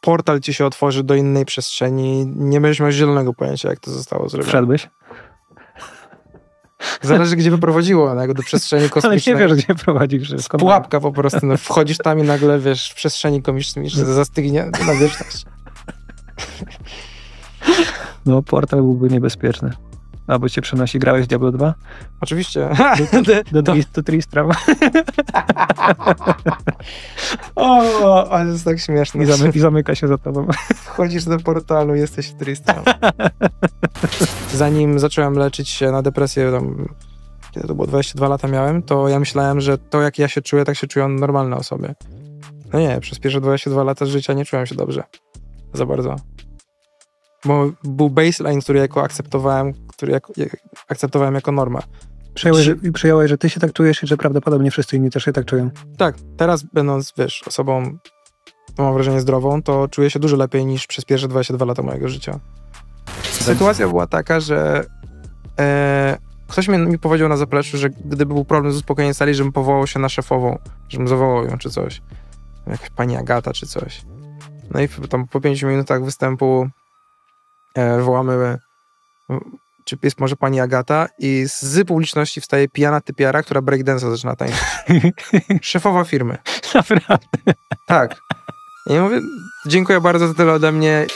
portal ci się otworzy do innej przestrzeni. Nie będziesz miał zielonego pojęcia, jak to zostało zrobione. Wszedłeś? Zależy, gdzie wyprowadziło, no, jak do przestrzeni kosmicznej. Ale nie wiesz, gdzie prowadzi wszystko. No. Pułapka po prostu, no, wchodzisz tam i nagle, wiesz, w przestrzeni że zastygnie na no, tak. No, portal byłby niebezpieczny. Albo cię przenosi. Grałeś Diablo 2? Oczywiście. Do, do, do, do, o, ale jest tak śmieszne. I, zamy, I, zamyka się za tobą. Wchodzisz do portalu, jesteś w Tristram. Zanim zacząłem leczyć się na depresję, tam, kiedy to było 22 lata miałem, to ja myślałem, że to jak ja się czuję, tak się czują normalne osoby. No nie, przez pierwsze 22 lata życia nie czułem się dobrze. Za bardzo bo był baseline, który jako akceptowałem, który jako, akceptowałem jako norma. Przyjąłeś, że, przyjąłeś, że ty się tak czujesz i że prawdopodobnie wszyscy inni też się tak czują. Tak, teraz będąc, wiesz, osobą, mam wrażenie, zdrową, to czuję się dużo lepiej niż przez pierwsze 22 lata mojego życia. Sytuacja była taka, że e, ktoś mi, mi powiedział na zapleczu, że gdyby był problem z uspokojeniem sali, żebym powołał się na szefową, żebym zawołał ją czy coś. Jakaś pani Agata czy coś. No i tam po 5 minutach występu E, wołamy czy jest może pani Agata i z publiczności wstaje pijana typiara, która breakdance'a zaczyna tańczyć. Szefowa firmy. Naprawdę? Tak. I mówię, dziękuję bardzo za tyle ode mnie.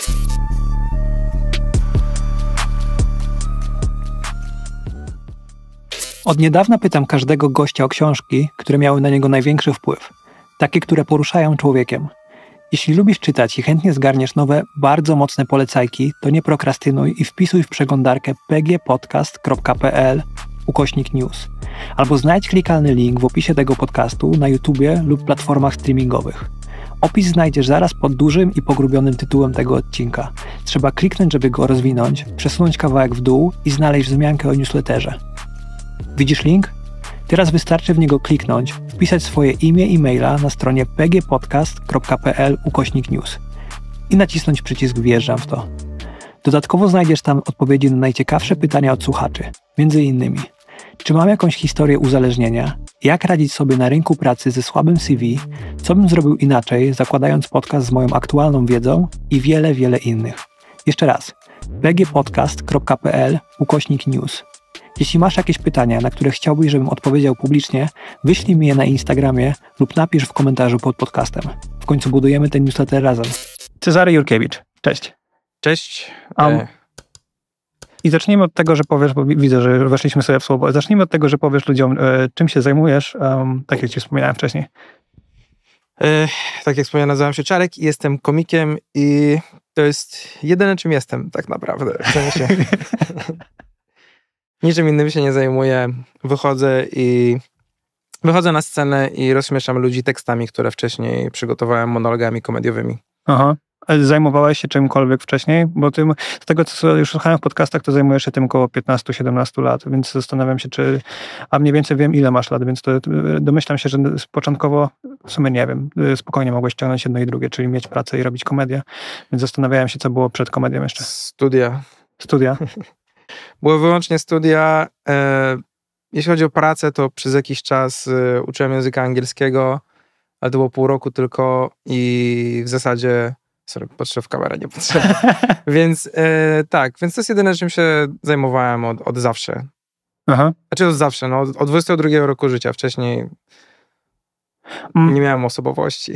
Od niedawna pytam każdego gościa o książki, które miały na niego największy wpływ. Takie, które poruszają człowiekiem. Jeśli lubisz czytać i chętnie zgarniesz nowe, bardzo mocne polecajki, to nie prokrastynuj i wpisuj w przeglądarkę pgpodcast.pl ukośnik news albo znajdź klikalny link w opisie tego podcastu na YouTubie lub platformach streamingowych. Opis znajdziesz zaraz pod dużym i pogrubionym tytułem tego odcinka. Trzeba kliknąć, żeby go rozwinąć, przesunąć kawałek w dół i znaleźć wzmiankę o newsletterze. Widzisz link? Teraz wystarczy w niego kliknąć, wpisać swoje imię i maila na stronie pgpodcast.pl ukośnik news i nacisnąć przycisk Wjeżdżam w to. Dodatkowo znajdziesz tam odpowiedzi na najciekawsze pytania od słuchaczy, między innymi czy mam jakąś historię uzależnienia, jak radzić sobie na rynku pracy ze słabym CV, co bym zrobił inaczej, zakładając podcast z moją aktualną wiedzą i wiele, wiele innych. Jeszcze raz, pgpodcastpl ukośnik news jeśli masz jakieś pytania, na które chciałbyś, żebym odpowiedział publicznie, wyślij mi je na Instagramie lub napisz w komentarzu pod podcastem. W końcu budujemy ten newsletter razem. Cezary Jurkiewicz, cześć. Cześć. Um, I zacznijmy od tego, że powiesz, bo widzę, że weszliśmy sobie w słowo, zacznijmy od tego, że powiesz ludziom, e, czym się zajmujesz, um, tak jak ci wspominałem wcześniej. E, tak jak wspomniałem, nazywam się Czarek i jestem komikiem i to jest jedyne, czym jestem tak naprawdę. W sensie. niczym innym się nie zajmuję. Wychodzę i wychodzę na scenę i rozśmieszam ludzi tekstami, które wcześniej przygotowałem monologami komediowymi. Aha. Zajmowałeś się czymkolwiek wcześniej? Bo tym, z tego, co już słuchałem w podcastach, to zajmujesz się tym około 15-17 lat, więc zastanawiam się, czy... A mniej więcej wiem, ile masz lat, więc to, domyślam się, że początkowo, w sumie nie wiem, spokojnie mogłeś ciągnąć jedno i drugie, czyli mieć pracę i robić komedię, więc zastanawiałem się, co było przed komedią jeszcze. Studia. Studia. były wyłącznie studia. E, jeśli chodzi o pracę, to przez jakiś czas e, uczyłem języka angielskiego, ale to było pół roku tylko i w zasadzie Sorry, patrzę w kamerę, nie potrzeba. więc e, tak, więc to jest jedyne, czym się zajmowałem od, od zawsze. Aha. Znaczy od zawsze, no, od, od 22 roku życia. Wcześniej mm. nie miałem osobowości.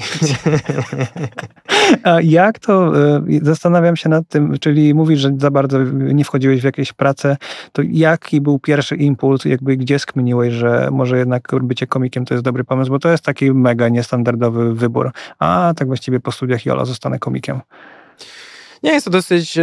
A jak to, e, zastanawiam się nad tym, czyli mówisz, że za bardzo nie wchodziłeś w jakieś prace, to jaki był pierwszy impuls, jakby gdzie skminiłeś, że może jednak bycie komikiem to jest dobry pomysł, bo to jest taki mega niestandardowy wybór. A tak właściwie po studiach Jola zostanę komikiem. Nie jest to dosyć. E,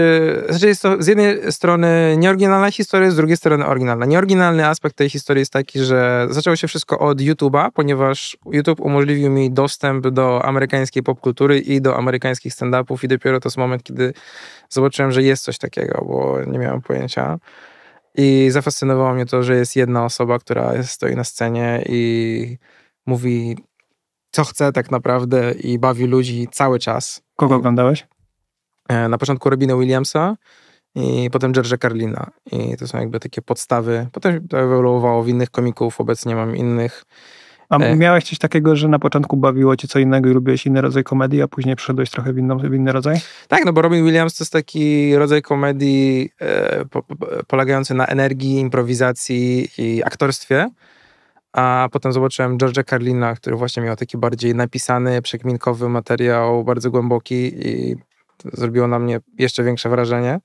znaczy jest to z jednej strony nieoryginalna historia, z drugiej strony oryginalna. Nieoryginalny aspekt tej historii jest taki, że zaczęło się wszystko od YouTube'a, ponieważ YouTube umożliwił mi dostęp do amerykańskiej popkultury i do amerykańskich stand-upów, i dopiero to jest moment, kiedy zobaczyłem, że jest coś takiego, bo nie miałem pojęcia. I zafascynowało mnie to, że jest jedna osoba, która stoi na scenie i mówi, co chce tak naprawdę i bawi ludzi cały czas. Kogo oglądałeś? E, na początku Robina Williamsa i potem George'a Carlina. I to są jakby takie podstawy. Potem to ewoluowało w innych komików, obecnie mam innych. A e. miałeś coś takiego, że na początku bawiło cię co innego i lubiłeś inny rodzaj komedii, a później przyszedłeś trochę w, inną, w inny rodzaj? Tak, no bo Robin Williams to jest taki rodzaj komedii e, po, po, polegający na energii, improwizacji i aktorstwie. A potem zobaczyłem George'a Carlina, który właśnie miał taki bardziej napisany, przekminkowy materiał, bardzo głęboki i zrobiło na mnie jeszcze większe wrażenie.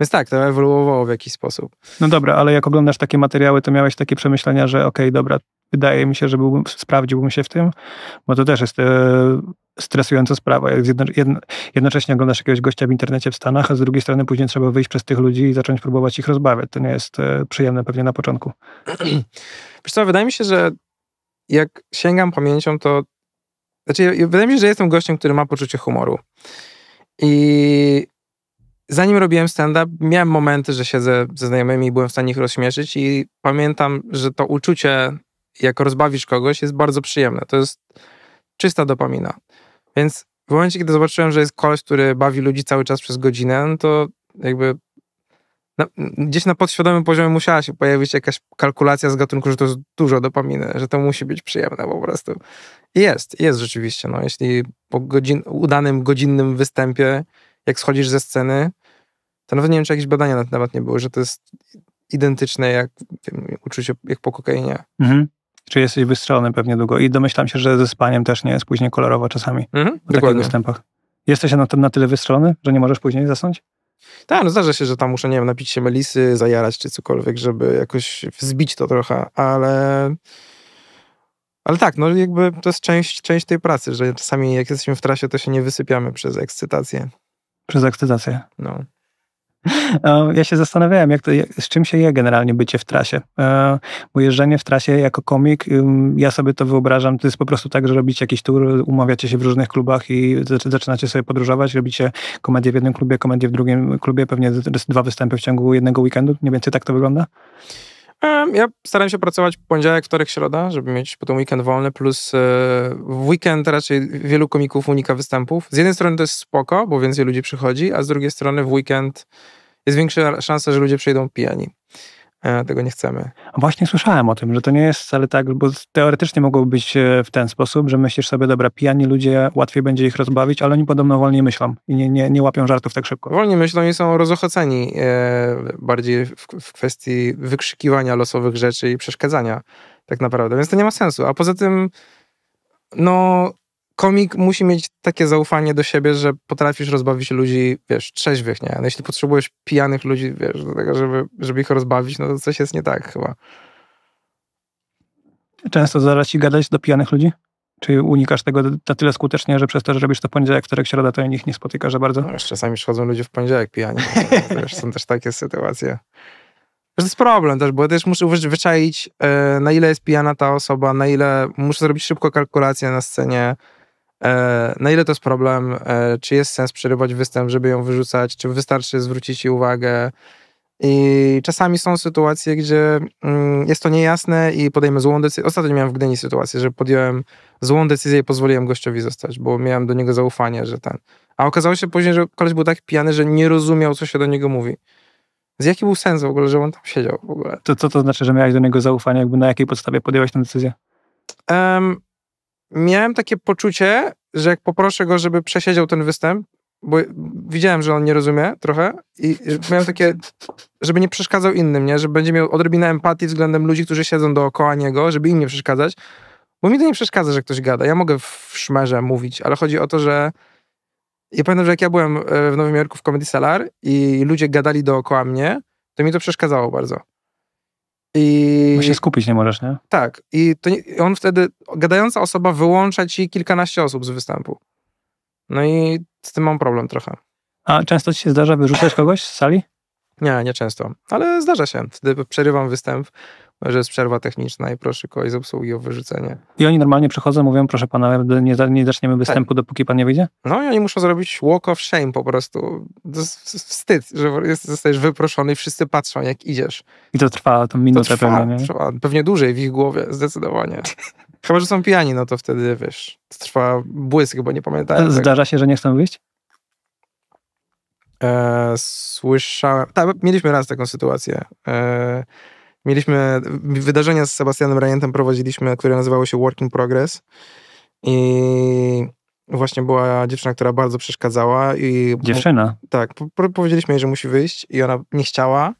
Więc tak, to ewoluowało w jakiś sposób. No dobra, ale jak oglądasz takie materiały, to miałeś takie przemyślenia, że okej, okay, dobra, wydaje mi się, że byłbym, sprawdziłbym się w tym, bo to też jest e, stresująca sprawa. Jak jedno, jedno, jednocześnie oglądasz jakiegoś gościa w internecie w Stanach, a z drugiej strony później trzeba wyjść przez tych ludzi i zacząć próbować ich rozbawiać. To nie jest e, przyjemne pewnie na początku. Wiesz co, wydaje mi się, że jak sięgam pamięcią, to znaczy, wydaje mi się, że jestem gościem, który ma poczucie humoru. I zanim robiłem stand-up, miałem momenty, że siedzę ze znajomymi i byłem w stanie ich rozśmieszyć i pamiętam, że to uczucie, jak rozbawisz kogoś, jest bardzo przyjemne. To jest czysta dopamina. Więc w momencie, kiedy zobaczyłem, że jest koleś, który bawi ludzi cały czas przez godzinę, no to jakby na, gdzieś na podświadomym poziomie musiała się pojawić jakaś kalkulacja z gatunku, że to jest dużo dopaminy, że to musi być przyjemne po prostu. I jest, jest rzeczywiście. No, jeśli po godzin, udanym godzinnym występie, jak schodzisz ze sceny, to nawet nie wiem, czy jakieś badania na ten temat nie były, że to jest identyczne jak wiem, uczucie jak po kokainie. Mhm. Czy jesteś wystrzelony pewnie długo. I domyślam się, że ze spaniem też nie jest później kolorowo czasami mhm, po dokładnie. takich występach. Jesteś na, na tyle wystrzelony, że nie możesz później zasnąć? Tak, no zdarza się, że tam muszę, nie wiem, napić się melisy, zajarać czy cokolwiek, żeby jakoś wzbić to trochę, ale... Ale tak, no jakby to jest część, część tej pracy, że czasami jak jesteśmy w trasie, to się nie wysypiamy przez ekscytację. Przez ekscytację? No. E, ja się zastanawiałem, jak to, z czym się je generalnie bycie w trasie. Bo e, jeżdżenie w trasie jako komik, ja sobie to wyobrażam, to jest po prostu tak, że robicie jakiś tour, umawiacie się w różnych klubach i zaczynacie sobie podróżować, robicie komedię w jednym klubie, komedię w drugim klubie, pewnie dwa występy w ciągu jednego weekendu, mniej więcej tak to wygląda? Ja staram się pracować poniedziałek, wtorek, środa, żeby mieć potem weekend wolny, plus e, w weekend raczej wielu komików unika występów. Z jednej strony to jest spoko, bo więcej ludzi przychodzi, a z drugiej strony w weekend jest większa szansa, że ludzie przyjdą pijani. E, tego nie chcemy. Właśnie słyszałem o tym, że to nie jest wcale tak, bo teoretycznie mogłoby być e, w ten sposób, że myślisz sobie, dobra, pijani ludzie, łatwiej będzie ich rozbawić, ale oni podobno wolniej myślą i nie, nie, nie łapią żartów tak szybko. Wolniej myślą i są rozochoceni e, bardziej w, w kwestii wykrzykiwania losowych rzeczy i przeszkadzania tak naprawdę, więc to nie ma sensu. A poza tym, no komik musi mieć takie zaufanie do siebie, że potrafisz rozbawić ludzi, wiesz, trzeźwych, nie? No jeśli potrzebujesz pijanych ludzi, wiesz, do tego, żeby, żeby ich rozbawić, no to coś jest nie tak chyba. Często zdarza ci gadać do pijanych ludzi? Czy unikasz tego na tyle skutecznie, że przez to, że robisz to poniedziałek, wtorek, środa, to ich nie spotykasz za bardzo? No, czasami przychodzą ludzie w poniedziałek pijani. No, wiesz, są też takie sytuacje. To jest problem też, bo ja też muszę wyczaić, e, na ile jest pijana ta osoba, na ile muszę zrobić szybko kalkulację na scenie, E, na ile to jest problem, e, czy jest sens przerywać występ, żeby ją wyrzucać, czy wystarczy zwrócić jej uwagę. I czasami są sytuacje, gdzie mm, jest to niejasne i podejmę złą decyzję. Ostatnio miałem w Gdyni sytuację, że podjąłem złą decyzję i pozwoliłem gościowi zostać, bo miałem do niego zaufanie, że ten. A okazało się później, że koleś był tak pijany, że nie rozumiał, co się do niego mówi. Z jaki był sens w ogóle, że on tam siedział w ogóle? To co to, to znaczy, że miałeś do niego zaufanie? Jakby na jakiej podstawie podjąłeś tę decyzję? Um, miałem takie poczucie, że jak poproszę go, żeby przesiedział ten występ, bo widziałem, że on nie rozumie trochę i miałem takie, żeby nie przeszkadzał innym, nie? żeby będzie miał odrobinę empatii względem ludzi, którzy siedzą dookoła niego, żeby im nie przeszkadzać. Bo mi to nie przeszkadza, że ktoś gada. Ja mogę w szmerze mówić, ale chodzi o to, że ja pamiętam, że jak ja byłem e, w Nowym Jorku w Comedy Cellar i ludzie gadali dookoła mnie, to mi to przeszkadzało bardzo. I... Bo się skupić nie możesz, nie? Tak. I, nie, on wtedy, gadająca osoba wyłącza ci kilkanaście osób z występu. No i z tym mam problem trochę. A często ci się zdarza wyrzucać kogoś z sali? Nie, nie często. Ale zdarza się. Wtedy przerywam występ że jest przerwa techniczna i proszę kogoś z obsługi o wyrzucenie. I oni normalnie przychodzą, mówią, proszę pana, nie, nie zaczniemy występu, tak. dopóki pan nie wyjdzie? No i oni muszą zrobić walk of shame po prostu. To jest wstyd, że jest, zostajesz wyproszony i wszyscy patrzą, jak idziesz. I to trwa tą minutę to trwa, pewnie, nie? Trwa, pewnie dłużej w ich głowie, zdecydowanie. Chyba, że są pijani, no to wtedy, wiesz, to trwa błysk, bo nie pamiętają. Zdarza tego. się, że nie chcą wyjść? Eee, słyszałem. Tak, mieliśmy raz taką sytuację. Eee, Mieliśmy wydarzenia z Sebastianem Ryantem prowadziliśmy, które nazywało się Working Progress i właśnie była dziewczyna, która bardzo przeszkadzała i... Dziewczyna? Tak, po powiedzieliśmy jej, że musi wyjść i ona nie chciała.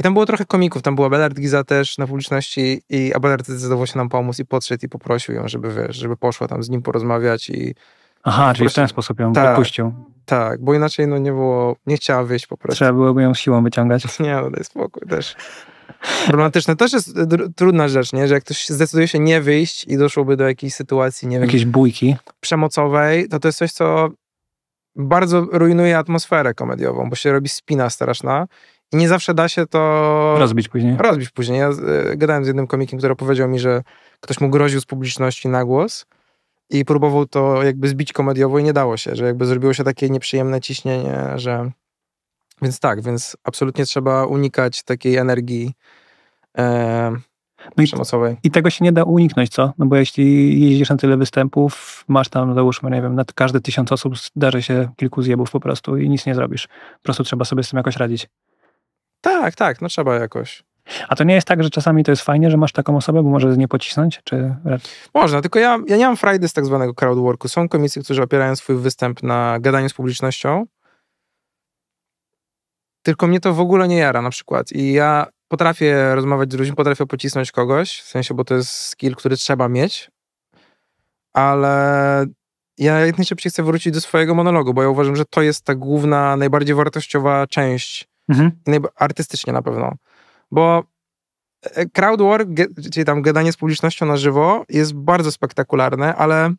I tam było trochę komików, tam była Belard Giza też na publiczności i Abelard zdecydował się nam pomóc i podszedł i poprosił ją, żeby wiesz, żeby poszła tam z nim porozmawiać i... Aha, po czyli w ten sposób ją tak, wypuścił. Tak, bo inaczej no nie było, nie chciała wyjść po prostu. Trzeba byłoby ją siłą wyciągać. Nie, no daj spokój też problematyczne też jest trudna rzecz, nie? że jak ktoś zdecyduje się nie wyjść i doszłoby do jakiejś sytuacji, nie Jakiejś wiem, bójki. Przemocowej, to to jest coś, co bardzo rujnuje atmosferę komediową, bo się robi spina straszna i nie zawsze da się to... Rozbić później. Rozbić później. Ja e, gadałem z jednym komikiem, który powiedział mi, że ktoś mu groził z publiczności na głos i próbował to jakby zbić komediowo i nie dało się, że jakby zrobiło się takie nieprzyjemne ciśnienie, że więc tak, więc absolutnie trzeba unikać takiej energii e, no przemocowej. I, I, tego się nie da uniknąć, co? No bo jeśli jeździsz na tyle występów, masz tam, załóżmy, nie wiem, na każde tysiąc osób zdarzy się kilku zjebów po prostu i nic nie zrobisz. Po prostu trzeba sobie z tym jakoś radzić. Tak, tak, no trzeba jakoś. A to nie jest tak, że czasami to jest fajnie, że masz taką osobę, bo możesz z niej pocisnąć? Czy... Można, tylko ja, ja nie mam frajdy z tak zwanego crowdworku. Są komicy, którzy opierają swój występ na gadaniu z publicznością, tylko mnie to w ogóle nie jara na przykład. I ja potrafię rozmawiać z ludźmi, potrafię pocisnąć kogoś, w sensie, bo to jest skill, który trzeba mieć, ale ja jak najszybciej chcę wrócić do swojego monologu, bo ja uważam, że to jest ta główna, najbardziej wartościowa część, mhm. artystycznie na pewno. Bo e, crowdwork, czyli tam gadanie z publicznością na żywo, jest bardzo spektakularne, ale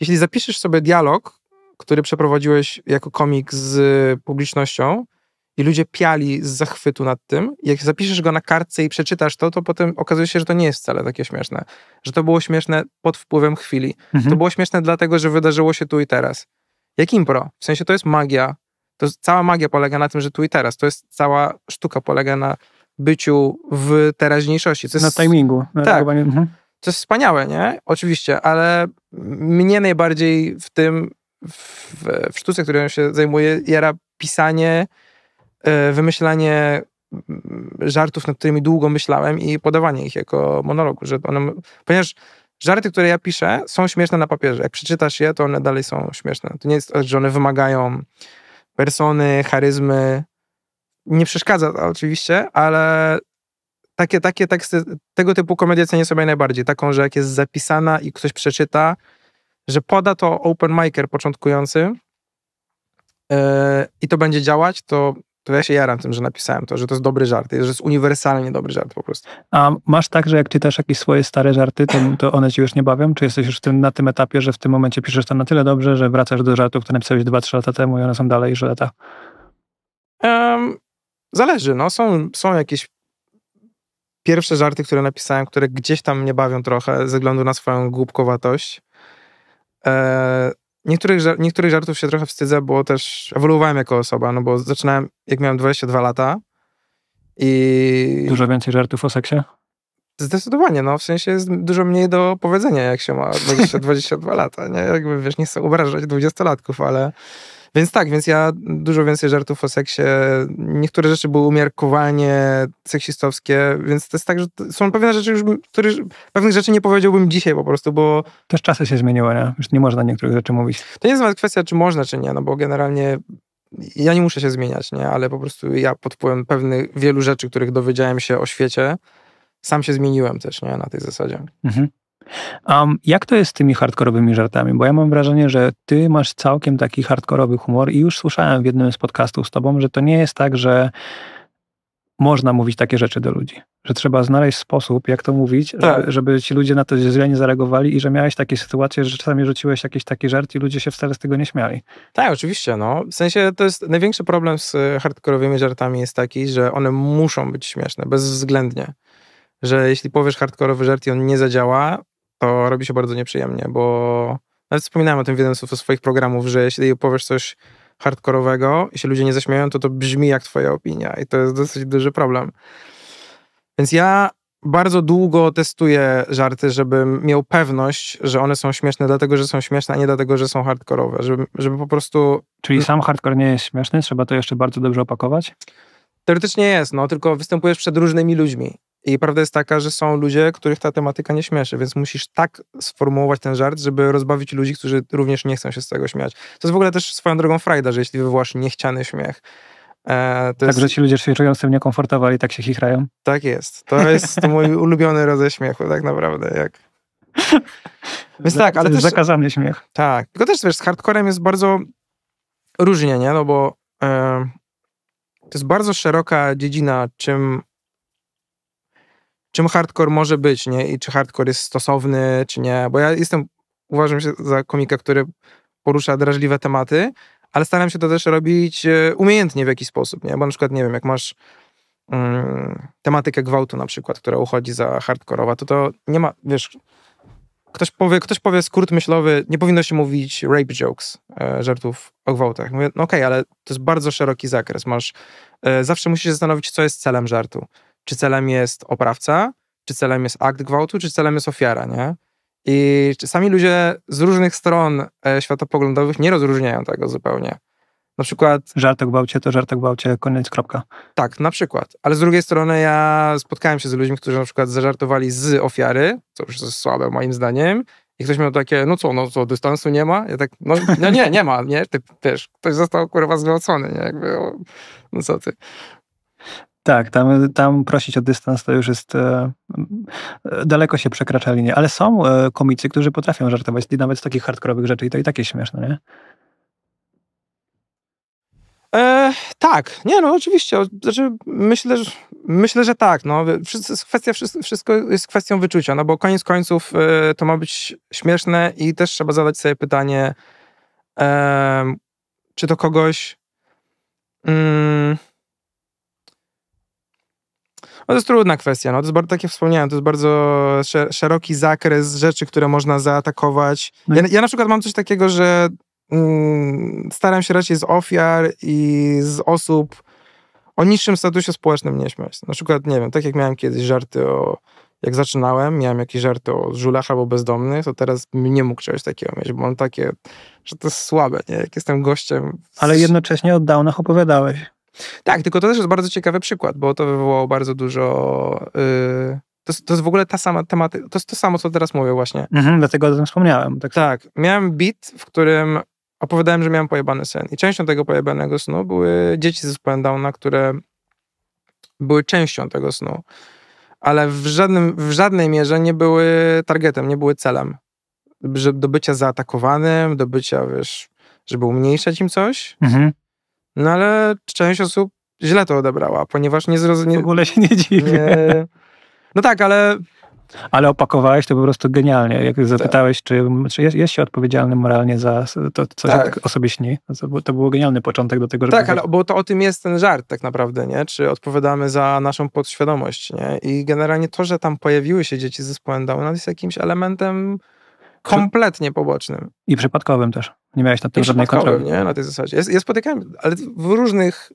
jeśli zapiszesz sobie dialog, który przeprowadziłeś jako komik z publicznością, i ludzie piali z zachwytu nad tym. Jak zapiszesz go na kartce i przeczytasz to, to potem okazuje się, że to nie jest wcale takie śmieszne. Że to było śmieszne pod wpływem chwili. Mhm. To było śmieszne dlatego, że wydarzyło się tu i teraz. Jak impro. W sensie to jest magia. To jest, cała magia polega na tym, że tu i teraz. To jest cała sztuka polega na byciu w teraźniejszości. Jest, na timingu. Na tak. Mhm. To jest wspaniałe, nie? Oczywiście, ale mnie najbardziej w tym, w, w sztuce, którą się zajmuję, jara pisanie E, wymyślanie mm, żartów, nad którymi długo myślałem i podawanie ich jako monologu, że one, ponieważ żarty, które ja piszę, są śmieszne na papierze. Jak przeczytasz je, to one dalej są śmieszne. To nie jest tak, że one wymagają persony, charyzmy. Nie przeszkadza to oczywiście, ale takie, takie teksty, tego typu komedie cenię sobie najbardziej. Taką, że jak jest zapisana i ktoś przeczyta, że poda to open micer początkujący, e, i to będzie działać, to to ja się jaram tym, że napisałem to, że to jest dobry żart, że jest uniwersalnie dobry żart po prostu. A masz tak, że jak czytasz jakieś swoje stare żarty, to, to one ci już nie bawią? Czy jesteś już tym, na tym etapie, że w tym momencie piszesz to na tyle dobrze, że wracasz do żartów, które napisałeś 2-3 lata temu i one są dalej żeleta? Um, zależy, no. Są, są jakieś pierwsze żarty, które napisałem, które gdzieś tam mnie bawią trochę ze względu na swoją głupkowatość. E, niektórych, niektórych żartów się trochę wstydzę, bo też ewoluowałem jako osoba, no bo zaczynałem, jak miałem 22 lata i... Dużo więcej żartów o seksie? Zdecydowanie, no w sensie jest dużo mniej do powiedzenia, jak się ma 20, 22 lata, nie? Jakby wiesz, nie chcę obrażać dwudziestolatków, ale więc tak, więc ja dużo więcej żartów o seksie. Niektóre rzeczy były umiarkowanie seksistowskie, więc to jest tak, że są pewne rzeczy już, które, pewnych rzeczy nie powiedziałbym dzisiaj po prostu, bo... Też czasy się zmieniły, nie? Już nie można niektórych rzeczy mówić. To nie jest nawet kwestia, czy można, czy nie, no bo generalnie ja nie muszę się zmieniać, nie? Ale po prostu ja pod wpływem pewnych wielu rzeczy, których dowiedziałem się o świecie, sam się zmieniłem też, nie? Na tej zasadzie. Mhm. Um, jak to jest z tymi hardkorowymi żartami? Bo ja mam wrażenie, że ty masz całkiem taki hardkorowy humor i już słyszałem w jednym z podcastów z tobą, że to nie jest tak, że można mówić takie rzeczy do ludzi. Że trzeba znaleźć sposób, jak to mówić, tak. żeby, żeby, ci ludzie na to źle nie zareagowali i że miałeś takie sytuacje, że czasami rzuciłeś jakiś taki żart i ludzie się wcale z tego nie śmiali. Tak, oczywiście. No. W sensie to jest największy problem z hardkorowymi żartami jest taki, że one muszą być śmieszne, bezwzględnie. Że jeśli powiesz hardkorowy żart i on nie zadziała, to robi się bardzo nieprzyjemnie, bo nawet wspominałem o tym w jednym ze swoich programów, że jeśli powiesz coś hardkorowego i się ludzie nie zaśmieją, to to brzmi jak twoja opinia i to jest dosyć duży problem. Więc ja bardzo długo testuję żarty, żebym miał pewność, że one są śmieszne dlatego, że są śmieszne, a nie dlatego, że są hardkorowe, żeby, żeby po prostu... Czyli sam hardcore nie jest śmieszny? Trzeba to jeszcze bardzo dobrze opakować? Teoretycznie jest, no, tylko występujesz przed różnymi ludźmi i prawda jest taka, że są ludzie, których ta tematyka nie śmieszy, więc musisz tak sformułować ten żart, żeby rozbawić ludzi, którzy również nie chcą się z tego śmiać. To jest w ogóle też swoją drogą frajda, że jeśli wywołasz niechciany śmiech, E, tak, jest... że ci ludzie się czują z tym niekomfortowo, i tak się chichrają. Tak jest. To jest to mój ulubiony rodzaj śmiechu, tak naprawdę. Jak... Więc tak, ale też... Zakazany śmiech. Tak. Tylko też, wiesz, z hardcorem jest bardzo różnie, nie? No bo e, to jest bardzo szeroka dziedzina, czym czym hardcore może być, nie? I czy hardcore jest stosowny, czy nie. Bo ja jestem, uważam się za komika, który porusza drażliwe tematy, ale staram się to też robić e, umiejętnie w jakiś sposób, nie? Bo na przykład, nie wiem, jak masz mm, tematykę gwałtu na przykład, która uchodzi za hardkorowa, to to nie ma, wiesz... Ktoś powie, ktoś powie skrót myślowy, nie powinno się mówić rape jokes, e, żartów o gwałtach. Mówię, no okej, okay, ale to jest bardzo szeroki zakres. Masz, e, zawsze musisz zastanowić, co jest celem żartu czy celem jest oprawca, czy celem jest akt gwałtu, czy celem jest ofiara, nie? I sami ludzie z różnych stron e, światopoglądowych nie rozróżniają tego zupełnie. Na przykład. Żart o gwałcie to żart o gwałcie, koniec, kropka. Tak, na przykład. Ale z drugiej strony ja spotkałem się z ludźmi, którzy na przykład zażartowali z ofiary, co już jest słabe moim zdaniem. I ktoś miał takie, no co, no co, dystansu nie ma? Ja tak, no, no nie, nie ma, nie? Ty, wiesz, ktoś został kurwa zgwałcony, nie? Jakby, no co ty. Tak, tam, tam prosić o dystans to już jest. E, daleko się przekracza linię. Ale są e, komicy, którzy potrafią żartować nawet z takich hardkorowych rzeczy i to i takie śmieszne, nie? E, tak, nie no, oczywiście. Znaczy, myślę, że, myślę, że tak. No. Kwestia, wszystko jest kwestią wyczucia, no bo koniec końców e, to ma być śmieszne i też trzeba zadać sobie pytanie, e, czy to kogoś. Mm, no to jest trudna kwestia. No. To jest bardzo, tak jak wspomniałem, to jest bardzo szeroki zakres rzeczy, które można zaatakować. No ja, ja na przykład mam coś takiego, że mm, staram się raczej z ofiar i z osób o niższym statusie społecznym nie śmiać. Na przykład, nie wiem, tak jak miałem kiedyś żarty o jak zaczynałem, miałem jakieś żarty o żulach albo bezdomnych, to teraz nie mógł czegoś takiego mieć, bo mam takie, że to jest słabe, nie? Jak jestem gościem... Ale jednocześnie o downach opowiadałeś. Tak, tylko to też jest bardzo ciekawy przykład, bo to wywołało bardzo dużo. Yy, to, to, jest w ogóle ta sama tematyka, to jest to samo, co teraz mówię właśnie. Mhm, dlatego o tym wspomniałem. Tak. tak, miałem beat, w którym opowiadałem, że miałem pojebany sen. I częścią tego pojebanego snu były dzieci z zespołem Downa, które były częścią tego snu. Ale w, żadnym, w żadnej mierze nie były targetem, nie były celem. Do bycia zaatakowanym, do bycia, wiesz, żeby umniejszać im coś. Mhm. No ale część osób źle to odebrała, ponieważ nie zrozumiała. W ogóle się nie dziwię. Nie... No tak, ale ale opakowałeś to po prostu genialnie. Jak tak. zapytałeś, czy, czy jest, jest się odpowiedzialny moralnie za to, co tak. tak się śni. To był, to był genialny początek do tego, żeby... Tak, ale bo to o tym jest ten żart tak naprawdę, nie? Czy odpowiadamy za naszą podświadomość, nie? I generalnie to, że tam pojawiły się dzieci z zespołem jest jakimś elementem Kompletnie pobocznym. I przypadkowym też. Nie miałeś na tym I żadnej kontroli. Nie, na tej zasadzie. Ja, ja spotykałem, ale w różnych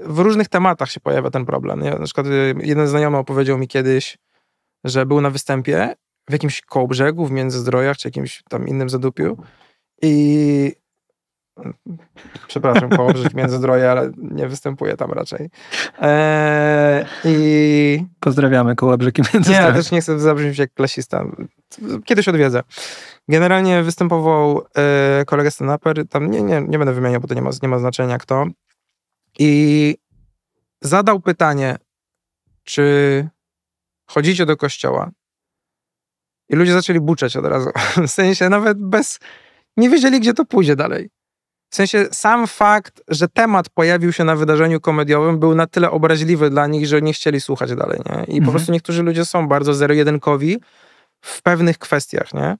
w różnych tematach się pojawia ten problem. Ja, na przykład y, jeden znajomy opowiedział mi kiedyś, że był na występie w jakimś koło brzegu, w Międzyzdrojach, czy jakimś tam innym zadupiu i Przepraszam, położyć międzyzdroje, ale nie występuje tam raczej. Eee, I. Pozdrawiamy Kołobrzyki Międzyzdroje. Nie, też nie chcę zabrzmieć jak klasista. Kiedyś odwiedzę. Generalnie występował e, kolega Stanaper, tam nie, nie, nie będę wymieniał, bo to nie ma, nie ma znaczenia kto. I zadał pytanie, czy chodzicie do kościoła? I ludzie zaczęli buczeć od razu. W sensie nawet bez. Nie wiedzieli, gdzie to pójdzie dalej. W sensie sam fakt, że temat pojawił się na wydarzeniu komediowym był na tyle obraźliwy dla nich, że nie chcieli słuchać dalej, nie? I mhm. po prostu niektórzy ludzie są bardzo zero-jedynkowi w pewnych kwestiach, nie?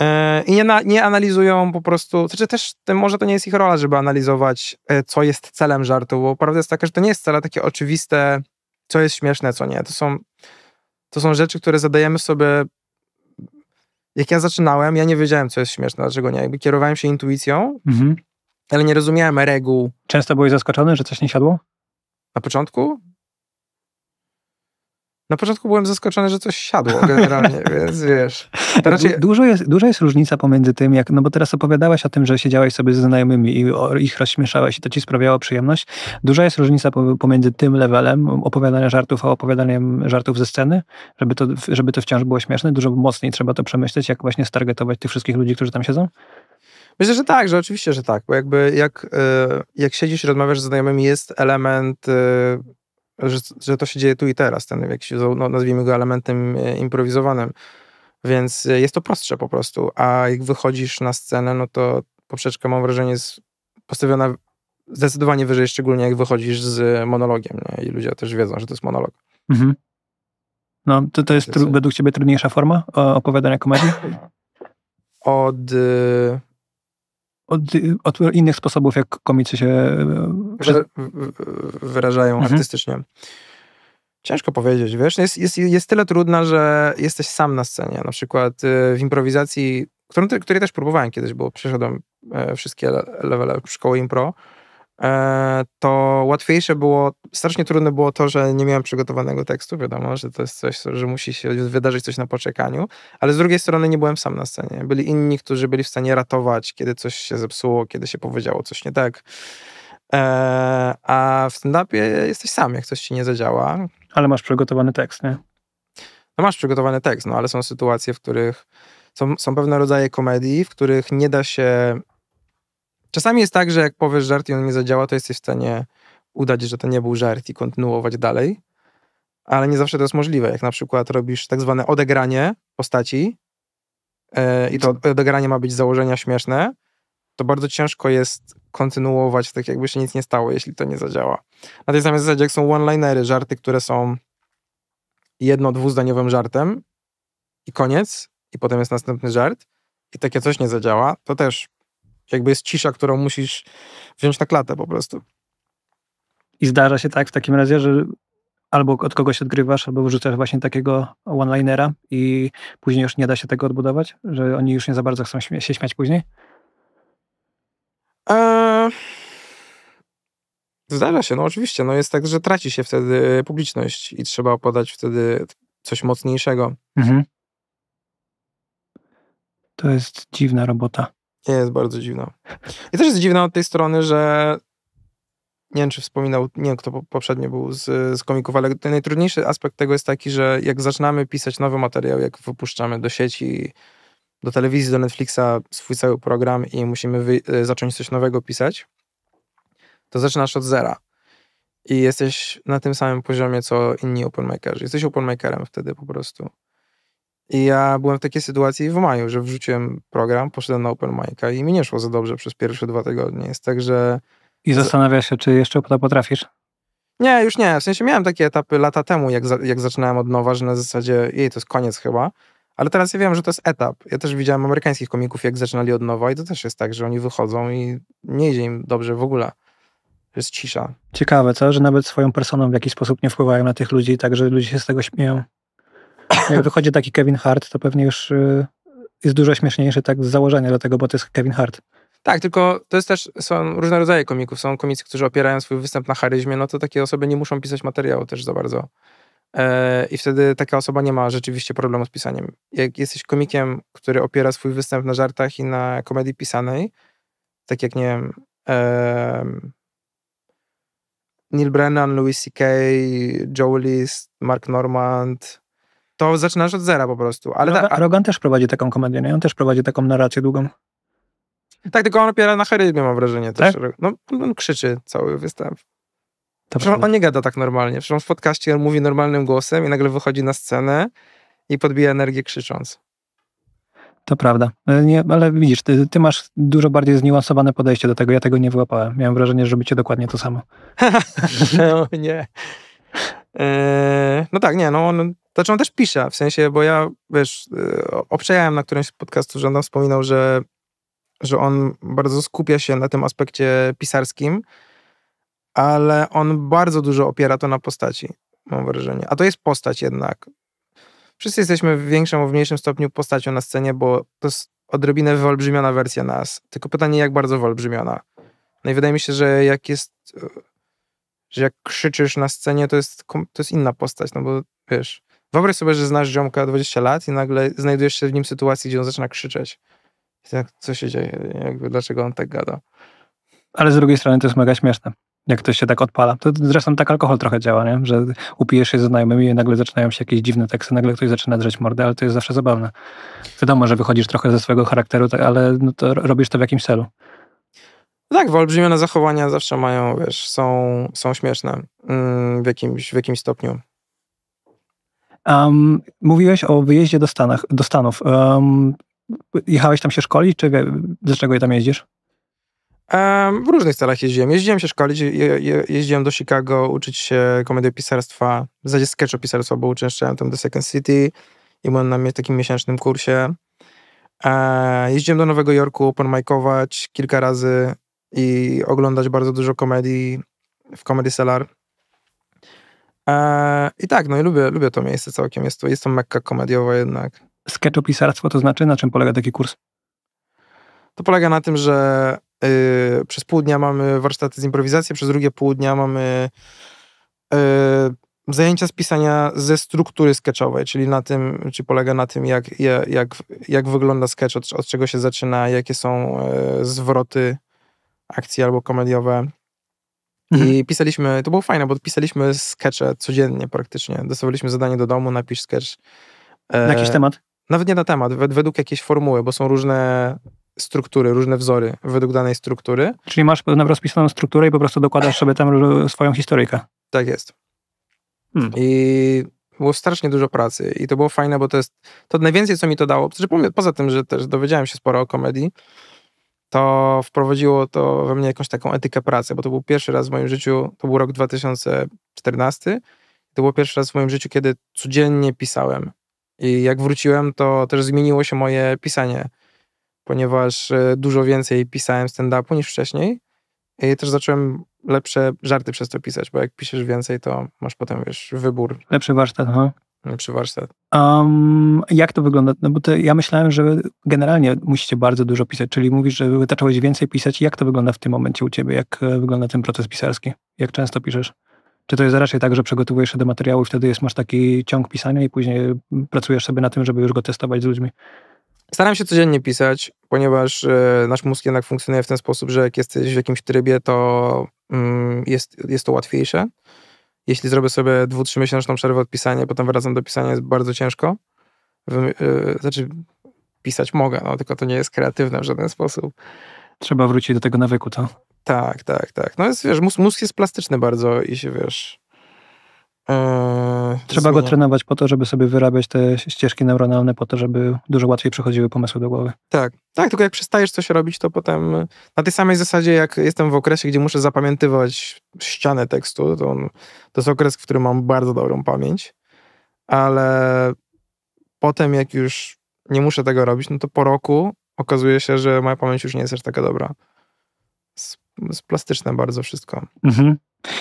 E, I nie, na, nie, analizują po prostu, znaczy też może to nie jest ich rola, żeby analizować, e, co jest celem żartu, bo prawda jest taka, że to nie jest wcale takie oczywiste, co jest śmieszne, co nie. To są, to są rzeczy, które zadajemy sobie jak ja zaczynałem, ja nie wiedziałem, co jest śmieszne, dlaczego nie. Jakby kierowałem się intuicją, mhm. ale nie rozumiałem reguł. Często byłeś zaskoczony, że coś nie siadło? Na początku? Na początku byłem zaskoczony, że coś siadło generalnie, więc wiesz. Tak, Raczej... Dużo, jest, duża jest różnica pomiędzy tym, jak, no bo teraz opowiadałaś o tym, że siedziałeś sobie ze znajomymi i ich rozśmieszałeś i to ci sprawiało przyjemność. Duża jest różnica pomiędzy tym levelem opowiadania żartów a opowiadaniem żartów ze sceny, żeby to, żeby to wciąż było śmieszne. Dużo mocniej trzeba to przemyśleć, jak właśnie stargetować tych wszystkich ludzi, którzy tam siedzą. Myślę, że tak, że oczywiście, że tak, bo jakby jak, e, jak siedzisz i rozmawiasz ze znajomymi, jest element e, że, że to się dzieje tu i teraz, ten jakiś, no, nazwijmy go elementem e, improwizowanym. Więc e, jest to prostsze po prostu. A jak wychodzisz na scenę, no to poprzeczka, mam wrażenie, jest postawiona zdecydowanie wyżej, szczególnie jak wychodzisz z monologiem. Nie? I ludzie też wiedzą, że to jest monolog. Mhm. No, to, to jest według ciebie trudniejsza forma e, opowiadania komedii? Od od, od innych sposobów, jak komicy się e, wyrażają mhm. artystycznie. Ciężko powiedzieć, wiesz, jest, jest, jest tyle trudna, że jesteś sam na scenie. Na przykład e, w improwizacji, której też próbowałem kiedyś, bo przeszedłem e, wszystkie levele szkoły impro, E, to łatwiejsze było, strasznie trudne było to, że nie miałem przygotowanego tekstu, wiadomo, że to jest coś, że musi się wydarzyć coś na poczekaniu, ale z drugiej strony nie byłem sam na scenie. Byli inni, którzy byli w stanie ratować, kiedy coś się zepsuło, kiedy się powiedziało coś nie tak. E, a w stand-upie jesteś sam, jak coś ci nie zadziała. Ale masz przygotowany tekst, nie? No masz przygotowany tekst, no ale są sytuacje, w których są, są pewne rodzaje komedii, w których nie da się Czasami jest tak, że jak powiesz żart i on nie zadziała, to jesteś w stanie udać, że to nie był żart i kontynuować dalej, ale nie zawsze to jest możliwe. Jak na przykład robisz tak zwane odegranie postaci yy, i to odegranie ma być założenia śmieszne, to bardzo ciężko jest kontynuować tak, jakby się nic nie stało, jeśli to nie zadziała. Na tej samej zasadzie, jak są one-linery, żarty, które są jedno-dwuzdaniowym żartem i koniec, i potem jest następny żart i takie coś nie zadziała, to też jakby jest cisza, którą musisz wziąć na klatę po prostu. I zdarza się tak w takim razie, że albo od kogoś odgrywasz, albo wrzucasz właśnie takiego one-linera i później już nie da się tego odbudować? Że oni już nie za bardzo chcą się śmiać później? Eee, zdarza się, no oczywiście. No jest tak, że traci się wtedy publiczność i trzeba podać wtedy coś mocniejszego. Mhm. To jest dziwna robota. Nie, Jest bardzo dziwna. I też jest dziwna od tej strony, że nie wiem, czy wspominał, nie wiem, kto poprzednio był z, z komików, ale najtrudniejszy aspekt tego jest taki, że jak zaczynamy pisać nowy materiał, jak wypuszczamy do sieci, do telewizji, do Netflixa swój cały program i musimy e, zacząć coś nowego pisać, to zaczynasz od zera. I jesteś na tym samym poziomie, co inni openmakerzy. Jesteś openmakerem wtedy po prostu. I ja byłem w takiej sytuacji w maju, że wrzuciłem program, poszedłem na open mic'a i mi nie szło za dobrze przez pierwsze dwa tygodnie. Jest tak, że... I zastanawiasz się, czy jeszcze to potrafisz? Nie, już nie. W sensie miałem takie etapy lata temu, jak, za, jak zaczynałem od nowa, że na zasadzie jej, to jest koniec chyba. Ale teraz ja wiem, że to jest etap. Ja też widziałem amerykańskich komików, jak zaczynali od nowa i to też jest tak, że oni wychodzą i nie idzie im dobrze w ogóle. Jest cisza. Ciekawe, co? Że nawet swoją personą w jakiś sposób nie wpływają na tych ludzi, tak że ludzie się z tego śmieją. Jak wychodzi taki Kevin Hart, to pewnie już y, jest dużo śmieszniejszy tak z założenia dlatego, tego, bo to jest Kevin Hart. Tak, tylko to jest też, są różne rodzaje komików. Są komicy, którzy opierają swój występ na charyzmie, no to takie osoby nie muszą pisać materiału też za bardzo. E, I wtedy taka osoba nie ma rzeczywiście problemu z pisaniem. Jak jesteś komikiem, który opiera swój występ na żartach i na komedii pisanej, tak jak nie wiem, Neil Brennan, Louis C.K., Joe List, Mark Normand, to zaczynasz od zera po prostu. Ale Rogan, no, ta, Rogan też prowadzi taką komedię, nie? On też prowadzi taką narrację długą. Tak, tylko on opiera na charyzmie, mam wrażenie też. Tak? No, on krzyczy cały występ. To Przecież on, nie gada tak normalnie. Przecież on w podcaście mówi normalnym głosem i nagle wychodzi na scenę i podbija energię krzycząc. To prawda. E, nie, ale widzisz, ty, ty, masz dużo bardziej zniuansowane podejście do tego. Ja tego nie wyłapałem. Miałem wrażenie, że robicie dokładnie to samo. no nie. Eee, no tak, nie, no on to on też pisze, w sensie, bo ja, wiesz, y, obczajałem na którymś podcastu, że on wspominał, że, że on bardzo skupia się na tym aspekcie pisarskim, ale on bardzo dużo opiera to na postaci, mam wrażenie. A to jest postać jednak. Wszyscy jesteśmy w większym lub mniejszym stopniu postacią na scenie, bo to jest odrobinę wyolbrzymiona wersja nas. Tylko pytanie, jak bardzo wyolbrzymiona. No i wydaje mi się, że jak jest, y, że jak krzyczysz na scenie, to jest, to jest inna postać, no bo wiesz, Wyobraź sobie, że znasz ziomka 20 lat i nagle znajdujesz się w nim sytuacji, gdzie on zaczyna krzyczeć. tak, co się dzieje? Jakby, dlaczego on tak gada? Ale z drugiej strony to jest mega śmieszne jak ktoś się tak odpala. To zresztą tak alkohol trochę działa, nie? że upijesz się ze znajomymi i nagle zaczynają się jakieś dziwne teksty, nagle ktoś zaczyna drzeć mordę, ale to jest zawsze zabawne. Wiadomo, że wychodzisz trochę ze swojego charakteru, tak, ale no to robisz to w jakimś celu. Tak, wyolbrzymione zachowania zawsze mają, wiesz, są, są śmieszne mm, w jakimś, w jakimś stopniu. Um, mówiłeś o wyjeździe do, Stanach, do Stanów. Um, jechałeś tam się szkolić, czy dlaczego tam jeździsz? Um, w różnych celach jeździłem. Jeździłem się szkolić, je, je, jeździłem do Chicago uczyć się komediopisarstwa, w zasadzie sketchopisarstwa, bo uczęszczałem tam do Second City i byłem na takim miesięcznym kursie. E, jeździłem do Nowego Jorku open micować kilka razy i oglądać bardzo dużo komedii w Comedy Cellar. E, I tak, no i lubię, lubię to miejsce całkiem. Jest to, jest to mekka komediowa jednak. Sketchopisarstwo to znaczy? Na czym polega taki kurs? To polega na tym, że y, przez pół dnia mamy warsztaty z improwizacji, przez drugie pół dnia mamy y, zajęcia z pisania ze struktury sketchowej, czyli na tym, czy polega na tym, jak, jak, jak wygląda sketch, od, od czego się zaczyna, jakie są y, zwroty akcji albo komediowe, Mhm. I pisaliśmy, to było fajne, bo pisaliśmy skecze codziennie praktycznie. Dostawaliśmy zadanie do domu, napisz sketch. Na jakiś e, temat? Nawet nie na temat, według jakiejś formuły, bo są różne struktury, różne wzory według danej struktury. Czyli masz pewną rozpisaną strukturę i po prostu dokładasz sobie tam swoją historyjkę. Tak jest. Hmm. I było strasznie dużo pracy i to było fajne, bo to jest to najwięcej, co mi to dało. Znaczy, poza tym, że też dowiedziałem się sporo o komedii, to wprowadziło to we mnie jakąś taką etykę pracy, bo to był pierwszy raz w moim życiu, to był rok 2014, to był pierwszy raz w moim życiu, kiedy codziennie pisałem. I jak wróciłem, to też zmieniło się moje pisanie, ponieważ e, dużo więcej pisałem stand-upu niż wcześniej. I też zacząłem lepsze żarty przez to pisać, bo jak piszesz więcej, to masz potem, wiesz, wybór. Lepszy warsztat, aha. No przy warsztat? Um, jak to wygląda? No bo to ja myślałem, że generalnie musicie bardzo dużo pisać, czyli mówisz, że wytaczałeś więcej pisać. Jak to wygląda w tym momencie u ciebie? Jak e, wygląda ten proces pisarski? Jak często piszesz? Czy to jest raczej tak, że przygotowujesz się do materiału i wtedy jest, masz taki ciąg pisania i później e, pracujesz sobie na tym, żeby już go testować z ludźmi? Staram się codziennie pisać, ponieważ e, nasz mózg jednak funkcjonuje w ten sposób, że jak jesteś w jakimś trybie, to mm, jest, jest to łatwiejsze. Jeśli zrobię sobie 2-3 miesięczną przerwę od pisania, potem wracam do pisania, jest bardzo ciężko. Y, znaczy, pisać mogę, no, tylko to nie jest kreatywne w żaden sposób. Trzeba wrócić do tego nawyku, to. Tak, tak, tak. No jest, wiesz, mózg, mózg jest plastyczny bardzo i się, wiesz, Eee, Trzeba zmienia. go trenować po to, żeby sobie wyrabiać te ścieżki neuronalne, po to, żeby dużo łatwiej przechodziły pomysły do głowy. Tak, tak, tylko jak przestajesz coś robić, to potem na tej samej zasadzie, jak jestem w okresie, gdzie muszę zapamiętywać ścianę tekstu, to, on, to jest okres, w którym mam bardzo dobrą pamięć, ale potem jak już nie muszę tego robić, no to po roku okazuje się, że moja pamięć już nie jest aż taka dobra. jest plastyczne bardzo wszystko. Mhm.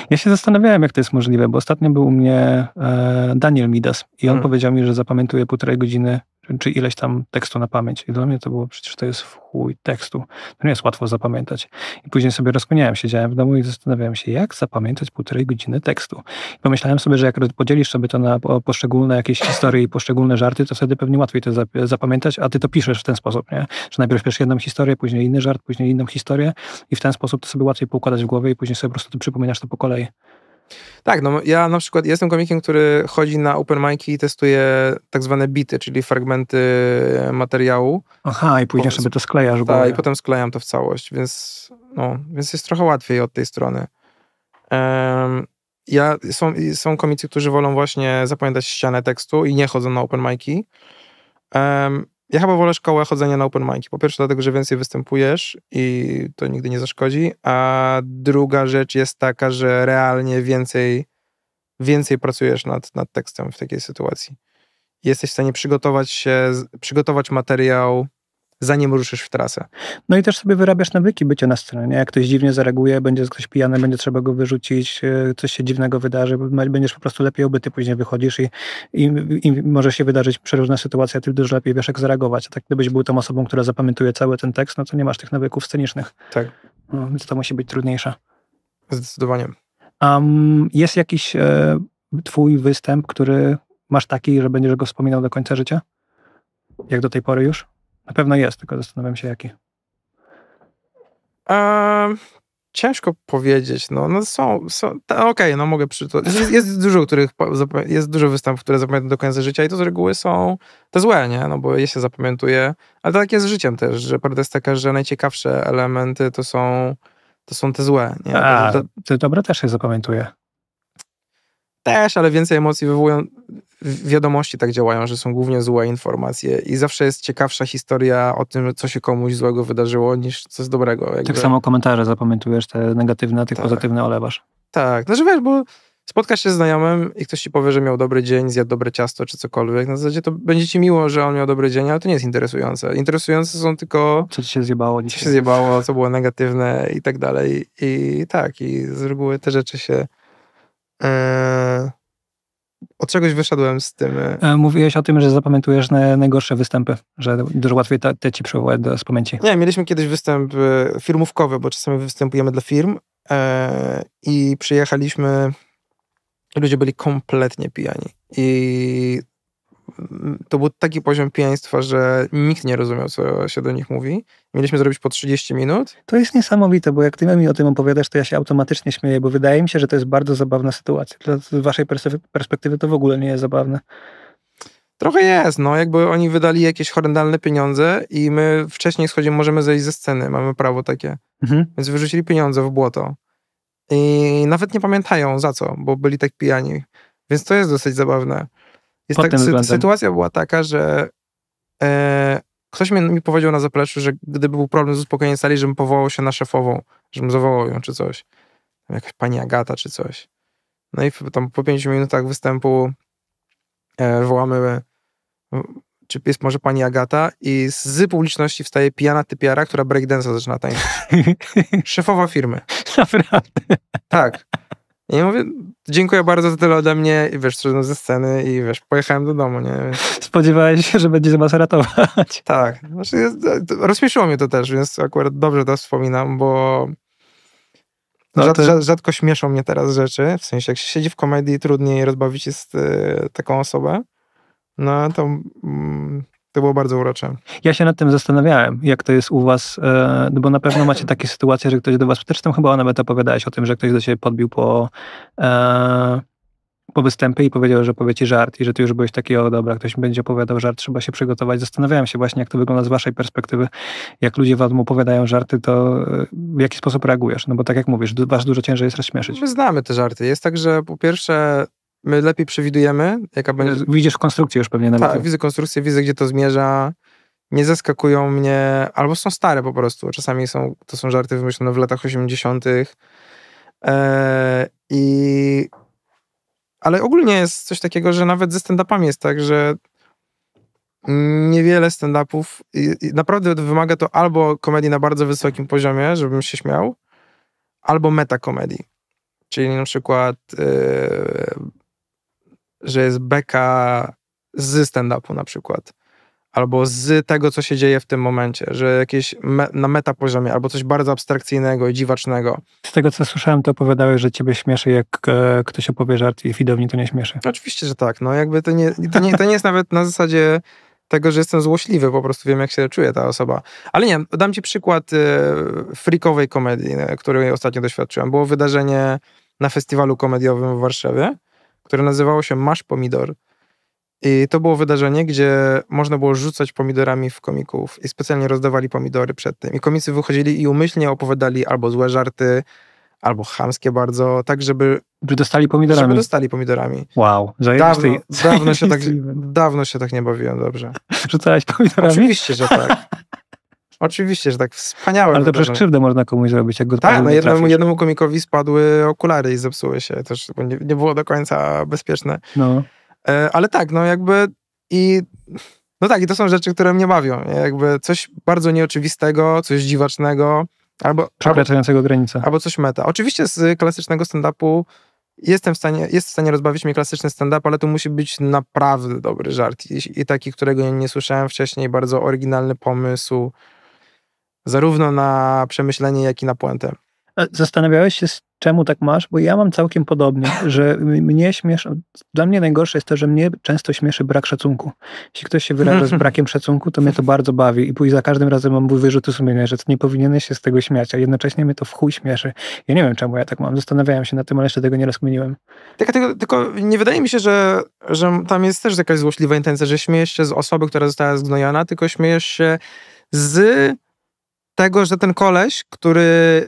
Ja się zastanawiałem, jak to jest możliwe, bo ostatnio był u mnie e, Daniel Midas i on hmm. powiedział mi, że zapamiętuje półtorej godziny czy, ileś tam tekstu na pamięć. I dla mnie to było, przecież to jest chuj tekstu. To nie jest łatwo zapamiętać. I później sobie rozkłaniałem, siedziałem w domu i zastanawiałem się, jak zapamiętać półtorej godziny tekstu. I pomyślałem sobie, że jak podzielisz sobie to na poszczególne jakieś historie i poszczególne żarty, to wtedy pewnie łatwiej to zapamiętać, a ty to piszesz w ten sposób, nie? Że najpierw piszesz jedną historię, później inny żart, później inną historię i w ten sposób to sobie łatwiej poukładać w głowie i później sobie po prostu przypominasz to po kolei. Tak, no ja na przykład jestem komikiem, który chodzi na open mic'i i testuje tak zwane bity, czyli fragmenty materiału. Aha, i później sobie to sklejasz. Tak, i potem sklejam to w całość, więc, no, więc jest trochę łatwiej od tej strony. Um, ja, są, są komicy, którzy wolą właśnie zapamiętać ścianę tekstu i nie chodzą na open mic'i. Um, ja chyba wolę szkołę chodzenia na open mic. Po pierwsze dlatego, że więcej występujesz i to nigdy nie zaszkodzi, a druga rzecz jest taka, że realnie więcej, więcej pracujesz nad, nad tekstem w takiej sytuacji. Jesteś w stanie przygotować się, przygotować materiał, zanim ruszysz w trasę. No i też sobie wyrabiasz nawyki bycia na scenie. Jak ktoś dziwnie zareaguje, będzie ktoś pijany, będzie trzeba go wyrzucić, e, coś się dziwnego wydarzy, będziesz po prostu lepiej obyty, później wychodzisz i, i, i może się wydarzyć przeróżna sytuacja, ty dużo lepiej wiesz jak zareagować. A tak gdybyś był tą osobą, która zapamiętuje cały ten tekst, no to nie masz tych nawyków scenicznych. Tak. No, więc to musi być trudniejsze. Zdecydowanie. Um, jest jakiś e, twój występ, który masz taki, że będziesz go wspominał do końca życia? Jak do tej pory już? Na pewno jest, tylko zastanawiam się jaki. Um, ciężko powiedzieć. No, no są, są okej, okay, no mogę przytoczyć. Jest, jest, dużo, których, jest dużo występów, które zapamiętam do końca życia i to z reguły są te złe, nie? No bo je się zapamiętuje, ale to tak jest z życiem też, że prawda jest taka, że najciekawsze elementy to są, to są te złe, nie? A, to, to, dobre też się zapamiętuje też, ale więcej emocji wywołują. Wiadomości tak działają, że są głównie złe informacje i zawsze jest ciekawsza historia o tym, co się komuś złego wydarzyło, niż co jest dobrego. Jakby. Tak samo komentarze zapamiętujesz, te negatywne, a tych tak. pozytywne olewasz. Tak, znaczy wiesz, bo spotkasz się z znajomym i ktoś ci powie, że miał dobry dzień, zjadł dobre ciasto czy cokolwiek, na zasadzie to będzie ci miło, że on miał dobry dzień, ale to nie jest interesujące. Interesujące są tylko... Co ci się zjebało. Co się zjebało, co było negatywne i tak dalej. I tak, i z reguły te rzeczy się E, od czegoś wyszedłem z tym. E, e, mówiłeś o tym, że zapamiętujesz najgorsze występy, że dużo łatwiej te, te ci przywołać do, z pamięci. Nie, mieliśmy kiedyś występ e, firmówkowy, bo czasami występujemy dla firm e, i przyjechaliśmy, ludzie byli kompletnie pijani i to był taki poziom pijaństwa, że nikt nie rozumiał, co się do nich mówi. Mieliśmy zrobić po 30 minut. To jest niesamowite, bo jak ty mi o tym opowiadasz, to ja się automatycznie śmieję, bo wydaje mi się, że to jest bardzo zabawna sytuacja. Dla waszej perspektywy to w ogóle nie jest zabawne. Trochę jest, no jakby oni wydali jakieś horrendalne pieniądze i my wcześniej schodzimy, możemy zejść ze sceny, mamy prawo takie. Mhm. Więc wyrzucili pieniądze w błoto. I nawet nie pamiętają za co, bo byli tak pijani. Więc to jest dosyć zabawne. Jest tak, sy sytuacja była taka, że e, ktoś mi, mi powiedział na zapleczu, że gdyby był problem z uspokojeniem sali, żebym powołał się na szefową, żebym zawołał ją czy coś. jakaś pani Agata czy coś. No i tam po pięciu minutach występu e, wołamy e, czy jest może pani Agata i z publiczności wstaje pijana typiara, która breakdance'a zaczyna tańczyć. Szefowa firmy. Naprawdę? Tak. I mówię, dziękuję bardzo za tyle ode mnie i wiesz, trudno ze sceny i wiesz, pojechałem do domu, nie? Spodziewałeś się, że będzie was ratować. Tak. Znaczy, jest, e, rozśmieszyło mnie to też, więc akurat dobrze to wspominam, bo no ty... rzadko śmieszą mnie teraz rzeczy, w sensie jak się siedzi w komedii, trudniej rozbawić jest y, taką osobę. No to mm, to było bardzo urocze. Ja się nad tym zastanawiałem, jak to jest u was, e, no bo na pewno macie takie sytuacje, że ktoś do was, też tam chyba nawet opowiadałeś o tym, że ktoś do ciebie podbił po, e, po występie i powiedział, że powie ci żart i że ty już byłeś taki, o dobra, ktoś mi będzie opowiadał żart, trzeba się przygotować. Zastanawiałem się właśnie, jak to wygląda z waszej perspektywy, jak ludzie wam opowiadają żarty, to e, w jaki sposób reagujesz? No bo tak jak mówisz, was dużo ciężej jest rozśmieszyć. My znamy te żarty. Jest tak, że po pierwsze My lepiej przewidujemy, jaka e, będzie. Widzisz konstrukcję już pewnie nawet. Tak, widzę konstrukcję, widzę, gdzie to zmierza. Nie zaskakują mnie, albo są stare po prostu. Czasami są, to są żarty wymyślone w latach 80. Eee, I. Ale ogólnie jest coś takiego, że nawet ze stand-upami jest tak, że niewiele stand-upów. Naprawdę wymaga to albo komedii na bardzo wysokim poziomie, żebym się śmiał, albo metakomedii. Czyli na przykład e, że jest beka z stand-upu na przykład, albo z tego, co się dzieje w tym momencie, że jakieś me na metapoziomie, albo coś bardzo abstrakcyjnego i dziwacznego. Z tego, co słyszałem, to opowiadałeś, że ciebie śmieszy, jak e, ktoś opowie żart i widowni to nie śmieszy. Oczywiście, że tak. No jakby to nie, to nie, to nie jest nawet na zasadzie tego, że jestem złośliwy, po prostu wiem, jak się czuje ta osoba. Ale nie, dam ci przykład e, frikowej komedii, której ostatnio doświadczyłem. Było wydarzenie na festiwalu komediowym w Warszawie które nazywało się Masz Pomidor. I to było wydarzenie, gdzie można było rzucać pomidorami w komików i specjalnie rozdawali pomidory przed tym. I komicy wychodzili i umyślnie opowiadali albo złe żarty, albo chamskie bardzo, tak żeby... By dostali pomidorami. Żeby dostali pomidorami. Wow, zajebisty, dawno, dawno, się tak, dawno się tak nie bawiłem dobrze. Rzucałeś pomidorami? Oczywiście, że tak. Oczywiście, że tak wspaniałe. Ale to przecież krzywdę można komuś zrobić, jak go Tak, no jednemu, jednemu komikowi spadły okulary i zepsuły się też, nie, nie było do końca bezpieczne. No. E, ale tak, no jakby i... No tak, i to są rzeczy, które mnie bawią. Nie? Jakby coś bardzo nieoczywistego, coś dziwacznego, albo. Przekraczającego albo, Albo coś meta. Oczywiście z klasycznego stand-upu jestem w stanie, jest w stanie rozbawić mnie klasyczny stand-up, ale to musi być naprawdę dobry żart. I, i taki, którego nie słyszałem wcześniej, bardzo oryginalny pomysł zarówno na przemyślenie, jak i na puentę. Zastanawiałeś się, czemu tak masz? Bo ja mam całkiem podobnie, że mnie śmieszy, dla mnie najgorsze jest to, że mnie często śmieszy brak szacunku. Jeśli ktoś się wyraża z brakiem szacunku, to mnie to bardzo bawi i później za każdym razem mam mój wyrzut sumienia, że nie powinieneś się z tego śmiać, a jednocześnie mnie to w chuj śmieszy. Ja nie wiem, czemu ja tak mam, zastanawiałem się na tym, ale jeszcze tego nie rozkminiłem. Tylko, tylko, tylko nie wydaje mi się, że, że tam jest też jakaś złośliwa intencja, że śmiejesz się z osoby, która została zgnojona, tylko śmiejesz się z tego, że ten koleś, który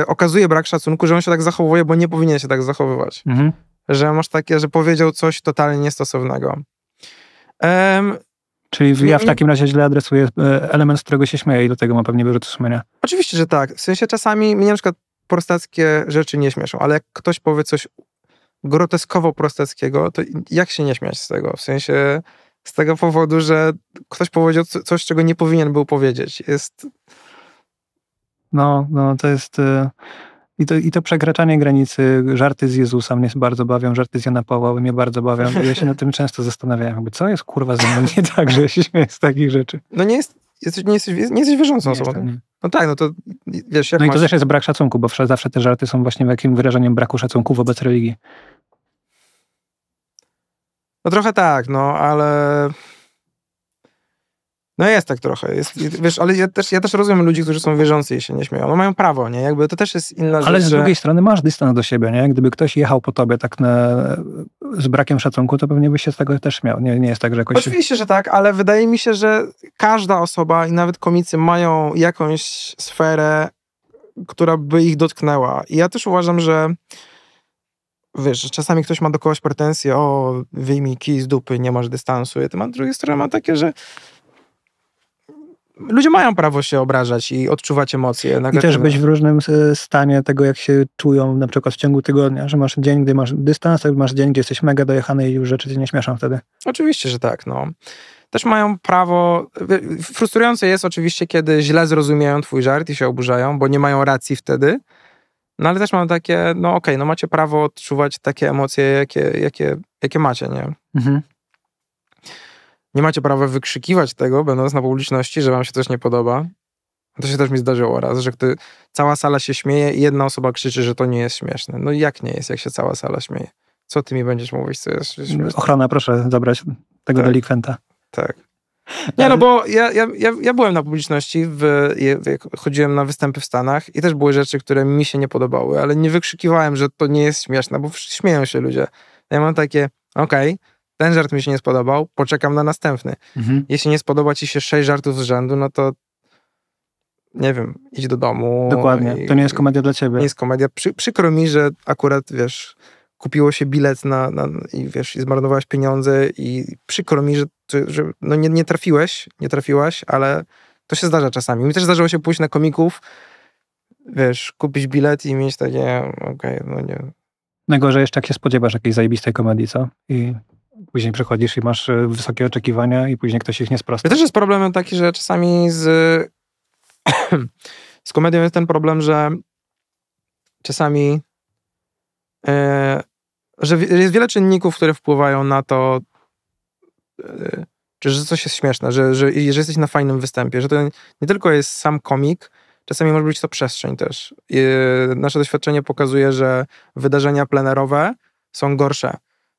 y, okazuje brak szacunku, że on się tak zachowuje, bo nie powinien się tak zachowywać. Mhm. Że masz takie, że powiedział coś totalnie niestosownego. Um, Czyli ja w no takim razie źle adresuję e, element, z którego się śmieję i do tego mam pewnie wyrzuty sumienia. Oczywiście, że tak. W sensie czasami mnie na przykład prostackie rzeczy nie śmieszą, ale jak ktoś powie coś groteskowo prostackiego, to jak się nie śmiać z tego? W sensie z tego powodu, że ktoś powiedział coś, czego nie powinien był powiedzieć. Jest no, no to jest... Y, I to, I to przekraczanie granicy, żarty z Jezusa mnie bardzo bawią, żarty z Jana Pawła mnie bardzo bawią. Ja się na tym często zastanawiałem, jakby co jest kurwa ze mną nie tak, że ja się śmieję z takich rzeczy. No nie, jest, jesteś, nie, jesteś, nie jesteś wierzącą osobą. Jestem, no tak, no to wiesz, jak No masz... i to też jest brak szacunku, bo zawsze te żarty są właśnie jakim wyrażeniem braku szacunku wobec religii. No trochę tak, no ale no jest tak trochę. Jest, wiesz, ale ja też, ja też rozumiem ludzi, którzy są wierzący i się nie śmieją. No mają prawo, nie? Jakby to też jest inna rzecz. Ale z drugiej że... strony masz dystans do siebie, nie? Gdyby ktoś jechał po tobie tak na, z brakiem szacunku, to pewnie byś się z tego też śmiał. Nie, nie jest tak, że jakoś... Oczywiście, że tak, ale wydaje mi się, że każda osoba i nawet komicy mają jakąś sferę, która by ich dotknęła. I ja też uważam, że wiesz, czasami ktoś ma do kogoś pretensje, o, wyjmij kij z dupy, nie masz dystansu. Ja to mam z drugiej strony mam takie, że ludzie mają prawo się obrażać i odczuwać emocje. I też być w różnym stanie tego, jak się czują na przykład w ciągu tygodnia, że masz dzień, gdy masz dystans, a masz dzień, gdzie jesteś mega dojechany i już rzeczy cię nie śmieszą wtedy. Oczywiście, że tak, no. Też mają prawo. Frustrujące jest oczywiście, kiedy źle zrozumieją twój żart i się oburzają, bo nie mają racji wtedy. No ale też mam takie, no okej, okay, no macie prawo odczuwać takie emocje, jakie, jakie, jakie macie, nie? Mhm nie macie prawa wykrzykiwać tego, będąc na publiczności, że wam się coś nie podoba. To się też mi zdarzyło raz, że gdy cała sala się śmieje i jedna osoba krzyczy, że to nie jest śmieszne. No jak nie jest, jak się cała sala śmieje? Co ty mi będziesz mówić, co jest śmieszne? Ochrona, proszę zabrać tego tak. delikwenta. Tak. No nie, no bo ja, ja, ja, byłem na publiczności, w, chodziłem na występy w Stanach i też były rzeczy, które mi się nie podobały, ale nie wykrzykiwałem, że to nie jest śmieszne, bo śmieją się ludzie. Ja mam takie, okej, okay, ten żart mi się nie spodobał, poczekam na następny. Mhm. Jeśli nie spodoba ci się sześć żartów z rzędu, no to nie wiem, idź do domu. Dokładnie, i, to nie jest komedia dla ciebie. Nie jest komedia. Przy, przykro mi, że akurat, wiesz, kupiło się bilet na, na, i wiesz, i zmarnowałeś pieniądze i przykro mi, że, że no nie, nie trafiłeś, nie trafiłaś, ale to się zdarza czasami. Mi też zdarzyło się pójść na komików, wiesz, kupić bilet i mieć takie, okej, okay, no nie. Najgorzej jeszcze jak się spodziewasz jakiejś zajebistej komedii, co? I później przychodzisz i masz e, wysokie oczekiwania i później ktoś ich nie sprosta. To też jest problemem taki, że czasami z, z komedią jest ten problem, że czasami e, że jest wiele czynników, które wpływają na to, e, czy że coś jest śmieszne, że, że, że jesteś na fajnym występie, że to nie tylko jest sam komik, czasami może być to przestrzeń też. E, nasze doświadczenie pokazuje, że wydarzenia plenerowe są gorsze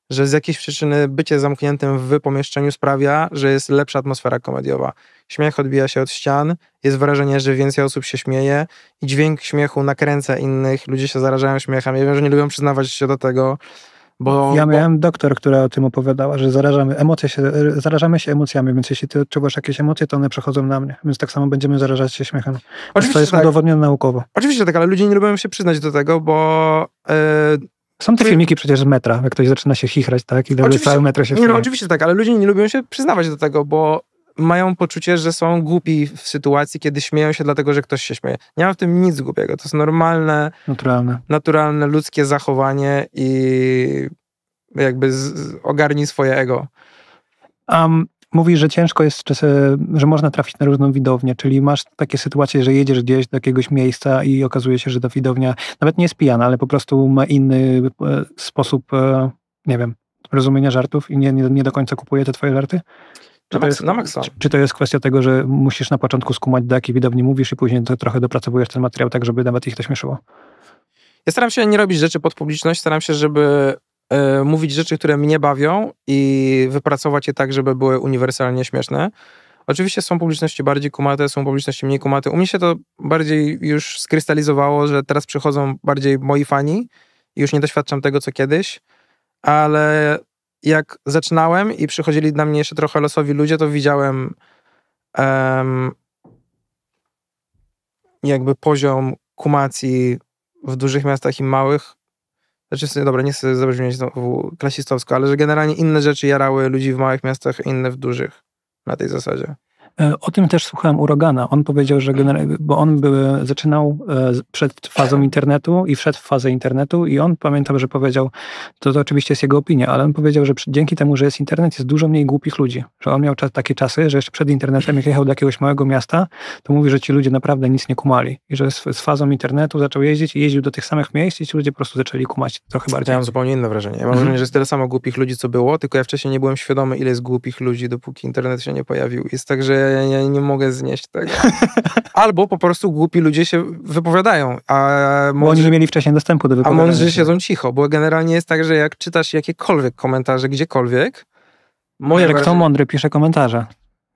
że z jakiejś przyczyny bycie zamkniętym w pomieszczeniu sprawia, że jest lepsza atmosfera komediowa. Śmiech odbija się od ścian, jest wrażenie, że więcej osób się śmieje i dźwięk śmiechu nakręca innych, ludzie się zarażają śmiechem. Ja wiem, że nie lubią przyznawać się do tego, bo... Ja miałem doktor, która o tym opowiadała, że zarażamy, emocje się, zarażamy się emocjami, więc jeśli ty odczuwasz jakieś emocje, to one przechodzą na mnie, więc tak samo będziemy zarażać się śmiechem. Oczywiście to jest tak. udowodnione naukowo. Oczywiście tak, ale ludzie nie lubią się przyznać do tego, bo... Yy są te filmiki przecież z metra, jak ktoś zaczyna się chichrać, tak? I nagle cały metra się wstaje. No oczywiście tak, ale ludzie nie lubią się przyznawać do tego, bo mają poczucie, że są głupi w sytuacji, kiedy śmieją się dlatego, że ktoś się śmieje. Nie ma w tym nic głupiego. To jest normalne, naturalne, naturalne ludzkie zachowanie i jakby z, swoje ego. Um, mówi, że ciężko jest, że można trafić na różną widownię, czyli masz takie sytuacje, że jedziesz gdzieś do jakiegoś miejsca i okazuje się, że ta widownia nawet nie jest pijana, ale po prostu ma inny e, sposób, e, nie wiem, rozumienia żartów i nie, nie, nie do końca kupuje te twoje żarty? Czy to, jest, czy, czy to, jest, kwestia tego, że musisz na początku skumać, do jakiej widowni mówisz i później to trochę dopracowujesz ten materiał tak, żeby nawet ich to śmieszyło? Ja staram się nie robić rzeczy pod publiczność, staram się, żeby E, mówić rzeczy, które mnie bawią i wypracować je tak, żeby były uniwersalnie śmieszne. Oczywiście są publiczności bardziej kumate, są publiczności mniej kumate. U mnie się to bardziej już skrystalizowało, że teraz przychodzą bardziej moi fani i już nie doświadczam tego, co kiedyś, ale jak zaczynałem i przychodzili na mnie jeszcze trochę losowi ludzie, to widziałem um, jakby poziom kumacji w dużych miastach i małych znaczy, w dobra, nie chcę zabrzmieć znowu klasistowsko, ale że generalnie inne rzeczy jarały ludzi w małych miastach, inne w dużych. Na tej zasadzie. E, o tym też słuchałem Urogana. On powiedział, że bo on był, zaczynał e, przed fazą internetu i wszedł w fazę internetu i on pamiętam, że powiedział, to, to oczywiście jest jego opinia, ale on powiedział, że dzięki temu, że jest internet, jest dużo mniej głupich ludzi. Że on miał czas, takie czasy, że jeszcze przed internetem, jak jechał do jakiegoś małego miasta, to mówi, że ci ludzie naprawdę nic nie kumali. I że z, z fazą internetu zaczął jeździć i jeździł do tych samych miejsc i ci ludzie po prostu zaczęli kumać trochę bardziej. Ja mam zupełnie inne wrażenie. Ja mam mhm. wrażenie, że jest tyle samo głupich ludzi, co było, tylko ja wcześniej nie byłem świadomy, ile jest głupich ludzi, dopóki internet się nie pojawił. Jest tak, że ja, nie mogę znieść tego. Albo po prostu głupi ludzie się wypowiadają. A mądrzy, bo oni nie mieli wcześniej dostępu do wypowiedzi. A mądrzy siedzą cicho, bo generalnie jest tak, że jak czytasz jakiekolwiek komentarze gdziekolwiek, moje Ale kto mądry pisze komentarze?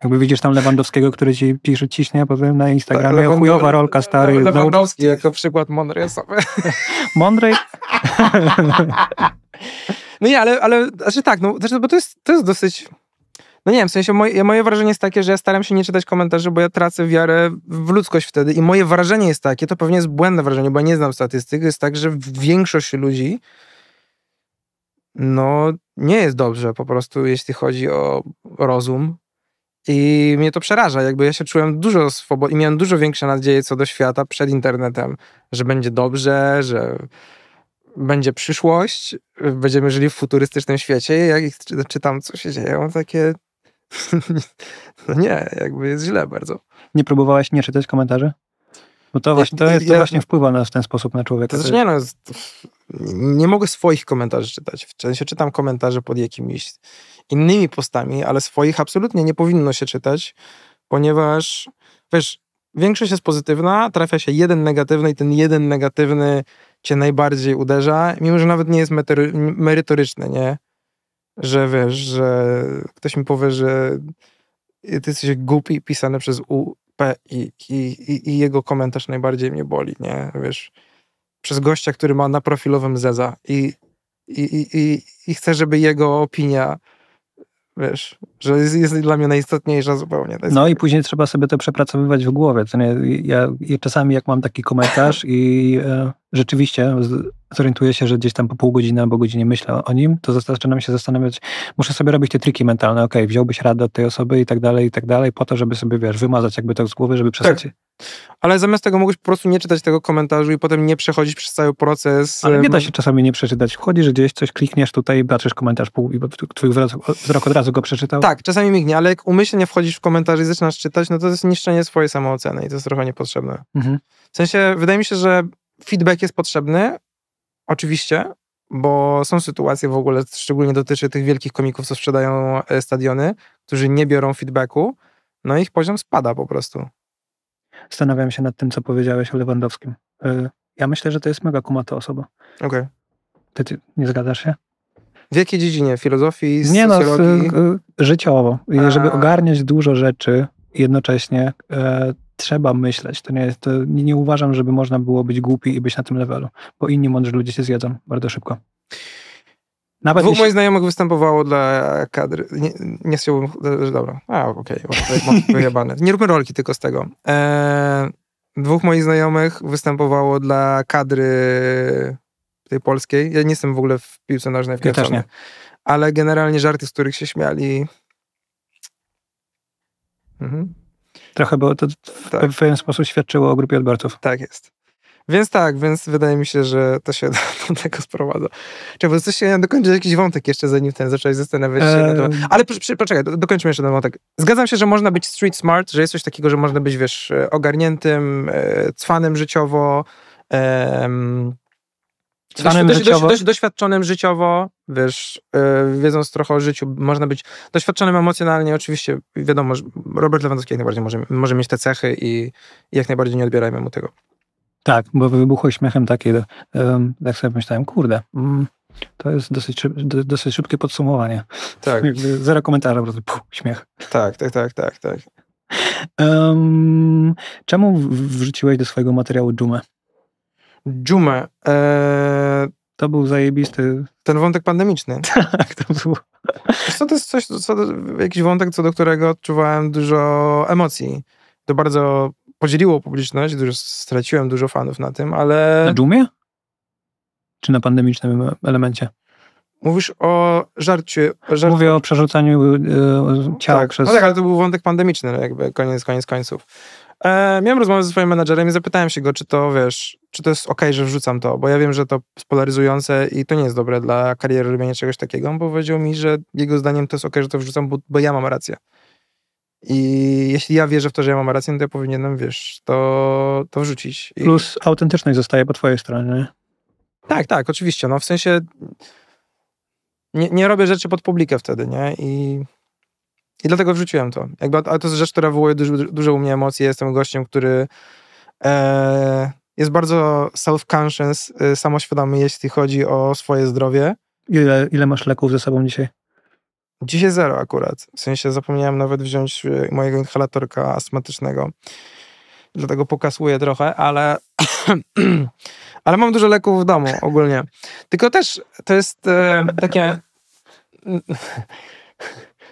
Jakby widzisz tam Lewandowskiego, który ci pisze, ciśnie, powiem na Instagramie tak, Lewand... chujowa rolka, stary. No. Lewandowski znowu... jako przykład mądrej osoby. mądrej? no nie, ale, ale znaczy tak, no, znaczy, no, bo to jest, to jest dosyć no nie wiem, w sensie moje, moje wrażenie jest takie, że ja staram się nie czytać komentarzy, bo ja tracę wiarę w ludzkość wtedy i moje wrażenie jest takie, to pewnie jest błędne wrażenie, bo ja nie znam statystyk, jest tak, że większość ludzi no nie jest dobrze po prostu, jeśli chodzi o rozum, i mnie to przeraża. Jakby ja się czułem dużo swobodny i miałem dużo większe nadzieje co do świata przed internetem, że będzie dobrze, że będzie przyszłość, będziemy żyli w futurystycznym świecie. Jak czytam, co się dzieje, takie no nie, jakby jest źle bardzo. Nie próbowałaś nie czytać komentarzy? Bo to właśnie, to, jest, to ja, właśnie wpływa na, w ten sposób na człowieka. To znaczy, nie, no, nie mogę swoich komentarzy czytać. W sensie czytam komentarze pod jakimiś innymi postami, ale swoich absolutnie nie powinno się czytać, ponieważ wiesz, większość jest pozytywna, trafia się jeden negatywny i ten jeden negatywny cię najbardziej uderza, mimo że nawet nie jest merytoryczny, nie? że wiesz, że ktoś mi powie, że ty jesteś głupi pisane przez U, P i, i, i, jego komentarz najbardziej mnie boli, nie? Wiesz, przez gościa, który ma na profilowym Zeza i, i, i, i, chcę, żeby jego opinia wiesz, że jest, jest, dla mnie najistotniejsza zupełnie. No i później trzeba sobie to przepracowywać w głowie. To nie, ja, ja czasami jak mam taki komentarz i e, rzeczywiście zorientuję się, że gdzieś tam po pół godziny albo godzinie myślę o nim, to zaczynam się zastanawiać, muszę sobie robić te triki mentalne, okej, okay, wziąłbyś radę od tej osoby i tak dalej, i tak dalej, po to, żeby sobie, wiesz, wymazać jakby to z głowy, żeby tak. przestać... Tak. Ale zamiast tego mogłeś po prostu nie czytać tego komentarzu i potem nie przechodzić przez cały proces. Ale nie da się czasami nie przeczytać. Wchodzisz gdzieś, coś klikniesz tutaj, patrzysz komentarz pół i twój wzrok od razu go przeczytał. Tak, czasami mignie, ale jak umyślnie wchodzisz w komentarz i zaczynasz czytać, no to jest niszczenie swojej samooceny i to jest trochę niepotrzebne. Mhm. W sensie, wydaje mi się, że feedback jest potrzebny, oczywiście, bo są sytuacje w ogóle, szczególnie dotyczy tych wielkich komików, co sprzedają e, stadiony, którzy nie biorą feedbacku, no ich poziom spada po prostu. Zastanawiam się nad tym, co powiedziałeś o Lewandowskim. E, ja myślę, że to jest mega kumata osoba. Okej. Okay. Ty, nie zgadzasz się? W jakiej dziedzinie? Filozofii, Nie no, e, życiowo. A. Żeby ogarniać dużo rzeczy jednocześnie, trzeba myśleć. To nie, to nie, nie uważam, żeby można było być głupi i być na tym levelu, bo inni mądrzy ludzie się zjedzą bardzo szybko. Nawet Dwóch jeśli... moich znajomych występowało dla kadry. Nie, nie chciałbym. E, dobra. A, okej, okay. Nie róbmy rolki tylko z tego. Eee, dwóch moich znajomych występowało dla kadry tej polskiej. Ja nie jestem w ogóle w piłce nożnej w też nie. Ale generalnie żarty, z których się śmiali. Mhm. Trochę, bo to w tak. pewien sposób świadczyło o grupie odbiorców. Tak jest. Więc tak, więc wydaje mi się, że to się do, do tego sprowadza. Czy po coś dokończyć jakiś wątek jeszcze, zanim ten zacząłeś zastanawiać się eee. Ale przy, przy, poczekaj, do, dokończmy jeszcze ten wątek. Zgadzam się, że można być street smart, że jest coś takiego, że można być, wiesz, e, ogarniętym, e, cwanym życiowo, e, Stanem znaczy, dość, życiowo... dość, dość, doświadczonym życiowo, wiesz, yy, wiedząc trochę o życiu, można być doświadczonym emocjonalnie, oczywiście wiadomo, że Robert Lewandowski jak najbardziej może, może mieć te cechy i jak najbardziej nie odbierajmy mu tego. Tak, bo wybuchło śmiechem takiego, um, e, jak sobie myślałem, kurde, mm, to jest dosyć, dosyć szybkie podsumowanie. Tak. Zero komentarza, po prostu puh, śmiech. Tak, tak, tak, tak, tak. Um, czemu wrzuciłeś do swojego materiału dżumę? Dżumę. E, to był zajebisty. Ten wątek pandemiczny. tak, to był. Co to jest coś, co, jakiś wątek, co do którego odczuwałem dużo emocji. To bardzo podzieliło publiczność, dużo, straciłem dużo fanów na tym, ale... Na dżumie? Czy na pandemicznym elemencie? Mówisz o żarciu. Mówię o przerzucaniu yy, ciała tak. przez. No tak, ale to był wątek pandemiczny, no jakby koniec, koniec końców. E, miałem rozmowę ze swoim menadżerem i zapytałem się go, czy to wiesz, czy to jest ok, że wrzucam to, bo ja wiem, że to polaryzujące i to nie jest dobre dla kariery robienia czegoś takiego. Bo powiedział mi, że jego zdaniem to jest ok, że to wrzucam, bo, bo ja mam rację. I jeśli ja wierzę w to, że ja mam rację, no to ja powinienem, wiesz, to, to wrzucić. I... Plus autentyczność zostaje po twojej stronie. Tak, tak, oczywiście. No w sensie nie, nie robię rzeczy pod publikę wtedy, nie? I i dlatego wrzuciłem to. Jakby, ale to jest rzecz, która wywołuje dużo, dużo u mnie emocji. Jestem gościem, który e, jest bardzo self-conscious, e, samoświadomy, jeśli chodzi o swoje zdrowie. Ile, ile masz leków ze sobą dzisiaj? Dzisiaj zero akurat. W sensie zapomniałem nawet wziąć y, mojego inhalatorka astmatycznego. Dlatego pokasuję trochę, ale, ale mam dużo leków w domu ogólnie. Tylko też to jest e, takie.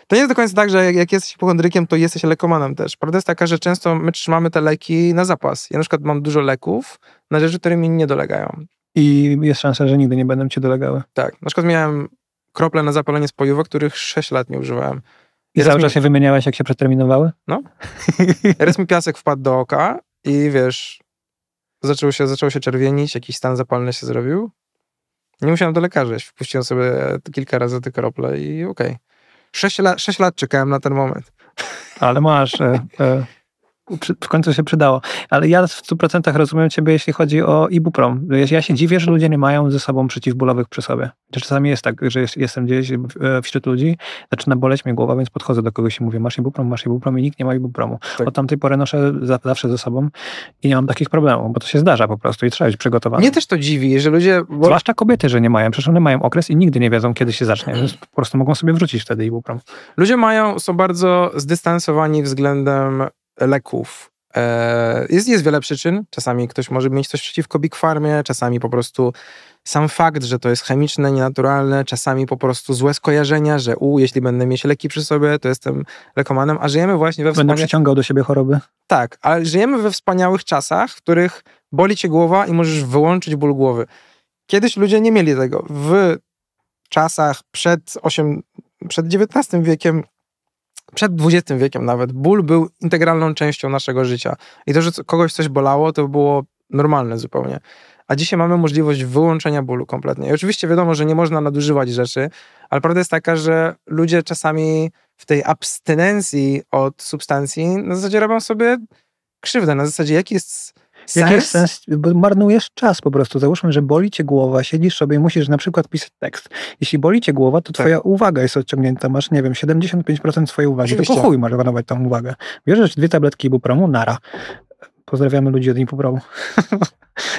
To nie jest do końca tak, że jak jesteś hipochondrykiem, to jesteś lekomanem też. Prawda jest taka, że często my trzymamy te leki na zapas. Ja na przykład mam dużo leków na rzeczy, które mi nie dolegają. I jest szansa, że nigdy nie będą cię dolegały. Tak. Na przykład miałem krople na zapalenie spojówek, których 6 lat nie używałem. I cały czas mi... je wymieniałeś, jak się przeterminowały? No. Raz mi piasek wpadł do oka i wiesz, zaczęło się, zaczęło się czerwienić, jakiś stan zapalny się zrobił. Nie musiałem do lekarza, wpuściłem sobie kilka razy te krople i okej. Okay. Sześć lat, 6 lat czekałem na ten moment. Ale masz. E, e, w końcu się przydało. Ale ja w 100% rozumiem ciebie, jeśli chodzi o ibuprom. Ja się dziwię, że ludzie nie mają ze sobą przeciwbólowych przy sobie. Czasami jest tak, że jestem gdzieś e, wśród ludzi, zaczyna boleć mnie głowa, więc podchodzę do kogoś i mówię, masz ibuprom, masz ibuprom i nikt nie ma ibupromu. Tak. Od tamtej pory noszę zawsze ze sobą i nie mam takich problemów, bo to się zdarza po prostu i trzeba być przygotowany. Mnie też to dziwi, że ludzie... Bo... Zwłaszcza kobiety, że nie mają. Przecież one mają okres i nigdy nie wiedzą, kiedy się zacznie, więc po prostu mogą sobie wrzucić wtedy ibuprom. Ludzie mają, są bardzo zdystansowani względem leków. E, jest, jest wiele przyczyn. Czasami ktoś może mieć coś przeciwko Big Farmie, czasami po prostu sam fakt, że to jest chemiczne, nienaturalne, czasami po prostu złe skojarzenia, że u, jeśli będę mieć leki przy sobie, to jestem lekomanem, a żyjemy właśnie we wspaniałych... Będę przyciągał do siebie choroby. Tak, ale żyjemy we wspaniałych czasach, w których boli cię głowa i możesz wyłączyć ból głowy. Kiedyś ludzie nie mieli tego. W czasach przed, 8, przed XIX wiekiem przed XX wiekiem nawet, ból był integralną częścią naszego życia. I to, że kogoś coś bolało, to było normalne zupełnie. A dzisiaj mamy możliwość wyłączenia bólu kompletnie. I oczywiście wiadomo, że nie można nadużywać rzeczy, ale prawda jest taka, że ludzie czasami w tej abstynencji od substancji na zasadzie robią sobie krzywdę. Na zasadzie, jaki jest Jaki jest sens? Bo marnujesz czas po prostu. Załóżmy, że boli cię głowa, siedzisz sobie i musisz na przykład pisać tekst. Jeśli boli cię głowa, to tak. twoja tak. uwaga jest odciągnięta. Masz, nie wiem, 75% swojej uwagi. Oczywiście. Tylko chuj marnować tą uwagę. Bierzesz dwie tabletki ibupromu, nara. Pozdrawiamy ludzi od ibupromu.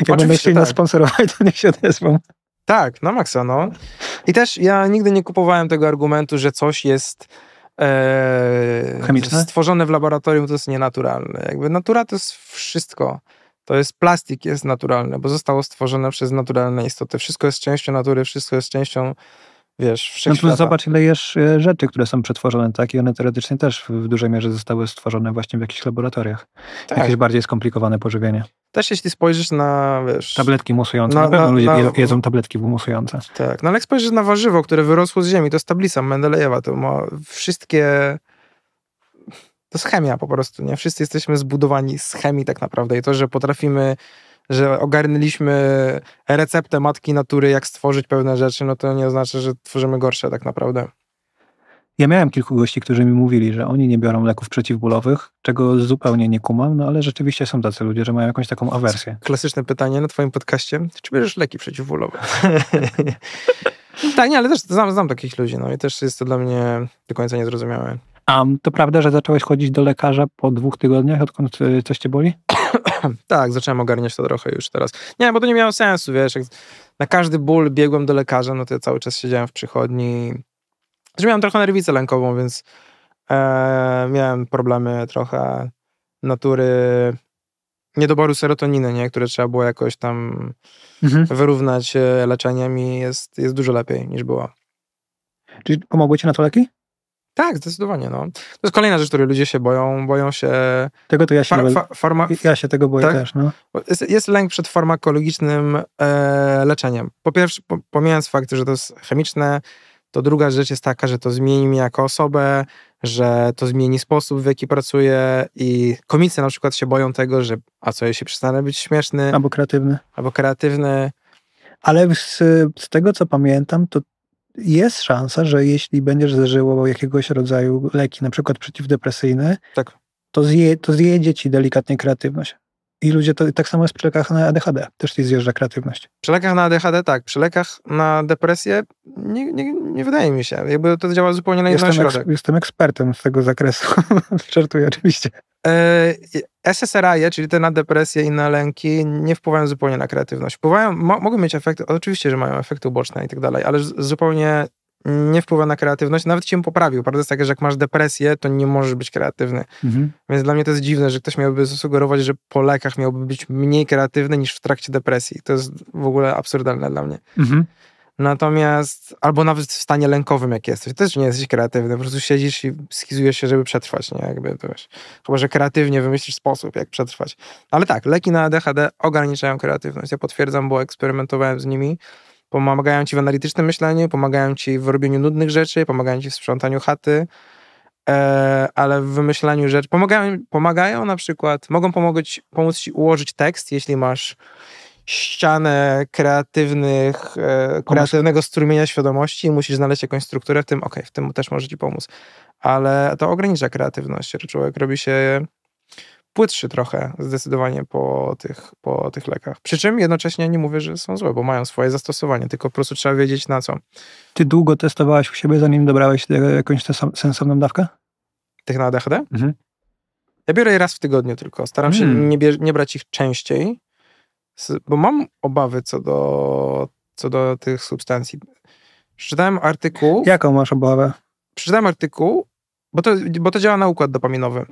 Jak będą chcieli tak. nas sponsorować, to niech się odezwą. Tak, na maksa, no. I też ja nigdy nie kupowałem tego argumentu, że coś jest e, chemiczne stworzone w laboratorium, to jest nienaturalne. Jakby natura to jest wszystko to jest plastik, jest naturalne, bo zostało stworzone przez naturalne istoty. Wszystko jest częścią natury, wszystko jest częścią, wiesz, No plus zobacz, ile jest e, rzeczy, które są przetworzone, tak? I one teoretycznie też w dużej mierze zostały stworzone właśnie w jakichś laboratoriach. Tak. Jakieś bardziej skomplikowane pożywienie. Też jeśli spojrzysz na, wiesz... Tabletki musujące. Na, na pewno na, ludzie na, jedzą tabletki musujące. Tak, no ale jak spojrzysz na warzywo, które wyrosło z ziemi, to jest tablica Mendelejewa, to ma wszystkie to jest chemia po prostu, nie? Wszyscy jesteśmy zbudowani z chemii tak naprawdę i to, że potrafimy, że ogarnęliśmy receptę matki natury, jak stworzyć pewne rzeczy, no to nie oznacza, że tworzymy gorsze tak naprawdę. Ja miałem kilku gości, którzy mi mówili, że oni nie biorą leków przeciwbólowych, czego zupełnie nie kumam, no ale rzeczywiście są tacy ludzie, że mają jakąś taką awersję. Klasyczne pytanie na twoim podcaście, czy bierzesz leki przeciwbólowe? tak, nie, ale też znam, znam takich ludzi, no i też jest to dla mnie do końca niezrozumiałe. A mm, to prawda, że zacząłeś chodzić do lekarza po dwóch tygodniach, odkąd y, coś cię boli? tak, zacząłem ogarniać to trochę już teraz. Nie, bo to nie miało sensu, wiesz. na każdy ból biegłem do lekarza, no to ja cały czas siedziałem w przychodni. Też miałem trochę nerwicę lękową, więc e, miałem problemy trochę natury niedoboru serotoniny, nie? które trzeba było jakoś tam mhm. wyrównać e, leczeniem i jest, jest dużo lepiej niż było. Czy pomogły ci na to leki? Tak, zdecydowanie. No. To jest kolejna rzecz, której ludzie się boją. Boją się. Tego to ja się, far, fa, farma... ja się tego boję tak? też. No. Jest, jest, lęk przed farmakologicznym e, leczeniem. Po pierwsze, pomijając fakt, że to jest chemiczne, to druga rzecz jest taka, że to zmieni mnie jako osobę, że to zmieni sposób, w jaki pracuję i komicy na przykład się boją tego, że a co jeśli przestanę być śmieszny? Albo kreatywny. Albo kreatywny. Ale z, z tego, co pamiętam, to jest szansa, że jeśli będziesz zażyło jakiegoś rodzaju leki, na przykład przeciwdepresyjne, tak. to, zje, to zjedzie ci delikatnie kreatywność. I ludzie to tak samo jest przy lekach na ADHD, też ci zjeżdża kreatywność. Przy lekach na ADHD tak, przy lekach na depresję nie, nie, nie wydaje mi się. Jakby to działa zupełnie na inny jestem środek. Eks, jestem ekspertem z tego zakresu. Żartuję oczywiście. E, SSRI, czyli te na depresję i na lęki, nie wpływają zupełnie na kreatywność. Wpływają, mo mogą mieć efekty, oczywiście, że mają efekty uboczne i tak dalej, ale zupełnie nie wpływa na kreatywność, nawet cię poprawił. Prawda jest taka, że jak masz depresję, to nie możesz być kreatywny. Mhm. Więc dla mnie to jest dziwne, że ktoś miałby sugerować, że po lekach miałby być mniej kreatywny niż w trakcie depresji. To jest w ogóle absurdalne dla mnie. Mhm. Natomiast, albo nawet w stanie lękowym, jak jesteś, też nie jesteś kreatywny, po prostu siedzisz i schizujesz się, żeby przetrwać, nie? Jakby, to wiesz, chyba, że kreatywnie wymyślisz sposób, jak przetrwać. Ale tak, leki na ADHD ograniczają kreatywność. Ja potwierdzam, bo eksperymentowałem z nimi. Pomagają ci w analitycznym myśleniu, pomagają ci w robieniu nudnych rzeczy, pomagają ci w sprzątaniu chaty, e, ale w wymyślaniu rzeczy. Pomagają, pomagają na przykład, mogą pomogć, pomóc ci ułożyć tekst, jeśli masz ścianę kreatywnych, e, kreatywnego strumienia świadomości i musisz znaleźć jakąś strukturę w tym, okej, okay, w tym też może ci pomóc. Ale to ogranicza kreatywność. Człowiek robi się płytszy trochę zdecydowanie po tych, po tych lekach. Przy czym jednocześnie nie mówię, że są złe, bo mają swoje zastosowanie, tylko po prostu trzeba wiedzieć na co. Ty długo testowałeś u siebie, zanim dobrałeś e, jakąś sensowną dawkę? Tych na ADHD? Mhm. Ja biorę je raz w tygodniu tylko. Staram się mm. nie, nie brać ich częściej, bo mam obawy co do, co do tych substancji. Przeczytałem artykuł. Jaką masz obawę? Przeczytałem artykuł, bo to, bo to działa na układ dopaminowy.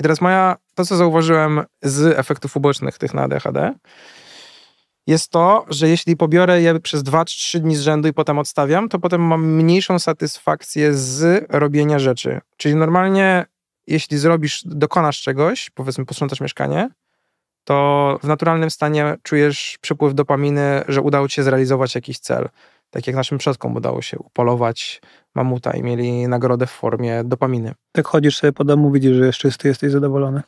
I teraz moja, to co zauważyłem z efektów ubocznych tych na ADHD, jest to, że jeśli pobiorę je przez 2-3 dni z rzędu i potem odstawiam, to potem mam mniejszą satysfakcję z robienia rzeczy. Czyli normalnie, jeśli zrobisz, dokonasz czegoś, powiedzmy posprzątasz mieszkanie, to w naturalnym stanie czujesz przypływ dopaminy, że udało ci się zrealizować jakiś cel. Tak jak naszym przodkom udało się upolować mamuta i mieli nagrodę w formie dopaminy. Tak chodzisz sobie po domu, widzisz, że jest czysty, jesteś zadowolony.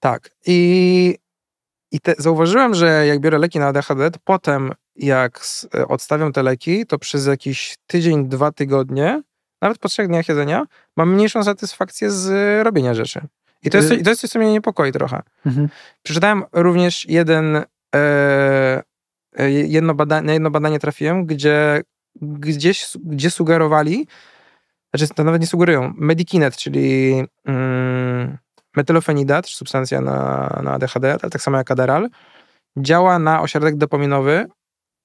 Tak. I, i te, zauważyłem, że jak biorę leki na ADHD, to potem jak e, odstawiam te leki, to przez jakiś tydzień, dwa tygodnie, nawet po trzech dniach jedzenia, mam mniejszą satysfakcję z e, robienia rzeczy. I to jest, y- to jest coś, co mnie niepokoi trochę. Mhm. Przeczytałem również jeden, e, e jedno badanie, na jedno badanie trafiłem, gdzie, gdzieś, gdzie sugerowali, znaczy to nawet nie sugerują, medikinet, czyli mm, metylofenidat, czy substancja na, na ADHD, tak samo jak Adderall, działa na ośrodek dopaminowy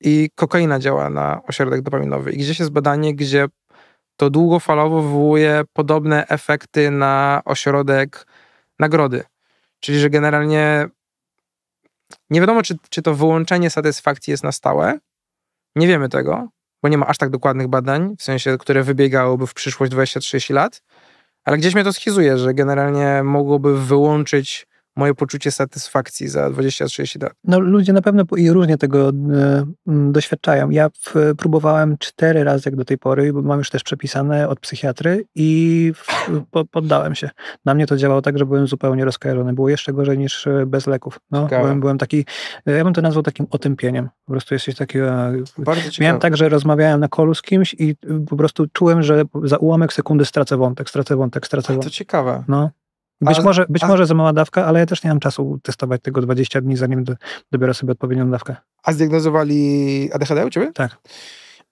i kokaina działa na ośrodek dopaminowy. I gdzieś jest badanie, gdzie to długofalowo wywołuje podobne efekty na ośrodek nagrody. Czyli, że generalnie nie wiadomo, czy, czy to wyłączenie satysfakcji jest na stałe. Nie wiemy tego, bo nie ma aż tak dokładnych badań, w sensie, które wybiegałoby w przyszłość 20-30 lat, ale gdzieś mnie to schizuje, że generalnie mogłoby wyłączyć moje poczucie satysfakcji za 20-30 lat. No ludzie na pewno i różnie tego y, doświadczają. Ja w, próbowałem cztery razy jak do tej pory, bo mam już też przepisane od psychiatry i w, po, poddałem się. Na mnie to działało tak, że byłem zupełnie rozkojarzony. Było jeszcze gorzej niż e, bez leków. No, byłem, byłem, taki, e, ja bym to nazwał takim otępieniem. Po prostu jesteś taki... Bardzo miałem ciekawe. tak, że rozmawiałem na kolu z kimś i po prostu czułem, że za ułamek sekundy stracę wątek, stracę wątek, stracę wątek. To ciekawe. No. Być, a, może, być a, może za mała dawka, ale ja też nie mam czasu testować tego 20 dni, zanim do, dobiorę sobie odpowiednią dawkę. A zdiagnozowali ADHD u ciebie? Tak.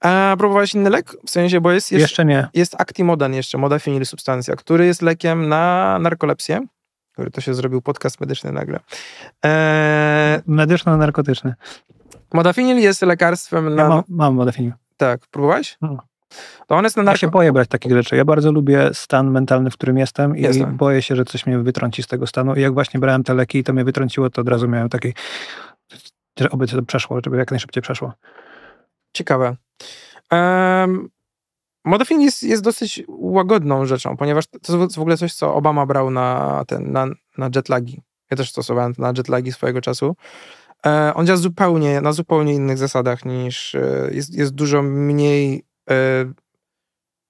A próbowałeś inny lek? W sensie, bo jest... jest jeszcze nie. Jest Actimodan jeszcze, modafinil substancja, który jest lekiem na narkolepsję który to się zrobił podcast medyczny nagle. Eee... Medyczno-narkotyczny. Modafinil jest lekarstwem na... Ja mam, mam modafinil. Tak, próbowałeś? No. To one są na... Ja się boję brać takich rzeczy. Ja bardzo lubię stan mentalny, w którym jestem i jestem. boję się, że coś mnie wytrąci z tego stanu. I jak właśnie brałem te leki i to mnie wytrąciło, to od razu miałem taki, że oby to przeszło, żeby jak najszybciej przeszło. Ciekawe. Um, Modafin jest, jest dosyć łagodną rzeczą, ponieważ to jest w ogóle coś, co Obama brał na, ten, na, na jetlagi. Ja też stosowałem to na jetlagi swojego czasu. E, on działa zupełnie, na zupełnie innych zasadach niż... E, jest, jest dużo mniej E,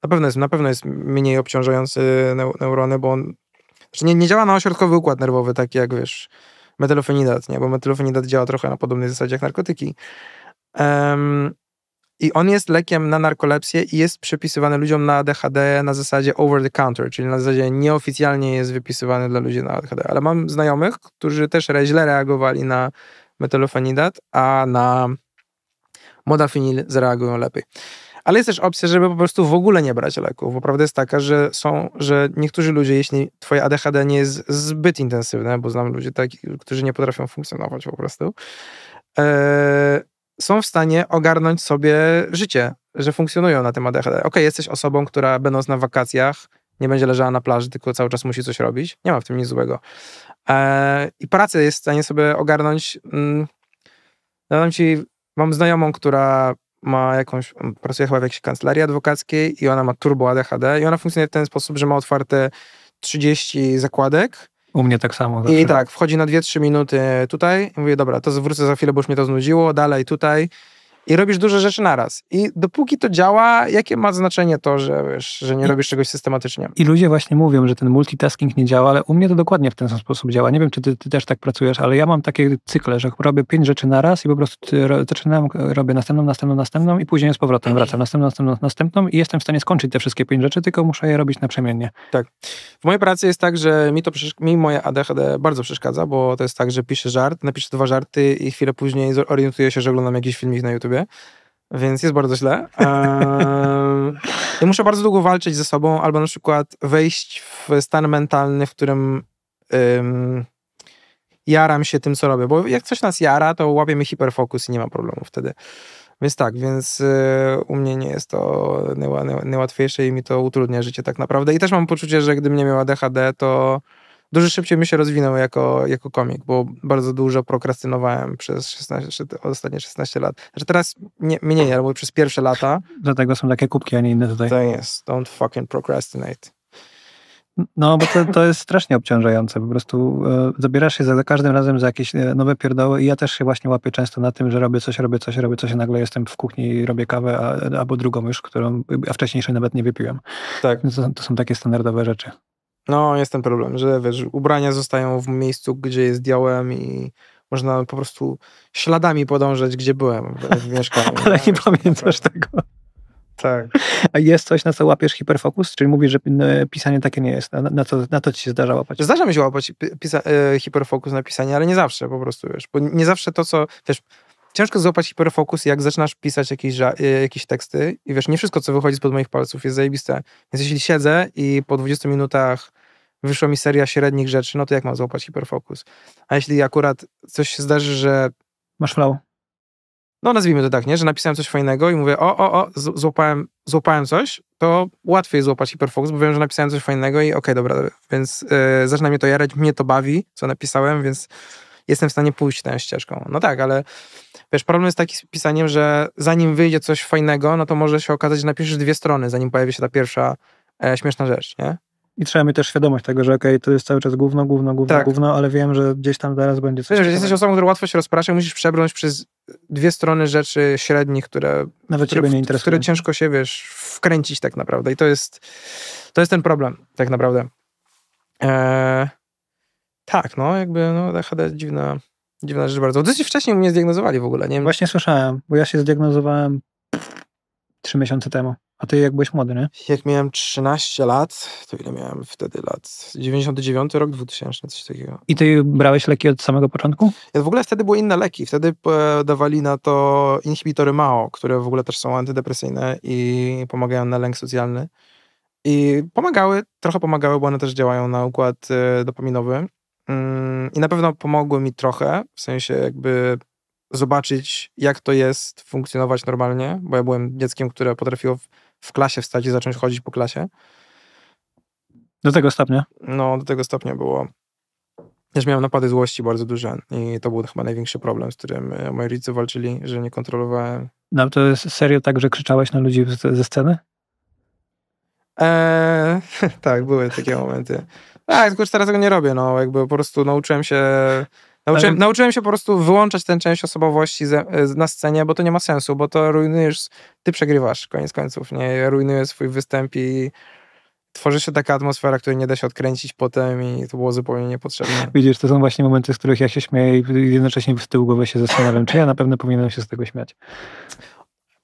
na pewno jest, na pewno jest mniej obciążający neurony, bo on znaczy nie, nie działa na ośrodkowy układ nerwowy, taki jak wiesz, metalofenidat, nie? bo metalofenidat działa trochę na podobnej zasadzie jak narkotyki. Um, I on jest lekiem na narkolepsję i jest przepisywany ludziom na ADHD na zasadzie over the counter, czyli na zasadzie nieoficjalnie jest wypisywany dla ludzi na ADHD. Ale mam znajomych, którzy też źle reagowali na metalofenidat, a na modafinil zareagują lepiej. Ale jest też opcja, żeby po prostu w ogóle nie brać leków, bo prawda jest taka, że są, że niektórzy ludzie, jeśli twoje ADHD nie jest zbyt intensywne, bo znam ludzi takich, którzy nie potrafią funkcjonować po prostu, e, są w stanie ogarnąć sobie życie, że funkcjonują na tym ADHD. Okej, okay, jesteś osobą, która będąc na wakacjach nie będzie leżała na plaży, tylko cały czas musi coś robić. Nie ma w tym nic złego. E, I pracę jest w stanie sobie ogarnąć. Yy, dam ci, mam znajomą, która ma jakąś, pracuje chyba w jakiejś kancelarii adwokackiej i ona ma turbo ADHD i ona funkcjonuje w ten sposób, że ma otwarte 30 zakładek. U mnie tak samo. Zawsze. I tak, wchodzi na 2-3 minuty tutaj i mówię, dobra, to zwrócę za chwilę, bo już mnie to znudziło, dalej tutaj i robisz duże rzeczy naraz. I dopóki to działa, jakie ma znaczenie to, że, wiesz, że nie I, robisz czegoś systematycznie? I ludzie właśnie mówią, że ten multitasking nie działa, ale u mnie to dokładnie w ten sam sposób działa. Nie wiem, czy ty, ty też tak pracujesz, ale ja mam takie cykle, że robię pięć rzeczy naraz i po prostu y, zaczynam, robię następną, następną, następną i później z powrotem mm. wracam, następną, następną, następną i jestem w stanie skończyć te wszystkie pięć rzeczy, tylko muszę je robić naprzemiennie. Tak. W mojej pracy jest tak, że mi to mi moje ADHD bardzo przeszkadza, bo to jest tak, że piszę żart, napiszę dwa żarty i chwilę później orientuję się, że oglądam jakiś filmik na YouTubie więc jest bardzo źle. I e, muszę bardzo długo walczyć ze sobą, albo na przykład wejść w stan mentalny, w którym jaram się tym, co robię, bo jak coś nas jara, to łapiemy hiperfokus i nie ma problemu wtedy. Więc tak, więc y, u mnie nie jest to najłatwiejsze i mi to utrudnia życie tak naprawdę. I też mam poczucie, że gdybym nie miała DHD, to Dużo szybciej mi się rozwinął jako, jako komik, bo bardzo dużo prokrastynowałem przez 16, ostatnie 16 lat. Znaczy teraz nie, mniej, albo przez pierwsze lata. Dlatego są takie kubki, a nie inne tutaj. To tak jest. Don't fucking procrastinate. No, bo to, to jest strasznie obciążające. Po prostu e, zabierasz się za, za każdym razem za jakieś e, nowe pierdoły i ja też się właśnie łapię często na tym, że robię coś, robię coś, robię coś, a nagle jestem w kuchni i robię kawę a, albo drugą już, którą, a wcześniejszej nawet nie wypiłem. Tak. To, to są takie standardowe rzeczy. No, jest ten problem, że wiesz, ubrania zostają w miejscu, gdzie jest działem i można po prostu śladami podążać, gdzie byłem w mieszkaniu. Ale nie tak, pamiętasz tego. Tak. A jest coś, na co łapiesz hiperfokus? Czyli mówisz, że pisanie takie nie jest. Na, na, co, na to ci się zdarza łapać? Zdarza mi się łapać pisa, e, hiperfokus na pisanie, ale nie zawsze po prostu, wiesz. Bo nie zawsze to, co, wiesz, ciężko złapać hiperfokus, jak zaczynasz pisać jakieś, y, jakieś teksty i wiesz, nie wszystko, co wychodzi spod moich palców jest zajebiste. Więc jeśli siedzę i po 20 minutach wyszła mi seria średnich rzeczy, no to jak mam złapać hiperfokus? A jeśli akurat coś się zdarzy, że... Masz flow. No nazwijmy to tak, nie? Że napisałem coś fajnego i mówię, o, o, o, złapałem, złapałem coś, to łatwiej złapać hiperfokus, bo wiem, że napisałem coś fajnego i okej, okay, dobra, więc yy, zaczyna mnie to jarać, mnie to bawi, co napisałem, więc jestem w stanie pójść tą ścieżką. No tak, ale Wiesz, problem jest taki z pisaniem, że zanim wyjdzie coś fajnego, no to może się okazać, że napiszesz dwie strony, zanim pojawi się ta pierwsza e, śmieszna rzecz, nie? I trzeba mieć też świadomość tego, że okej, okay, to jest cały czas główno, główno, główno, tak. Gówno, ale wiem, że gdzieś tam zaraz będzie coś. Wiesz, że jesteś osobą, która łatwo się rozprasza musisz przebrnąć przez dwie strony rzeczy średnich, które... Nawet które, ciebie nie interesują. Które ciężko się, wiesz, wkręcić tak naprawdę. I to jest, to jest ten problem, tak naprawdę. Eee, tak, no, jakby, no, jest dziwna, Dziwna rzecz bardzo. Dosyć wcześniej mnie zdiagnozowali w ogóle, nie wiem. Właśnie słyszałem, bo ja się zdiagnozowałem trzy miesiące temu. A ty jak byłeś młody, nie? Jak miałem 13 lat, to ile miałem wtedy lat? 99 rok, 2000, coś takiego. I ty brałeś leki od samego początku? Ja, w ogóle wtedy były inne leki. Wtedy e, dawali na to inhibitory MAO, które w ogóle też są antydepresyjne i pomagają na lęk socjalny. I pomagały, trochę pomagały, bo one też działają na układ e, dopaminowy Mm, I na pewno pomogły mi trochę, w sensie jakby zobaczyć, jak to jest funkcjonować normalnie, bo ja byłem dzieckiem, które potrafiło w, w klasie wstać i zacząć chodzić po klasie. Do tego stopnia? No, do tego stopnia było. Też miałem napady złości bardzo duże i to był chyba największy problem, z którym e, moi rodzice walczyli, że nie kontrolowałem. No, to jest serio tak, że krzyczałeś na ludzi ze sceny? Eee, tak, były takie momenty. Tak, tylko teraz tego nie robię, no jakby po prostu nauczyłem się... Nauczyłem, nauczyłem się po prostu wyłączać tę część osobowości ze, e, na scenie, bo to nie ma sensu, bo to rujnujesz, ty przegrywasz koniec końców, nie? Rujnujesz swój występ i tworzy się taka atmosfera, której nie da się odkręcić potem i to było zupełnie niepotrzebne. Widzisz, to są właśnie momenty, z których ja się śmieję i jednocześnie w tył głowy się zastanawiam, czy ja na pewno powinienem się z tego śmiać.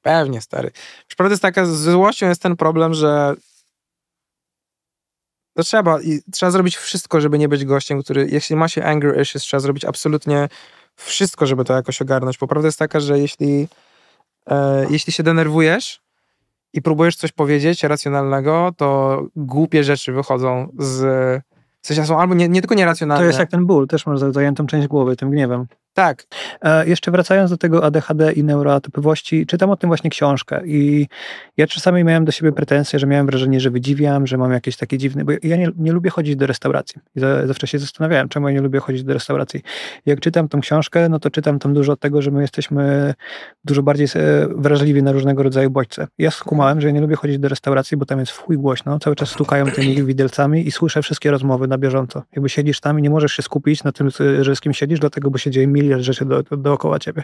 Pewnie, stary. Prawda jest taka, z złością jest ten problem, że to trzeba, i trzeba zrobić wszystko, żeby nie być gościem, który, jeśli ma się anger issues, trzeba zrobić absolutnie wszystko, żeby to jakoś ogarnąć, bo prawda jest taka, że jeśli, e, jeśli się denerwujesz i próbujesz coś powiedzieć racjonalnego, to głupie rzeczy wychodzą z... W sensie są albo nie, nie tylko nieracjonalne. To jest jak ten ból, też masz zajętą część głowy tym gniewem. Tak. E, jeszcze wracając do tego ADHD i neuroatypowości, czytam o tym właśnie książkę i ja czasami miałem do siebie pretensje, że miałem wrażenie, że wydziwiam, że mam jakieś takie dziwne, bo ja nie, nie lubię chodzić do restauracji. I zawsze się zastanawiałem, czemu ja nie lubię chodzić do restauracji. Jak czytam tą książkę, no to czytam tam dużo od tego, że my jesteśmy dużo bardziej e, wrażliwi na różnego rodzaju bodźce. Ja skumałem, że ja nie lubię chodzić do restauracji, bo tam jest fuj głośno, cały czas stukają tymi widelcami i słyszę wszystkie rozmowy na bieżąco. Jakby siedzisz tam i nie możesz się skupić na tym, że z kim siedzisz, dlatego bo się dzieje mil miliard rzeczy do, do, dookoła ciebie.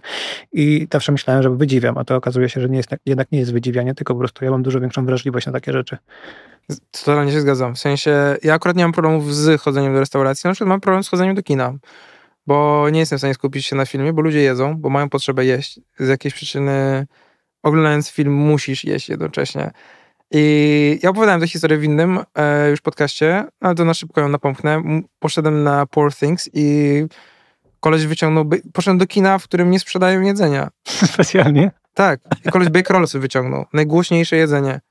I zawsze myślałem, że wydziwiam, a to okazuje się, że nie jest, jednak nie jest wydziwianie, tylko po prostu ja mam dużo większą wrażliwość na takie rzeczy. Totalnie się zgadzam. W sensie, ja akurat nie mam problemów z chodzeniem do restauracji, na przykład mam problem z chodzeniem do kina bo nie jestem w stanie skupić się na filmie, bo ludzie jedzą, bo mają potrzebę jeść. Z jakiejś przyczyny, oglądając film, musisz jeść jednocześnie. I ja opowiadałem tę historię w innym e, już podcaście, no ale to na szybko ją napomknę. Poszedłem na Poor Things i koleś wyciągnął, poszedłem do kina, w którym nie sprzedają jedzenia. Specjalnie? Tak, I koleś Bakerolsy wyciągnął, najgłośniejsze jedzenie.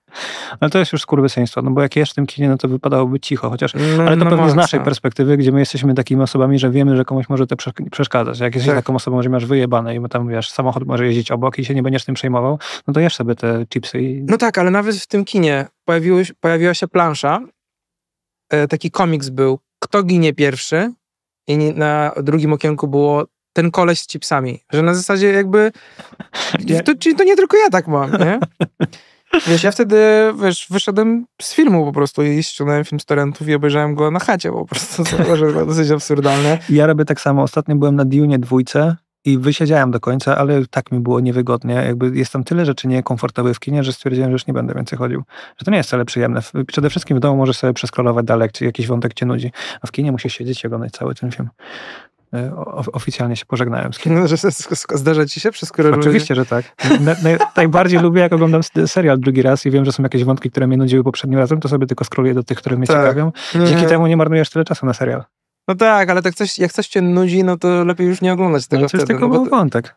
Ale no to jest już skurwysyństwo, no bo jak jesz w tym kinie, no to wypadałoby cicho, chociaż, no, no ale to no pewnie z naszej perspektywy, gdzie my jesteśmy takimi osobami, że wiemy, że komuś może to przeszkadzać. Jak jesteś tak. taką osobą, że masz wyjebane i tam, wiesz, samochód może jeździć obok i się nie będziesz tym przejmował, no to jesz sobie te chipsy i... No tak, ale nawet w tym kinie pojawiła się plansza, e, taki komiks był, kto ginie pierwszy, i na drugim okienku było ten koleś z chipsami, że na zasadzie jakby, to, czyli to nie tylko ja tak mam, nie? Wiesz, ja wtedy, wiesz, wyszedłem z filmu po prostu i ściągnąłem film z torrentów i obejrzałem go na chacie po prostu, to było dosyć absurdalne. Ja robię tak samo. Ostatnio byłem na Dune dwójce i wysiedziałem do końca, ale tak mi było niewygodnie. Jakby jest tam tyle rzeczy niekomfortowych w kinie, że stwierdziłem, że już nie będę więcej chodził. Że to nie jest wcale przyjemne. Przede wszystkim w domu możesz sobie przeskrolować dalej, czy jakiś wątek cię nudzi. A w kinie musisz siedzieć i oglądać cały ten film. E, o, oficjalnie się pożegnałem z kinem. Zdarza ci się przeskrolować. Oczywiście, że tak. Na, na, najbardziej lubię, jak oglądam serial drugi raz i wiem, że są jakieś wątki, które mnie nudziły poprzednim razem, to sobie tylko skroluję do tych, które mnie tak. ciekawią. Dzięki temu nie marnujesz tyle czasu na serial. No tak, ale tak coś, jak coś cię nudzi, no to lepiej już nie oglądać tego no, to jest tylko no, wątek.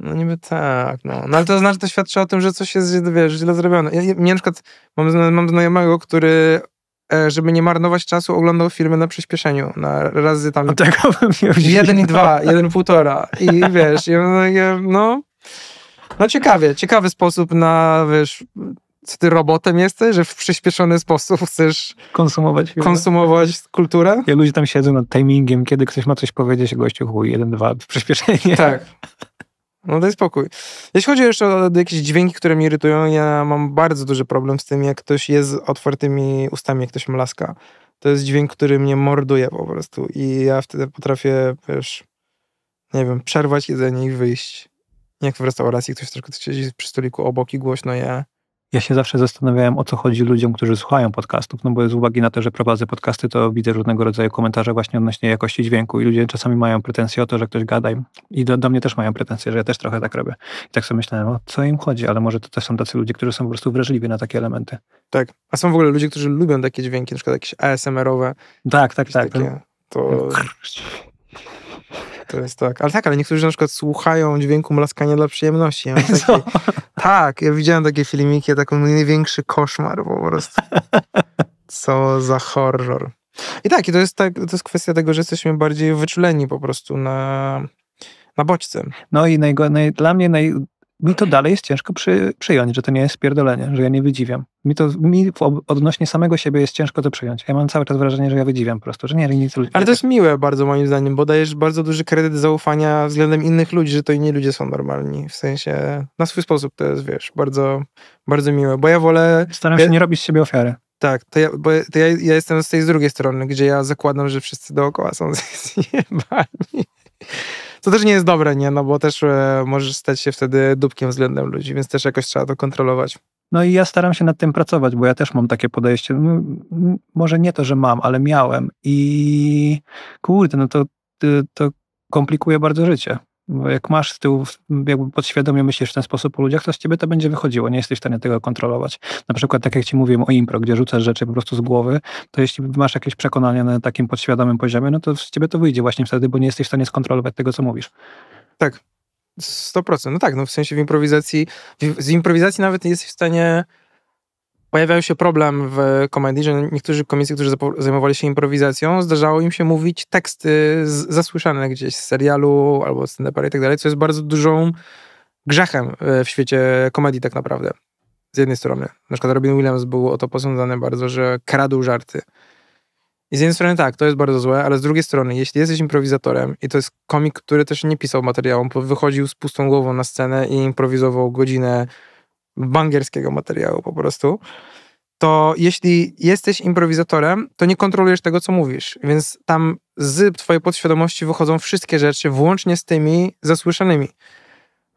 No niby tak, no. no. ale to znaczy, to świadczy o tym, że coś jest wiesz, źle zrobione. Ja, mnie na przykład, mam, mam znajomego, który e, żeby nie marnować czasu, oglądał filmy na przyspieszeniu, na razy tam... No tego bym Jeden i dwa, jeden półtora. I wiesz, no, no, no ciekawie, ciekawy sposób na, wiesz, co ty robotem jesteś, że w przyspieszony sposób chcesz konsumować, konsumować kulturę? Ja ludzie tam siedzą nad timingiem, kiedy ktoś ma coś powiedzieć, gościu chuj, jeden, dwa, przyspieszenie. Tak. No daj spokój. Jeśli chodzi jeszcze o jakieś dźwięki, które mnie irytują, ja mam bardzo duży problem z tym, jak ktoś jest z otwartymi ustami, jak ktoś mlaska. To jest dźwięk, który mnie morduje po prostu i ja wtedy potrafię, wiesz, nie wiem, przerwać jedzenie i wyjść. Jak w restauracji ktoś troszkę siedzi przy stoliku obok i głośno je. Ja się zawsze zastanawiałem, o co chodzi ludziom, którzy słuchają podcastów, no bo z uwagi na to, że prowadzę podcasty, to widzę różnego rodzaju komentarze właśnie odnośnie jakości dźwięku i ludzie czasami mają pretensje o to, że ktoś gada im. i do, do mnie też mają pretensje, że ja też trochę tak robię. I tak sobie myślałem, o co im chodzi, ale może to też są tacy ludzie, którzy są po prostu wrażliwi na takie elementy. Tak, a są w ogóle ludzie, którzy lubią takie dźwięki, na przykład jakieś ASMR-owe. Tak, tak, tak. Takie, to... To jest tak. Ale tak, ale niektórzy na przykład słuchają dźwięku mlaskania dla przyjemności. Ja taki, tak, ja widziałem takie filmiki, taki największy koszmar po prostu. Co za horror. I tak, i to jest, tak, to jest kwestia tego, że jesteśmy bardziej wyczuleni po prostu na, na bodźce. No i naj, naj, dla mnie naj, mi to dalej jest ciężko przy, przyjąć, że to nie jest spierdolenie, że ja nie wydziwiam. Mi to mi odnośnie samego siebie jest ciężko to przyjąć. Ja mam cały czas wrażenie, że ja wydziwiam po prostu, że nie, nic Ale to tak. jest miłe bardzo moim zdaniem, bo dajesz bardzo duży kredyt zaufania względem innych ludzi, że to inni ludzie są normalni. W sensie na swój sposób to jest, wiesz, bardzo, bardzo miłe, bo ja wolę... Staram się ja... nie robić z siebie ofiary. Tak, to ja, bo to ja, ja, jestem z tej z drugiej strony, gdzie ja zakładam, że wszyscy dookoła są zjebani. Co też nie jest dobre, nie? No bo też e, możesz stać się wtedy dupkiem względem ludzi, więc też jakoś trzeba to kontrolować. No i ja staram się nad tym pracować, bo ja też mam takie podejście. Może nie to, że mam, ale miałem. I kurde, no to, to komplikuje bardzo życie jak masz z tyłu, jakby podświadomie myślisz w ten sposób o ludziach, to z ciebie to będzie wychodziło, nie jesteś w stanie tego kontrolować. Na przykład, tak jak ci mówiłem o impro, gdzie rzucasz rzeczy po prostu z głowy, to jeśli masz jakieś przekonania na takim podświadomym poziomie, no to z ciebie to wyjdzie właśnie wtedy, bo nie jesteś w stanie skontrolować tego, co mówisz. Tak, 100%. No tak, no w sensie w improwizacji, w, z improwizacji nawet nie jesteś w stanie pojawiał się problem w komedii, że niektórzy komicy, którzy zajmowali się improwizacją, zdarzało im się mówić teksty zasłyszane gdzieś z serialu albo z stand i tak dalej, co jest bardzo dużą grzechem e, w świecie komedii tak naprawdę. Z jednej strony. Na przykład Robin Williams był o to posądzany bardzo, że kradł żarty. I z jednej strony tak, to jest bardzo złe, ale z drugiej strony, jeśli jesteś improwizatorem i to jest komik, który też nie pisał materiału, wychodził z pustą głową na scenę i improwizował godzinę bangerskiego materiału po prostu, to jeśli jesteś improwizatorem, to nie kontrolujesz tego, co mówisz. Więc tam z twojej podświadomości wychodzą wszystkie rzeczy, włącznie z tymi zasłyszanymi.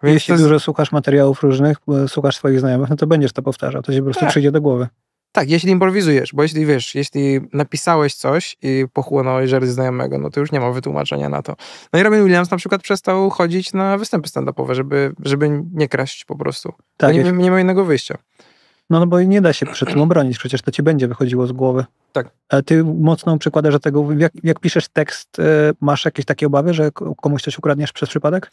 Więc jeśli jest... dużo słuchasz materiałów różnych, słuchasz swoich znajomych, no to będziesz to powtarzał. To się po prostu tak. przyjdzie do głowy. Tak, jeśli improwizujesz, bo jeśli wiesz, jeśli napisałeś coś i pochłonąłeś żery znajomego, no to już nie ma wytłumaczenia na to. No i Robin Williams na przykład przestał chodzić na występy stand-upowe, żeby, żeby nie kraść po prostu. Tak, no nie, nie, ma innego wyjścia. No, no bo nie da się przed tym obronić, przecież to ci będzie wychodziło z głowy. Tak. A e, ty mocno przykładasz do tego, jak, jak piszesz tekst, e, masz jakieś takie obawy, że komuś coś ukradniesz przez przypadek?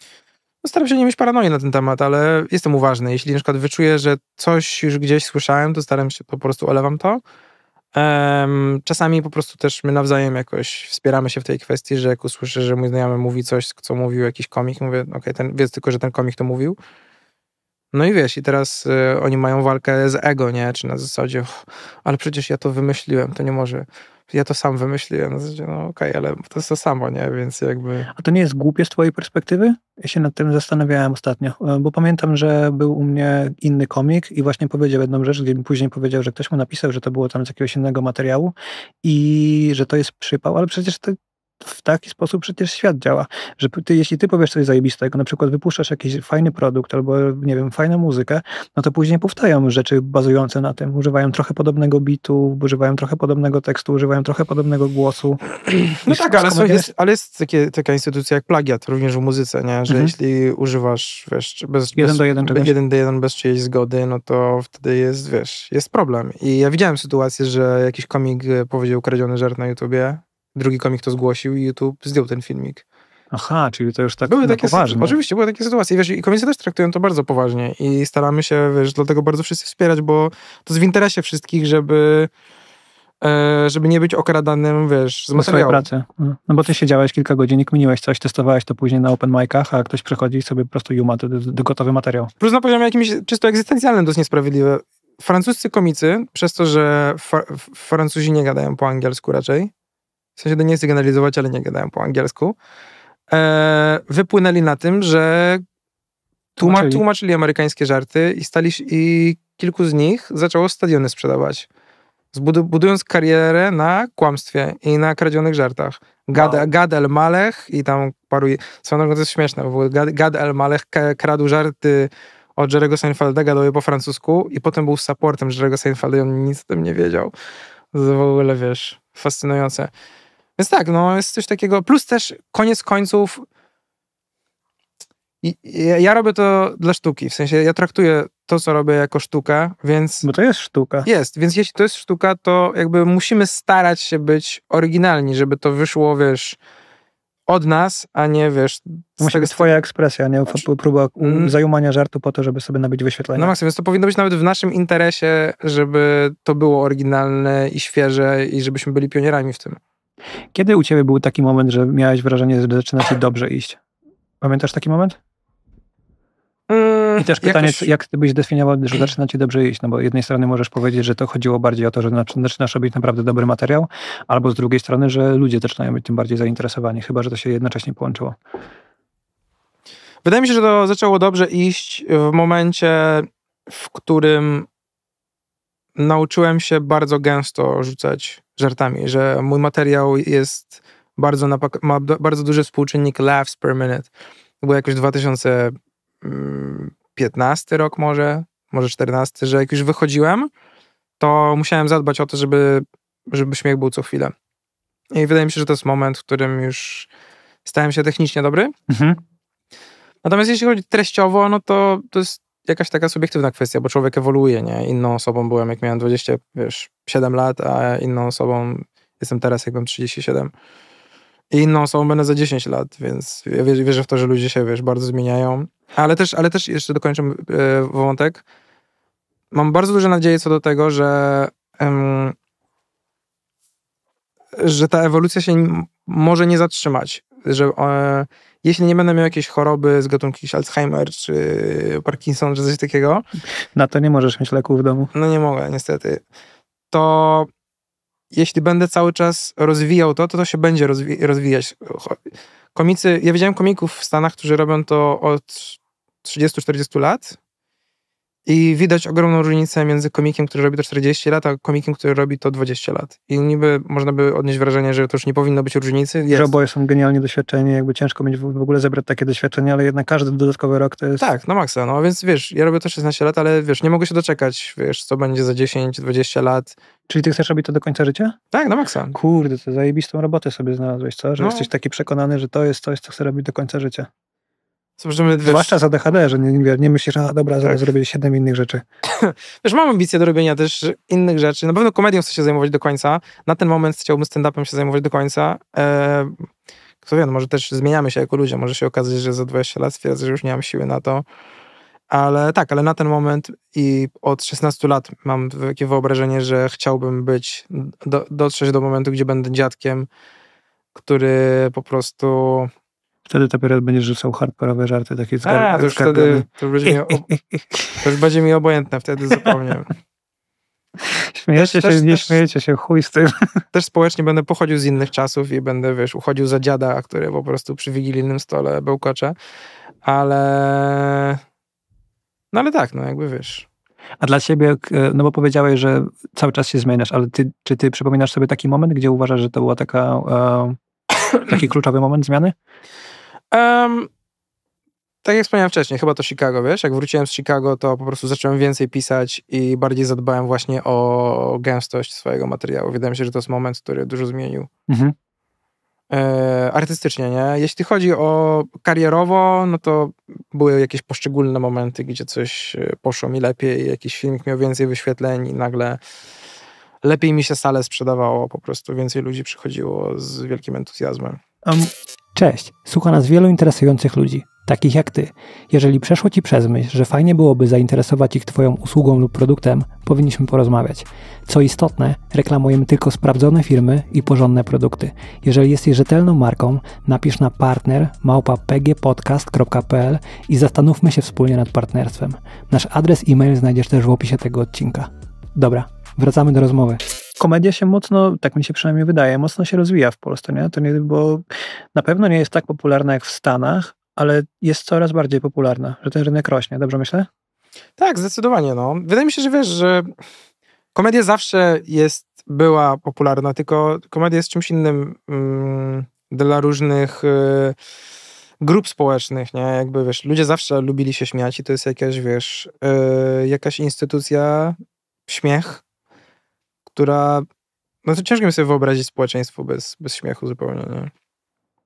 No staram się nie mieć paranoi na ten temat, ale jestem uważny. Jeśli na przykład wyczuję, że coś już gdzieś słyszałem, to staram się, to po prostu olewam to. czasami po prostu też my nawzajem jakoś wspieramy się w tej kwestii, że jak usłyszę, że mój znajomy mówi coś, co mówił jakiś komik, mówię, okej, okay, ten, wiedz tylko, że ten komik to mówił. No i wiesz, i teraz y, oni mają walkę z ego, nie? Czy na zasadzie, ale przecież ja to wymyśliłem, to nie może ja to sam wymyśliłem, no okej, okay, ale to jest to samo, nie, więc jakby... A to nie jest głupie z twojej perspektywy? Ja się nad tym zastanawiałem ostatnio, e, bo pamiętam, że był u mnie inny komik i właśnie powiedział jedną rzecz, gdzie mi później powiedział, że ktoś mu napisał, że to było tam z jakiegoś innego materiału i że to jest przypał, ale przecież to w taki sposób przecież świat działa, że ty, jeśli ty powiesz coś zajebistego, na przykład wypuszczasz jakiś fajny produkt albo, nie wiem, fajną muzykę, no to później powstają rzeczy bazujące na tym. Używają trochę podobnego bitu, używają trochę podobnego tekstu, używają trochę podobnego głosu. No tak, ale, słuchaj, jest, ale jest takie, taka instytucja jak plagiat również w muzyce, nie? że mhm. jeśli używasz, wiesz, bez, jeden, bez, do jeden, czegoś. jeden do jeden bez czyjejś zgody, no to wtedy jest, wiesz, jest problem. I ja widziałem sytuację, że jakiś komik e, powiedział kradziony żart na YouTubie drugi komik to zgłosił i YouTube zdjął ten filmik. Aha, czyli to już tak były takie poważnie. Oczywiście, były takie sytuacje. Wiesz, I komisje też traktują to bardzo poważnie i staramy się, wiesz, dlatego bardzo wszyscy wspierać, bo to jest w interesie wszystkich, żeby e, żeby nie być okradanym, wiesz, z materiału. pracy. Mm. No bo ty siedziałeś kilka godzin, kminiłeś coś, testowałeś to później na open micach, a ktoś przychodzi i sobie po prostu juma, to, to gotowy materiał. Plus na poziomie jakimś czysto egzystencjalnym to jest niesprawiedliwe. Francuscy komicy, przez to, że fa Francuzi nie gadają po angielsku raczej, w sensie to no, nie chcę generalizować, ale nie gadają po angielsku. E, wypłynęli na tym, że tłumaczyli. tłumaczyli amerykańskie żarty i, stali, i kilku z nich zaczęło stadiony sprzedawać. Zbudu, budując karierę na kłamstwie i na kradzionych żartach. Gad, wow. Gad El Malech i tam paru... Swoją to jest śmieszne, bo Gad, Gad El Malech kradł żarty od Jerego Seinfelda, gadał je po francusku i potem był supportem Jerego Seinfelda i on nic o tym nie wiedział. To w ogóle, wiesz, fascynujące. Więc tak, no jest coś takiego. Plus też koniec końców ja, ja robię to dla sztuki. W sensie ja traktuję to, co robię jako sztukę, więc... Bo to jest sztuka. Jest, więc jeśli to jest sztuka, to jakby musimy starać się być oryginalni, żeby to wyszło, wiesz, od nas, a nie, wiesz... Musi tego... być twoja ekspresja, nie znaczy, próba mm. zajumania żartu po to, żeby sobie nabić wyświetlenia. No maksymalnie, więc to powinno być nawet w naszym interesie, żeby to było oryginalne i świeże i żebyśmy byli pionierami w tym. Kiedy u ciebie był taki moment, że miałeś wrażenie, że zaczyna ci dobrze iść? Pamiętasz taki moment? Mm, I też pytanie, jakoś... jak ty byś definiował, że zaczyna ci dobrze iść? No bo z jednej strony możesz powiedzieć, że to chodziło bardziej o to, że zaczynasz robić naprawdę dobry materiał, albo z drugiej strony, że ludzie zaczynają być tym bardziej zainteresowani, chyba że to się jednocześnie połączyło. Wydaje mi się, że to zaczęło dobrze iść w momencie, w którym nauczyłem się bardzo gęsto rzucać żartami, że mój materiał jest bardzo, napak- ma bardzo duży współczynnik laughs per minute. To był jakoś 2015 rok może, może 14, że jak już wychodziłem, to musiałem zadbać o to, żeby, żeby śmiech był co chwilę. I wydaje mi się, że to jest moment, w którym już stałem się technicznie dobry. Mhm. Natomiast jeśli chodzi treściowo, no to to jest jakaś taka subiektywna kwestia, bo człowiek ewoluuje, nie? Inną osobą byłem, jak miałem 27 lat, a inną osobą jestem teraz, jak mam 37. I inną osobą będę za 10 lat, więc ja wierzę w to, że ludzie się, wiesz, bardzo zmieniają. Ale też, ale też jeszcze dokończę e, wątek. Mam bardzo duże nadzieje co do tego, że że ta ewolucja się może nie zatrzymać, że e, jeśli nie będę miał jakiejś choroby z gatunku Alzheimer czy y, Parkinson czy coś takiego. Na to nie możesz mieć leków w domu. No nie mogę, niestety. To jeśli będę cały czas rozwijał to, to to się będzie rozwi- rozwijać. Komicy, ja widziałem komików w Stanach, którzy robią to od 30-40 lat i widać ogromną różnicę między komikiem, który robi to 40 lat, a komikiem, który robi to 20 lat. I niby można by odnieść wrażenie, że to już nie powinno być różnicy. Jest. Że oboje są genialnie doświadczeni, jakby ciężko mieć w ogóle zebrać takie doświadczenie, ale jednak każdy dodatkowy rok to jest... Tak, no maksa, no więc wiesz, ja robię to 16 lat, ale wiesz, nie mogę się doczekać, wiesz, co będzie za 10, 20 lat. Czyli ty chcesz robić to do końca życia? Tak, na maksa. Kurde, to zajebistą robotę sobie znalazłeś, co? Że no. jesteś taki przekonany, że to jest coś, co chcesz robić do końca życia. Możemy, wiesz, Zwłaszcza za DHD, że nie, nie myślisz, że dobra, zaraz tak. siedem innych rzeczy. wiesz, mam ambicje do robienia też innych rzeczy. Na pewno komedią chcę się zajmować do końca. Na ten moment chciałbym stand-upem się zajmować do końca. Eee, kto wie, no może też zmieniamy się jako ludzie. Może się okazać, że za 20 lat stwierdzę, że już nie mam siły na to. Ale tak, ale na ten moment i od 16 lat mam takie wyobrażenie, że chciałbym być, do, dotrzeć do momentu, gdzie będę dziadkiem, który po prostu Wtedy dopiero będziesz rzucał hardkorowe żarty takie skarby. A, to już wtedy, to już, będzie mi, ob... to już będzie mi obojętne, wtedy zupełnie. Śmiejecie też, się, też, nie śmiejecie się, chuj z tym. Też społecznie będę pochodził z innych czasów i będę, wiesz, uchodził za dziada, który po prostu przy wigilijnym stole bełkocze, ale... No ale tak, no jakby wiesz. A dla ciebie, no bo powiedziałeś, że cały czas się zmieniasz, ale ty, czy ty przypominasz sobie taki moment, gdzie uważasz, że to była taka... E, taki kluczowy moment zmiany? Um, tak jak wspomniałem wcześniej, chyba to Chicago, wiesz? Jak wróciłem z Chicago, to po prostu zacząłem więcej pisać i bardziej zadbałem właśnie o gęstość swojego materiału. Wydaje mi się, że to jest moment, który dużo zmienił. Mhm. E, artystycznie, nie? Jeśli chodzi o karierowo, no to były jakieś poszczególne momenty, gdzie coś e, poszło mi lepiej, jakiś filmik miał więcej wyświetleń i nagle lepiej mi się sale sprzedawało, po prostu więcej ludzi przychodziło z wielkim entuzjazmem. Um, Cześć, słucha nas wielu interesujących ludzi, takich jak ty. Jeżeli przeszło ci przez myśl, że fajnie byłoby zainteresować ich twoją usługą lub produktem, powinniśmy porozmawiać. Co istotne, reklamujemy tylko sprawdzone firmy i porządne produkty. Jeżeli jesteś rzetelną marką, napisz na partner i zastanówmy się wspólnie nad partnerstwem. Nasz adres e-mail znajdziesz też w opisie tego odcinka. Dobra, wracamy do rozmowy komedia się mocno, tak mi się przynajmniej wydaje, mocno się rozwija w Polsce, nie? To nie, bo na pewno nie jest tak popularna jak w Stanach, ale jest coraz bardziej popularna, że ten rynek rośnie, dobrze myślę? Tak, zdecydowanie, no. Wydaje mi się, że wiesz, że komedia zawsze jest, była popularna, tylko komedia jest czymś innym mm, dla różnych... Y, grup społecznych, nie? Jakby, wiesz, ludzie zawsze lubili się śmiać i to jest jakaś, wiesz, y, jakaś instytucja śmiech, która. No to ciężko mi sobie wyobrazić społeczeństwo bez, bez śmiechu zupełnie. Nie?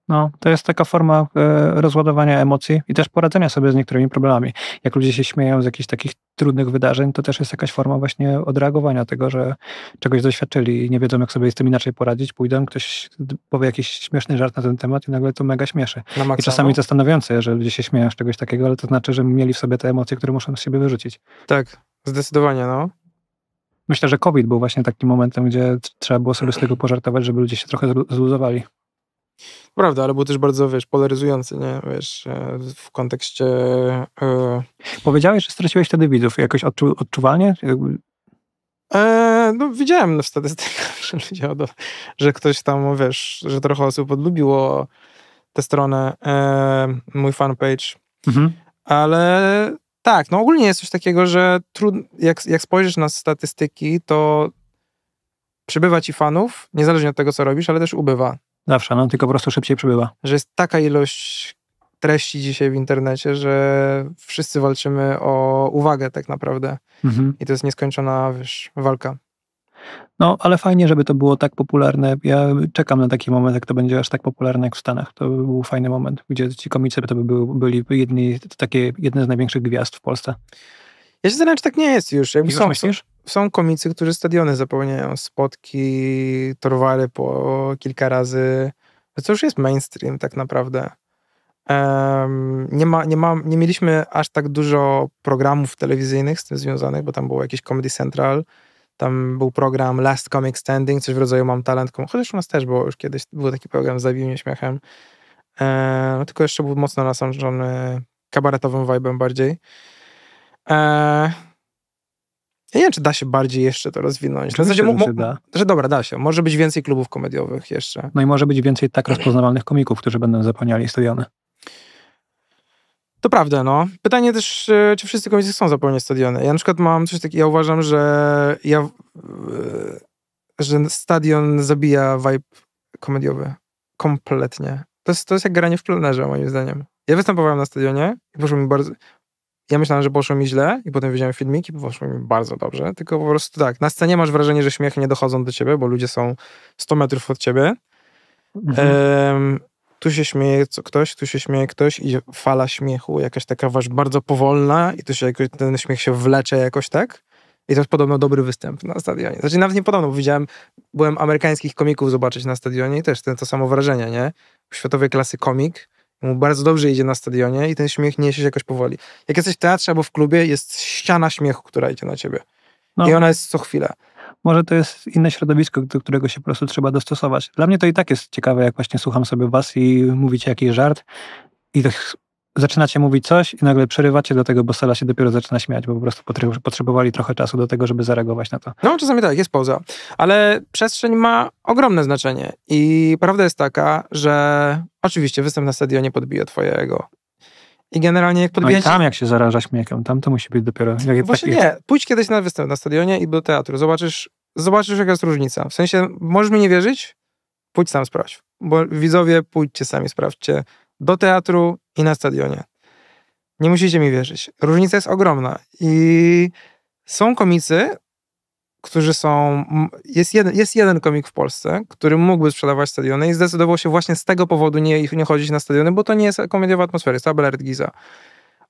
No, to jest taka forma e, rozładowania emocji i też poradzenia sobie z niektórymi problemami. Jak ludzie się śmieją z jakichś takich trudnych wydarzeń, to też jest jakaś forma właśnie odreagowania tego, że czegoś doświadczyli i nie wiedzą, jak sobie z tym inaczej poradzić. Pójdą, ktoś powie jakiś śmieszny żart na ten temat i nagle to mega śmieszy. I czasami no. zastanawiające, że ludzie się śmieją z czegoś takiego, ale to znaczy, że mieli w sobie te emocje, które muszą z siebie wyrzucić. Tak, zdecydowanie, no. Myślę, że COVID był właśnie takim momentem, gdzie trzeba było sobie z tego pożartować, żeby ludzie się trochę zluzowali. Prawda, ale był też bardzo, wiesz, polaryzujący, nie? Wiesz, e, w kontekście... Yy... Powiedziałeś, że straciłeś wtedy widzów. Jakoś odczu odczuwalnie? E, no, widziałem w statystykach, że, ludzie że ktoś tam, wiesz, że trochę osób odlubiło tę stronę, mój fanpage. Mhm. Ale tak, no ogólnie jest coś takiego, że trud... jak, jak spojrzysz na statystyki, to przybywa ci fanów, niezależnie od tego, co robisz, ale też ubywa. Zawsze, no tylko po prostu szybciej przybywa. Że jest taka ilość treści dzisiaj w internecie, że wszyscy walczymy o uwagę tak naprawdę. Mhm. I to jest nieskończona wiesz, walka. No, ale fajnie, żeby to było tak popularne. Ja czekam na taki moment, jak to będzie aż tak popularne jak w Stanach. To by był fajny moment, gdzie ci komicy to by był, byli jedni, takie, jedne z największych gwiazd w Polsce. Ja się zastanawiam, czy tak nie jest już. Jakby są, są komicy, którzy stadiony zapełniają, spotki, torwary po kilka razy. To już jest mainstream tak naprawdę. Um, nie, ma, nie, ma, nie mieliśmy aż tak dużo programów telewizyjnych z tym związanych, bo tam było jakieś Comedy Central, tam był program Last Comic Standing, coś w rodzaju Mam Talent, chociaż u nas też było już kiedyś, był taki program z Zabił mnie śmiechem. E, no, tylko jeszcze był mocno nasączony kabaretowym vibe'em bardziej. E, ja nie wiem, czy da się bardziej jeszcze to rozwinąć. W zasadzie, że, da. że dobra, da się. Może być więcej klubów komediowych jeszcze. No i może być więcej tak rozpoznawalnych komików, którzy będą zapełniali stadiony. To prawda, no. Pytanie też, e, czy wszyscy kobiety chcą zapełniać stadiony. Ja na przykład mam coś takiego, ja uważam, że ja, e, że stadion zabija vibe komediowy. Kompletnie. To jest, to jest jak granie w plenerze, moim zdaniem. Ja występowałem na stadionie i poszło mi bardzo... Ja myślałem, że poszło mi źle i potem widziałem filmik i poszło mi bardzo dobrze, tylko po prostu tak, na scenie masz wrażenie, że śmiechy nie dochodzą do ciebie, bo ludzie są 100 metrów od ciebie. Mhm tu się śmieje ktoś, tu się śmieje ktoś i fala śmiechu, jakaś taka wasz bardzo powolna i to się jakoś, ten śmiech się wlecze jakoś tak. I to jest podobno dobry występ na stadionie. Znaczy nawet nie podobno, bo widziałem, byłem amerykańskich komików zobaczyć na stadionie i też ten, to samo wrażenie, nie? Światowej klasy komik, mu bardzo dobrze idzie na stadionie i ten śmiech niesie się jakoś powoli. Jak jesteś w teatrze albo w klubie, jest ściana śmiechu, która idzie na ciebie. No. I ona jest co chwilę może to jest inne środowisko, do którego się po prostu trzeba dostosować. Dla mnie to i tak jest ciekawe, jak właśnie słucham sobie was i mówicie jakiś żart i tak zaczynacie mówić coś i nagle przerywacie do tego, bo sala się dopiero zaczyna śmiać, bo po prostu potrzebowali trochę czasu do tego, żeby zareagować na to. No, czasami tak, jest poza, Ale przestrzeń ma ogromne znaczenie i prawda jest taka, że oczywiście występ na stadionie podbije twojego i generalnie jak podbijesz No i tam jak się zaraża śmiechem, tam to musi być dopiero... Jak Właśnie taki... nie, pójdź kiedyś na wystawę na stadionie i do teatru, zobaczysz, zobaczysz jaka jest różnica. W sensie, możesz mi nie wierzyć? Pójdź sam sprawdź. Bo widzowie, pójdźcie sami, sprawdźcie do teatru i na stadionie. Nie musicie mi wierzyć. Różnica jest ogromna i są komicy, którzy są. Jest jeden, jest jeden komik w Polsce, który mógłby sprzedawać stadiony i zdecydował się właśnie z tego powodu nie, nie chodzić na stadiony, bo to nie jest komediowa atmosfera, jest to Abelard Giza.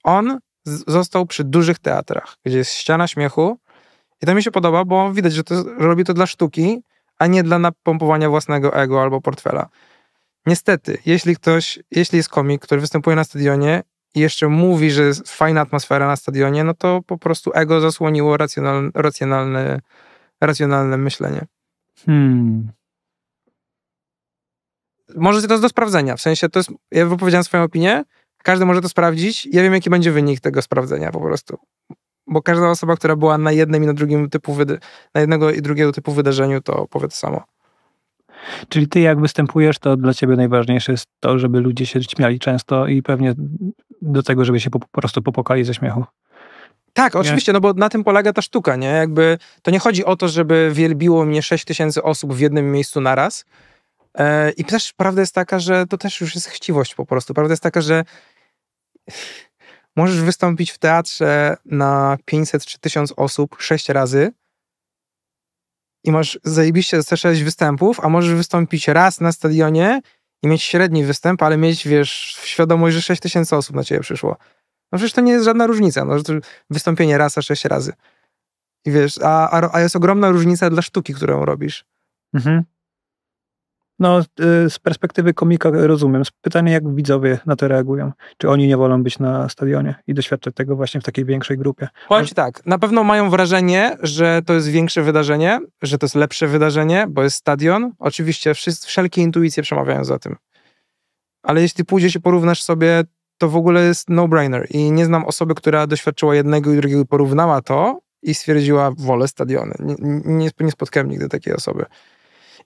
On został przy dużych teatrach, gdzie jest ściana śmiechu i to mi się podoba, bo widać, że to robi to dla sztuki, a nie dla napompowania własnego ego albo portfela. Niestety, jeśli ktoś, jeśli jest komik, który występuje na stadionie jeszcze mówi, że jest fajna atmosfera na stadionie, no to po prostu ego zasłoniło racjonalne, racjonalne, myślenie. Hmm. Może to jest do sprawdzenia. W sensie to jest, ja wypowiedziałem swoją opinię, każdy może to sprawdzić. Ja wiem, jaki będzie wynik tego sprawdzenia po prostu. Bo każda osoba, która była na jednym i na drugim typu na jednego i drugiego typu wydarzeniu, to powie to samo. Czyli ty jak występujesz, to dla ciebie najważniejsze jest to, żeby ludzie się śmiali często i pewnie do tego, żeby się po, po prostu popokali ze śmiechu. Tak, oczywiście, no bo na tym polega ta sztuka, nie? Jakby to nie chodzi o to, żeby wielbiło mnie 6 tysięcy osób w jednym miejscu naraz. raz. E, I też prawda jest taka, że to też już jest chciwość po prostu. Prawda jest taka, że możesz wystąpić w teatrze na 500 czy 1000 osób 6 razy i masz zajebiście 6 występów, a możesz wystąpić raz na stadionie i mieć średni występ, ale mieć, wiesz, świadomość, że 6 tysięcy osób na ciebie przyszło. No przecież to nie jest żadna różnica, no, że wystąpienie raz a sześć razy. I wiesz, a, a, jest ogromna różnica dla sztuki, którą robisz. Mhm. No, y, z perspektywy komika rozumiem. Pytanie, jak widzowie na to reagują. Czy oni nie wolą być na stadionie i doświadczać tego właśnie w takiej większej grupie? Powiem ci tak, na pewno mają wrażenie, że to jest większe wydarzenie, że to jest lepsze wydarzenie, bo jest stadion. Oczywiście wszyscy, wszelkie intuicje przemawiają za tym. Ale jeśli pójdzie się porównasz sobie, to w ogóle jest no-brainer. I nie znam osoby, która doświadczyła jednego i drugiego, porównała to i stwierdziła, wolę stadiony. Nie, nie, nie spotkałem nigdy takiej osoby.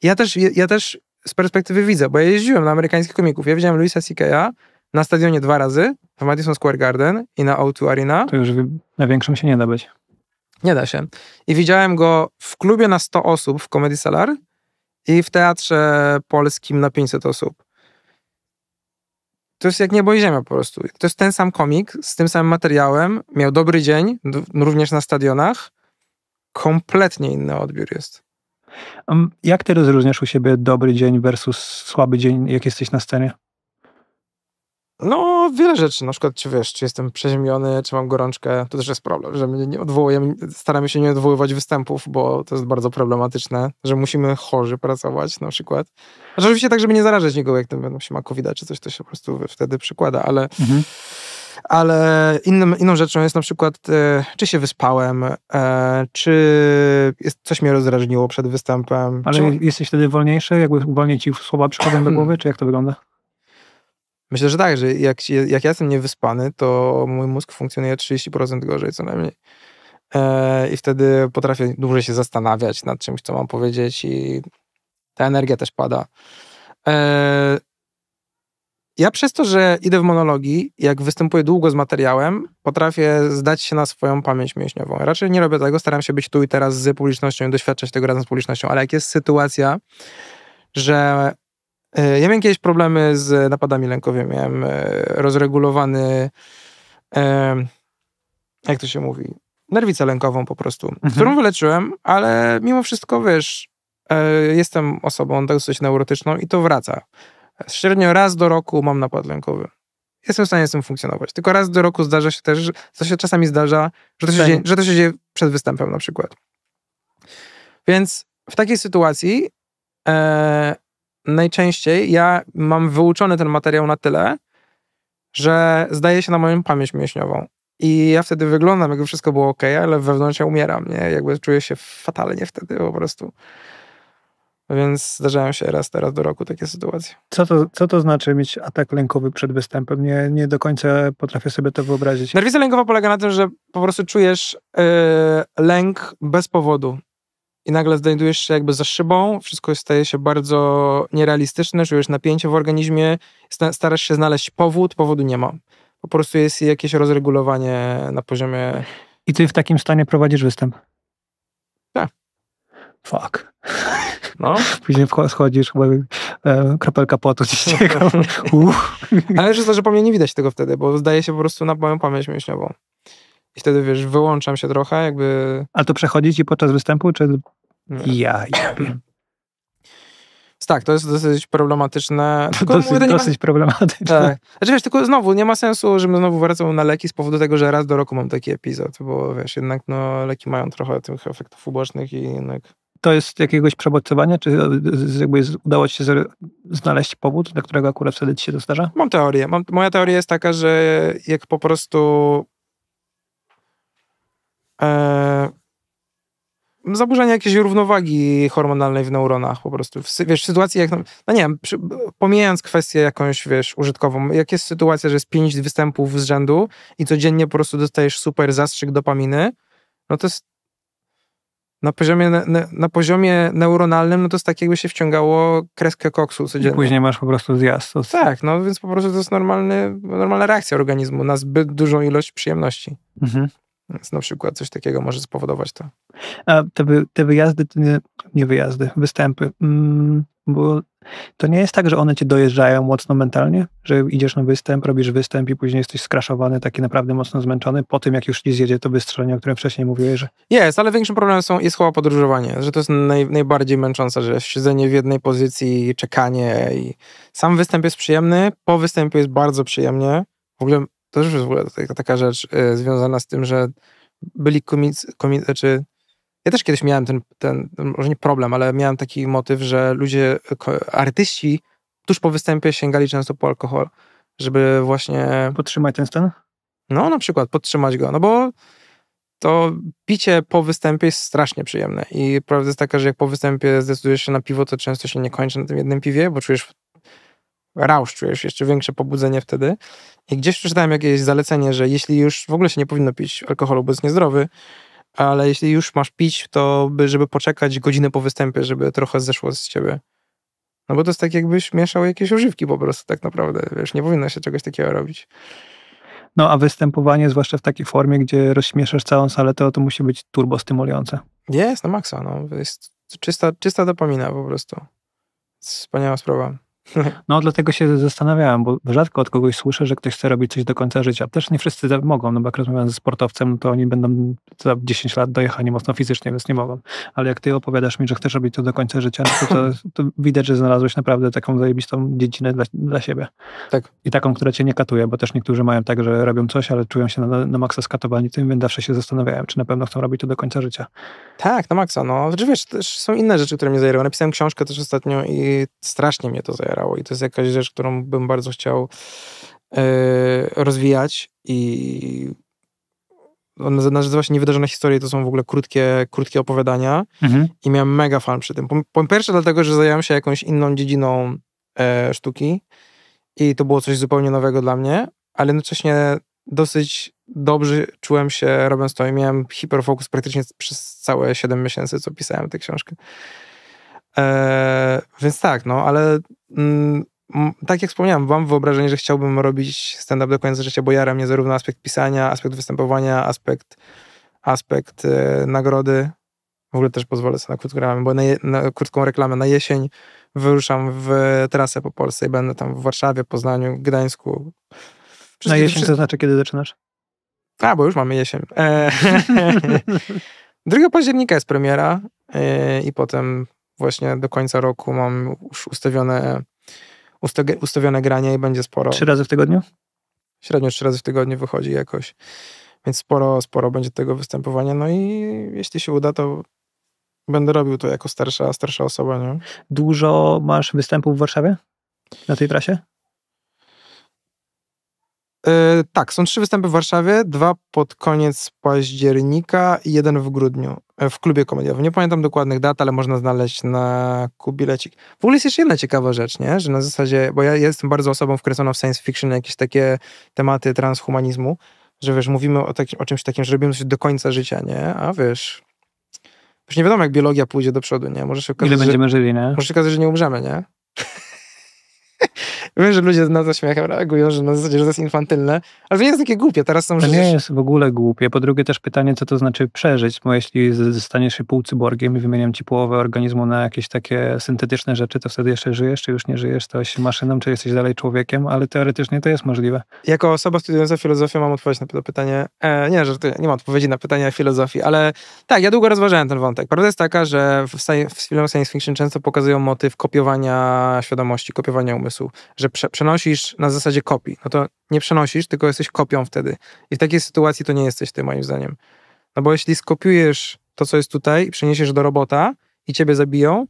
Ja też, ja też z perspektywy widza, bo ja jeździłem na amerykańskich komików. Ja widziałem Luisa C.K.'a na stadionie dwa razy, w Madison Square Garden i na O2 Arena. To już na większym się nie da być. Nie da się. I widziałem go w klubie na 100 osób w Comedy Cellar i w teatrze polskim na 500 osób. To jest jak niebo i ziemia po prostu. To jest ten sam komik z tym samym materiałem. Miał dobry dzień, również na stadionach. Kompletnie inny odbiór jest. Jak ty rozróżniasz u siebie dobry dzień versus słaby dzień, jak jesteś na scenie? No, wiele rzeczy. Na przykład, czy wiesz, czy jestem przeziemiony, czy mam gorączkę. To też jest problem, że my nie odwołujemy, staramy się nie odwoływać występów, bo to jest bardzo problematyczne, że musimy chorzy pracować na przykład. Znaczy, oczywiście tak, żeby nie zarażać nikogo, jak ten będą się ma COVID czy coś, to się po prostu wtedy przykłada, ale... Mhm. Ale innym, inną rzeczą jest na przykład, e, czy się wyspałem, e, czy jest, coś mnie rozrażniło przed występem. Ale czy... jesteś wtedy wolniejszy? Jakby wolniej ci słowa przychodzą do głowy, czy jak to wygląda? Myślę, że tak, że jak, jak ja jestem niewyspany, to mój mózg funkcjonuje 30% gorzej co najmniej. E, I wtedy potrafię dłużej się zastanawiać nad czymś, co mam powiedzieć, i ta energia też pada ja przez to, że idę w monologii, jak występuję długo z materiałem, potrafię zdać się na swoją pamięć mięśniową. Raczej nie robię tego, staram się być tu i teraz z publicznością i doświadczać tego razem z publicznością, ale jak jest sytuacja, że e, ja miałem jakieś problemy z napadami lękowymi, miałem e, rozregulowany, e, jak to się mówi, nerwicę lękową po prostu, mhm. którą wyleczyłem, ale mimo wszystko, wiesz, jestem osobą dosyć neurotyczną i to wraca. Średnio raz do roku mam napad lękowy. Jestem w stanie z tym funkcjonować. Tylko raz do roku zdarza się też, co się czasami zdarza, że to się, dzieje, że to się dzieje przed występem na przykład. Więc w takiej sytuacji e, najczęściej ja mam wyuczony ten materiał na tyle, że zdaje się na moją pamięć mięśniową. I ja wtedy wyglądam, jakby wszystko było ok, ale wewnątrz ja umieram, nie? Jakby czuję się fatalnie wtedy po prostu. Więc zdarzają się raz teraz do roku takie sytuacje. Co to, co to znaczy mieć atak lękowy przed występem? Nie, nie do końca potrafię sobie to wyobrazić. Nerwica lękowa polega na tym, że po prostu czujesz yy, lęk bez powodu i nagle znajdujesz się jakby za szybą, wszystko staje się bardzo nierealistyczne, czujesz napięcie w organizmie, starasz się znaleźć powód, powodu nie ma. Po prostu jest jakieś rozregulowanie na poziomie... I ty w takim stanie prowadzisz występ? Tak. Fuck. No. Później schodzisz, chyba e, kropelka potu ci ścieka. Ale to, że po mnie nie widać tego wtedy, bo zdaje się po prostu na moją pamięć mięśniową. I wtedy, wiesz, wyłączam się trochę, jakby... A to przechodzi ci podczas występu, czy... Ja, ja. Tak, to jest dosyć problematyczne. Tylko dosyć, mówię, dosyć ma... problematyczne. Tak. Znaczy wiesz, tylko znowu nie ma sensu, żebym znowu wracał na leki z powodu tego, że raz do roku mam taki epizod, bo wiesz, jednak no, leki mają trochę tych efektów ubocznych i jednak to jest jakiegoś przebodźcowania? Czy e, jakby udało ci się znaleźć powód, dla którego akurat wtedy ci się to zdarza? Mam teorię. Mam, moja teoria jest taka, że jak po prostu e, zaburzenie jakiejś równowagi hormonalnej w neuronach po prostu. W, wiesz, w sytuacji jak, no nie wiem, przy, pomijając kwestię jakąś, wiesz, użytkową, jak jest sytuacja, że jest pięć występów z rzędu i codziennie po prostu dostajesz super zastrzyk dopaminy, no to jest na poziomie, na, na, poziomie neuronalnym, no to jest tak, jakby się wciągało kreskę koksu codziennie. I później masz po prostu zjazd. To... Tak, no więc po prostu to jest normalny, normalna reakcja organizmu na zbyt dużą ilość przyjemności. Mhm. Więc na przykład coś takiego może spowodować to. A te, wy, te wyjazdy, to nie, nie wyjazdy, występy, mm, bo to nie jest tak, że one cię dojeżdżają mocno mentalnie, że idziesz na występ, robisz występ i później jesteś skraszowany, taki naprawdę mocno zmęczony, po tym jak już ci zjedzie to wystrzelenie, o którym wcześniej mówiłeś, że... Jest, ale większym problemem są, jest chyba podróżowanie, że to jest naj, najbardziej męczące, że siedzenie w jednej pozycji, czekanie i sam występ jest przyjemny, po występie jest bardzo przyjemnie. W ogóle to też jest w ogóle taka, taka rzecz y, związana z tym, że byli komicy, czy znaczy ja też kiedyś miałem ten, ten, może nie problem, ale miałem taki motyw, że ludzie, artyści tuż po występie sięgali często po alkohol, żeby właśnie... Podtrzymać ten stan? No, na przykład podtrzymać go, no bo to picie po występie jest strasznie przyjemne i prawda jest taka, że jak po występie zdecydujesz się na piwo, to często się nie kończy na tym jednym piwie, bo czujesz rausz, czujesz jeszcze większe pobudzenie wtedy. I gdzieś przeczytałem jakieś zalecenie, że jeśli już w ogóle się nie powinno pić alkoholu, bo jest niezdrowy, ale jeśli już masz pić, to by, żeby poczekać godzinę po występie, żeby trochę zeszło z ciebie. No bo to jest tak, jakbyś mieszał jakieś używki po prostu, tak naprawdę. Wiesz, nie powinno się czegoś takiego robić. No a występowanie, zwłaszcza w takiej formie, gdzie rozśmieszasz całą salę, to, to musi być turbo stymulujące. Jest, na no maksa. No. Jest czysta, czysta dopamina po prostu. Wspaniała sprawa. No, dlatego się zastanawiałem, bo rzadko od kogoś słyszę, że ktoś chce robić coś do końca życia. Też nie wszyscy mogą, no bo jak rozmawiam ze sportowcem, no to oni będą za 10 lat dojechani mocno fizycznie, więc nie mogą. Ale jak ty opowiadasz mi, że chcesz robić to do końca życia, no to, to, to widać, że znalazłeś naprawdę taką zajebistą dziedzinę dla, dla siebie. Tak. I taką, która cię nie katuje, bo też niektórzy mają tak, że robią coś, ale czują się na, na maksa skatowani tym, więc zawsze się zastanawiałem, czy na pewno chcą robić to do końca życia. Tak, na maksa, no. Znaczy, wiesz, też są inne rzeczy, które mnie zajęły. Napisałem książkę też ostatnio i strasznie mnie to zajęło i to jest jakaś rzecz, którą bym bardzo chciał e, rozwijać i no, nazywa się Niewydarzone historie, to są w ogóle krótkie, krótkie opowiadania mhm. i miałem mega fan przy tym. Po, pierwsze dlatego, że zająłem się jakąś inną dziedziną e, sztuki i to było coś zupełnie nowego dla mnie, ale jednocześnie dosyć dobrze czułem się robiąc to i miałem hiperfokus praktycznie przez całe 7 miesięcy, co pisałem tę książkę. E, więc tak, no, ale mm, tak jak wspomniałem, mam wyobrażenie, że chciałbym robić stand-up do końca życia, bo jara mnie zarówno aspekt pisania, aspekt występowania, aspekt, aspekt e, nagrody. W ogóle też pozwolę sobie na krótką reklamę, bo na, je, na krótką reklamę na jesień wyruszam w trasę po Polsce i będę tam w Warszawie, Poznaniu, Gdańsku. Wszystkie na jesień to znaczy, kiedy zaczynasz? A, bo już mamy jesień. E, 2 października jest premiera e, i potem właśnie do końca roku mam już ustawione, ustawione granie i będzie sporo. Trzy razy w tygodniu? Średnio trzy razy w tygodniu wychodzi jakoś. Więc sporo, sporo będzie tego występowania. No i jeśli się uda, to będę robił to jako starsza, starsza osoba. Nie? Dużo masz występów w Warszawie na tej trasie? Yy, tak, są trzy występy w Warszawie, dwa pod koniec października i jeden w grudniu. E, w klubie komediowym. Nie pamiętam dokładnych dat, ale można znaleźć na kubilecik. W ogóle jest jeszcze jedna ciekawa rzecz, nie? że na zasadzie, bo ja jestem bardzo osobą wkreśloną w science fiction, jakieś takie tematy transhumanizmu, że wiesz, mówimy o, takim o czymś takim, że robimy coś do końca życia, nie? A wiesz, już nie wiadomo, jak biologia pójdzie do przodu, nie? Może się okazać, Ile będziemy że, żyli, nie? Może się okazać, że nie umrzemy, nie? Wiem, że ludzie na to śmiechem reagują, że na zasadzie, że to jest infantylne, ale to nie jest takie głupie. Teraz są To nie jest w ogóle głupie. Po drugie też pytanie, co to znaczy przeżyć, bo jeśli zostaniesz się półcyborgiem i wymieniam ci połowę organizmu na jakieś takie syntetyczne rzeczy, to wtedy jeszcze żyjesz, czy już nie żyjesz, to jest maszyną, czy jesteś dalej człowiekiem, ale teoretycznie to jest możliwe. Jako osoba studiująca filozofię mam odpowiedź na to pytanie. E, nie, że nie mam odpowiedzi na pytania filozofii, ale tak, ja długo rozważałem ten wątek. Prawda jest taka, że w, w filmach science fiction często pokazują motyw kopiowania świadomości, kopiowania umysłu, że że prze, przenosisz na zasadzie kopii. No to nie przenosisz, tylko jesteś kopią wtedy. I w takiej sytuacji to nie jesteś ty, moim zdaniem. No bo jeśli skopiujesz to, co jest tutaj, przeniesiesz do robota i ciebie zabiją,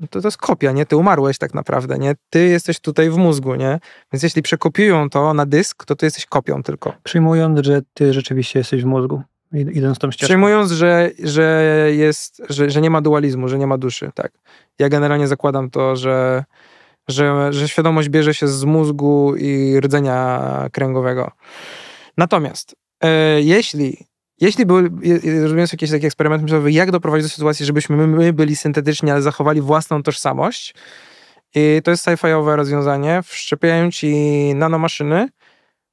no to to jest kopia, nie? Ty umarłeś tak naprawdę, nie? Ty jesteś tutaj w mózgu, nie? Więc jeśli przekopiują to na dysk, to ty jesteś kopią tylko. Przyjmując, że ty rzeczywiście jesteś w mózgu, idąc tą ścieżką. Przyjmując, że, że jest, że, że nie ma dualizmu, że nie ma duszy, tak. Ja generalnie zakładam to, że że, że świadomość bierze się z mózgu i rdzenia kręgowego. Natomiast e, jeśli jeśli był, rozumiem jakiś taki eksperyment myślowy, jak doprowadzić do sytuacji, żebyśmy my, my byli syntetyczni, ale zachowali własną tożsamość, i to jest sci-fiowe rozwiązanie, wszczepiają ci nanomaszyny,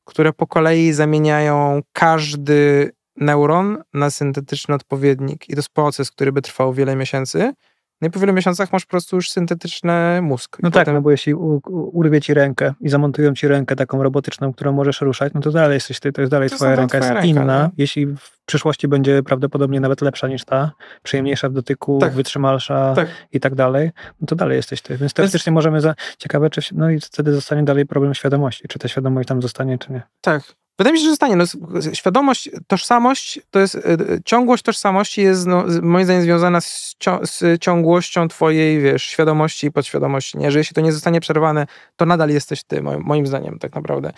które po kolei zamieniają każdy neuron na syntetyczny odpowiednik. I to jest proces, który by trwał wiele miesięcy no i po wielu miesiącach masz po prostu już syntetyczny mózg. No tak, no bo jeśli u, u, urwie ci rękę i zamontują ci rękę taką robotyczną, którą możesz ruszać, no to dalej jesteś ty, to jest dalej to twoja tak ręka, twoja jest inna. No. Jeśli w przyszłości będzie prawdopodobnie nawet lepsza niż ta, przyjemniejsza w dotyku, tak. wytrzymalsza tak. i tak dalej, no to dalej jesteś ty. Więc teoretycznie jest... możemy za... Ciekawe, czy... No i wtedy zostanie dalej problem świadomości. Czy ta świadomość tam zostanie, czy nie. Tak, Wydaje mi się, że zostanie. No, świadomość, tożsamość, to jest, y, y, ciągłość tożsamości jest no, moim zdaniem związana z, z, ciągłością twojej, wiesz, świadomości i podświadomości. Nie? Jeżeli jeśli to nie zostanie przerwane, to nadal jesteś ty, moim, moim zdaniem, tak naprawdę.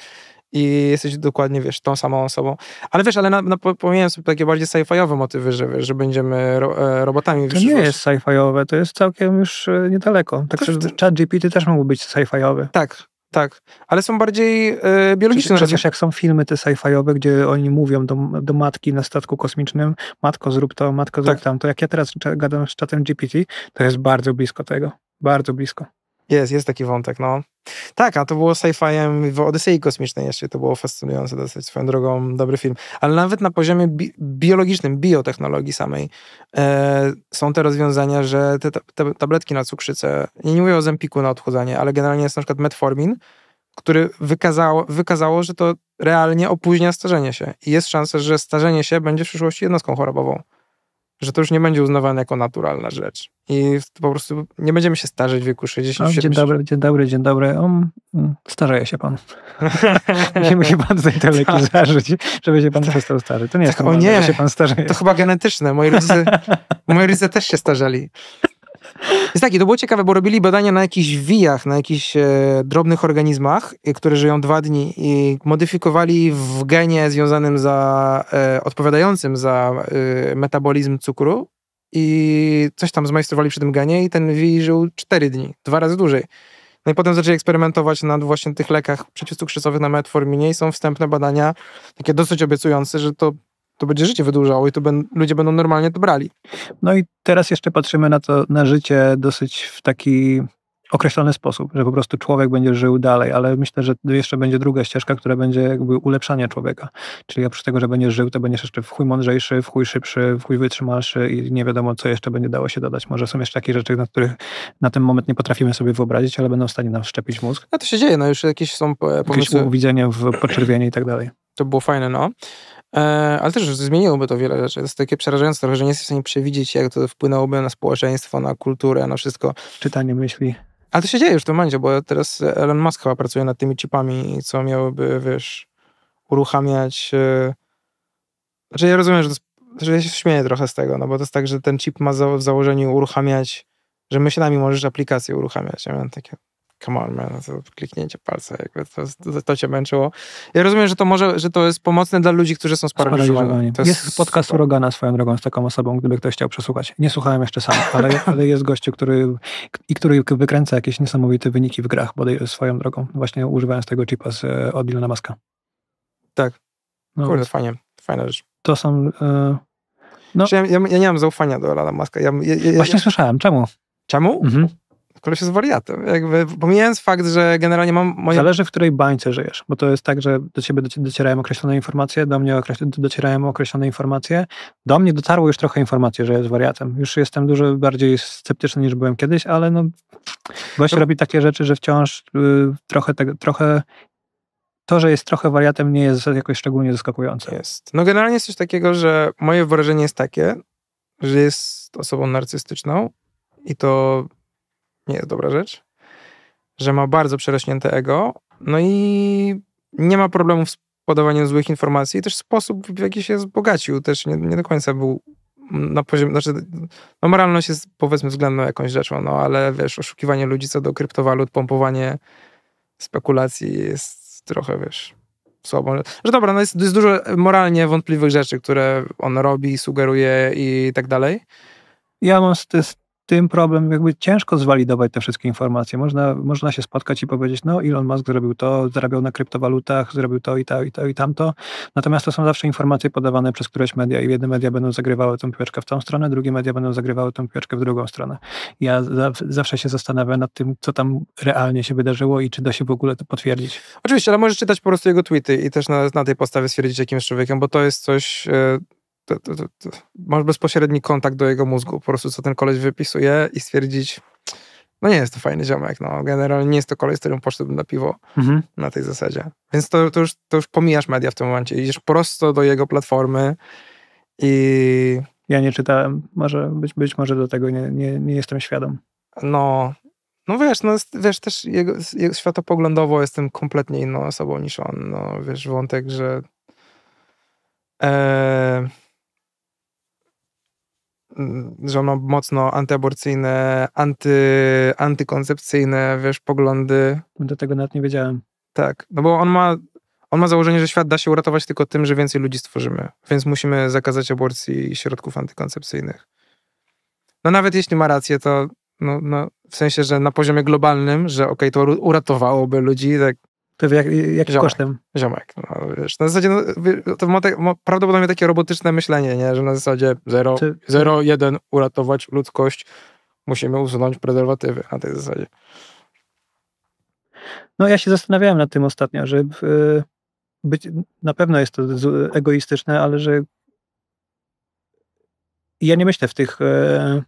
I jesteś dokładnie, wiesz, tą samą osobą. Ale wiesz, ale na, na, pomijając takie bardziej sci-fiowe motywy, że, że będziemy ro, e, robotami. To wiesz, nie jest sci-fiowe, to jest całkiem już e, niedaleko. Także to... chat GPT też mógł być sci-fiowy. Tak, tak, ale są bardziej y, biologiczne. Przecież, przecież jak są filmy te sci-fiowe, gdzie oni mówią do, do matki na statku kosmicznym, matko zrób to, matko zrób tak. tamto. Jak ja teraz gadam z czatem GPT, to jest bardzo blisko tego. Bardzo blisko. Jest, jest taki wątek, no. Tak, a to było sci-fiem w Odysei Kosmicznej jeszcze, to było fascynujące dosyć, swoją drogą, dobry film. Ale nawet na poziomie bi biologicznym, biotechnologii samej e, są te rozwiązania, że te, ta te tabletki na cukrzycę, nie, nie mówię o zempiku na odchudzanie, ale generalnie jest na przykład metformin, który wykazało, wykazało, że to realnie opóźnia starzenie się. I jest szansa, że starzenie się będzie w przyszłości jednostką chorobową że to już nie będzie uznawane jako naturalna rzecz. I po prostu nie będziemy się starzeć w wieku 60 no, Dzień dobry, dzień dobry, dzień dobry. Um, mm, starzeje się pan. nie musi pan tutaj tyle tak. zażyć, żeby się pan tak. przestał starzeć. To nie jest tak, o nie, się pan starzeje. To chyba genetyczne. Moi rodzice, moi rodzice też się starzeli. Jest taki, to było ciekawe, bo robili badania na jakichś wijach, na jakichś e, drobnych organizmach, e, które żyją dwa dni i modyfikowali w genie związanym za, e, odpowiadającym za e, metabolizm cukru i coś tam zmajstrowali przy tym genie i ten wij żył cztery dni, dwa razy dłużej. No i potem zaczęli eksperymentować nad właśnie tych lekach przeciwcukrzycowych na metforminie i są wstępne badania takie dosyć obiecujące, że to to będzie życie wydłużało i to ben, ludzie będą normalnie to brali. No i teraz jeszcze patrzymy na to, na życie dosyć w taki określony sposób, że po prostu człowiek będzie żył dalej, ale myślę, że jeszcze będzie druga ścieżka, która będzie jakby ulepszania człowieka. Czyli oprócz tego, że będziesz żył, to będziesz jeszcze w chuj mądrzejszy, w chuj szybszy, w chuj wytrzymalszy i nie wiadomo, co jeszcze będzie dało się dodać. Może są jeszcze takie rzeczy, na których na ten moment nie potrafimy sobie wyobrazić, ale będą w stanie nam szczepić mózg. No to się dzieje, no już jakieś są pomysły. Jakieś uwidzenie w poczerwienie i tak dalej. To było fajne, no. E, ale też zmieniłoby to wiele rzeczy. To jest takie przerażające trochę, że nie jesteś w stanie przewidzieć, jak to wpłynęłoby na społeczeństwo, na kulturę, na wszystko. Czytanie myśli. Ale to się dzieje już w tym momencie, bo teraz Elon Musk chyba pracuje nad tymi chipami, co miałyby, wiesz, uruchamiać... E, znaczy ja rozumiem, że, to, że ja się śmieję trochę z tego, no bo to jest tak, że ten chip ma za, w założeniu uruchamiać, że myślami możesz aplikację uruchamiać. Ja miałem takie, come on man, kliknięcie palca, jakby to, to, to cię męczyło. Ja rozumiem, że to może, że to jest pomocne dla ludzi, którzy są sparaliżowani. Jest, jest podcast Urogana swoją drogą z taką osobą, gdyby ktoś chciał przesłuchać. Nie słuchałem jeszcze sam, ale, ale jest gościu, który, i który wykręca jakieś niesamowite wyniki w grach, bo swoją drogą, właśnie używając tego chipa z, e, od Ilona Maska. Tak. No. Kurde, fajnie. Fajna rzecz. To są... E, no. Ja, ja, ja, nie mam zaufania do Elana Maska. Ja, ja, Właśnie słyszałem. Czemu? Czemu? Mhm koleś jest wariatem. Jakby, pomijając fakt, że generalnie mam... Moje... Zależy, w której bańce żyjesz, bo to jest tak, że do ciebie docierają określone informacje, do mnie docierają określone informacje. Do mnie dotarło już trochę informacji, że jest wariatem. Już jestem dużo bardziej sceptyczny niż byłem kiedyś, ale no... Gość to... No. robi takie rzeczy, że wciąż y, trochę, te, trochę to, że jest trochę wariatem, nie jest jakoś szczególnie zaskakujące. Jest. No generalnie jest coś takiego, że moje wrażenie jest takie, że jest osobą narcystyczną i to nie jest dobra rzecz, że ma bardzo przerośnięte ego, no i nie ma problemów z podawaniem złych informacji, też sposób, w jaki się zbogacił, też nie, nie do końca był na poziomie, znaczy, no moralność jest powiedzmy względną jakąś rzeczą, no ale wiesz, oszukiwanie ludzi co do kryptowalut, pompowanie spekulacji jest trochę, wiesz, słabo. Że dobra, no jest, jest dużo moralnie wątpliwych rzeczy, które on robi, sugeruje i tak dalej. Ja mam z, tym problem, jakby ciężko zwalidować te wszystkie informacje. Można, można się spotkać i powiedzieć, no Elon Musk zrobił to, zarabiał na kryptowalutach, zrobił to i to i to i tamto. Natomiast to są zawsze informacje podawane przez któreś media i jedne media będą zagrywały tą piłeczkę w tą stronę, drugie media będą zagrywały tą piłeczkę w drugą stronę. Ja zawsze się zastanawiam nad tym, co tam realnie się wydarzyło i czy da się w ogóle to potwierdzić. Oczywiście, ale możesz czytać po prostu jego tweety i też na, na tej podstawie stwierdzić, jakim jest człowiekiem, bo to jest coś... Yy to, to, to, masz bezpośredni kontakt do jego mózgu, po prostu co ten koleś wypisuje i stwierdzić, no nie jest to fajny ziomek, no generalnie nie jest to koleś, z którym poszedłbym na piwo mhm. na tej zasadzie. Więc to, to, już, to już pomijasz media w tym momencie, idziesz prosto do jego platformy i... Ja nie czytałem, może, być, być może do tego nie, nie, nie jestem świadom. No, no wiesz, no wiesz, też jego, jego światopoglądowo jestem kompletnie inną osobą niż on, no wiesz, wątek, że... Eee że ono mocno antyaborcyjne, anty, antykoncepcyjne, wiesz, poglądy. Do tego nawet nie wiedziałem. Tak, no bo on ma, on ma założenie, że świat da się uratować tylko tym, że więcej ludzi stworzymy, więc musimy zakazać aborcji i środków antykoncepcyjnych. No nawet jeśli ma rację, to no, no w sensie, że na poziomie globalnym, że okej, okay, to uratowałoby ludzi, tak to jak, jakim ziomek, kosztem? Ziomek. No, wiesz, na zasadzie, no, to ma, te, ma prawdopodobnie takie robotyczne myślenie, nie? że na zasadzie 0-1 uratować ludzkość, musimy usunąć prezerwatywy na tej zasadzie. No ja się zastanawiałem nad tym ostatnio, że e, być, na pewno jest to egoistyczne, ale że ja nie myślę w tych e,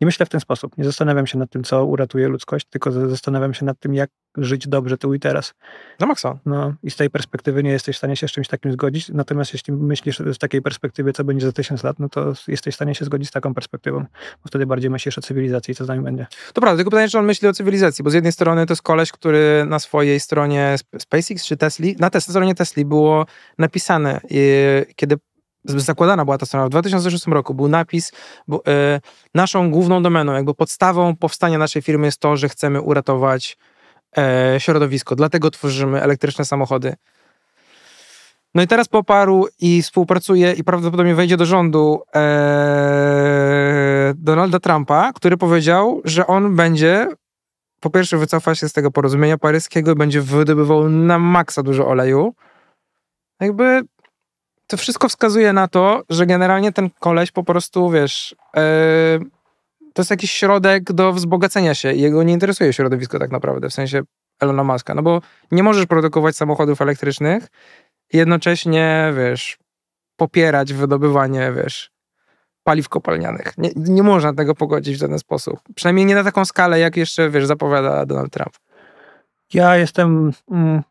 nie myślę w ten sposób. Nie zastanawiam się nad tym, co uratuje ludzkość, tylko zastanawiam się nad tym, jak żyć dobrze tu i teraz. No maksa. No i z tej perspektywy nie jesteś w stanie się z czymś takim zgodzić, natomiast jeśli myślisz z takiej perspektywy, co będzie za tysiąc lat, no to jesteś w stanie się zgodzić z taką perspektywą, bo wtedy bardziej myślisz o cywilizacji i co z nami będzie. To prawda, tylko pytanie, czy on myśli o cywilizacji, bo z jednej strony to jest koleś, który na swojej stronie SpaceX czy Tesla, na tej stronie Tesla było napisane, kiedy zakładana była ta strona, w 2006 roku był napis, bo, e, naszą główną domeną, jakby podstawą powstania naszej firmy jest to, że chcemy uratować e, środowisko, dlatego tworzymy elektryczne samochody. No i teraz poparł i współpracuje i prawdopodobnie wejdzie do rządu e, Donalda Trumpa, który powiedział, że on będzie po pierwsze wycofa się z tego porozumienia paryskiego, i będzie wydobywał na maksa dużo oleju. Jakby to wszystko wskazuje na to, że generalnie ten koleś po prostu, wiesz, yy, to jest jakiś środek do wzbogacenia się jego nie interesuje środowisko tak naprawdę, w sensie Elona Muska, no bo nie możesz produkować samochodów elektrycznych jednocześnie, wiesz, popierać wydobywanie, wiesz, paliw kopalnianych. Nie, nie można tego pogodzić w żaden sposób. Przynajmniej nie na taką skalę, jak jeszcze, wiesz, zapowiada Donald Trump. Ja jestem mm,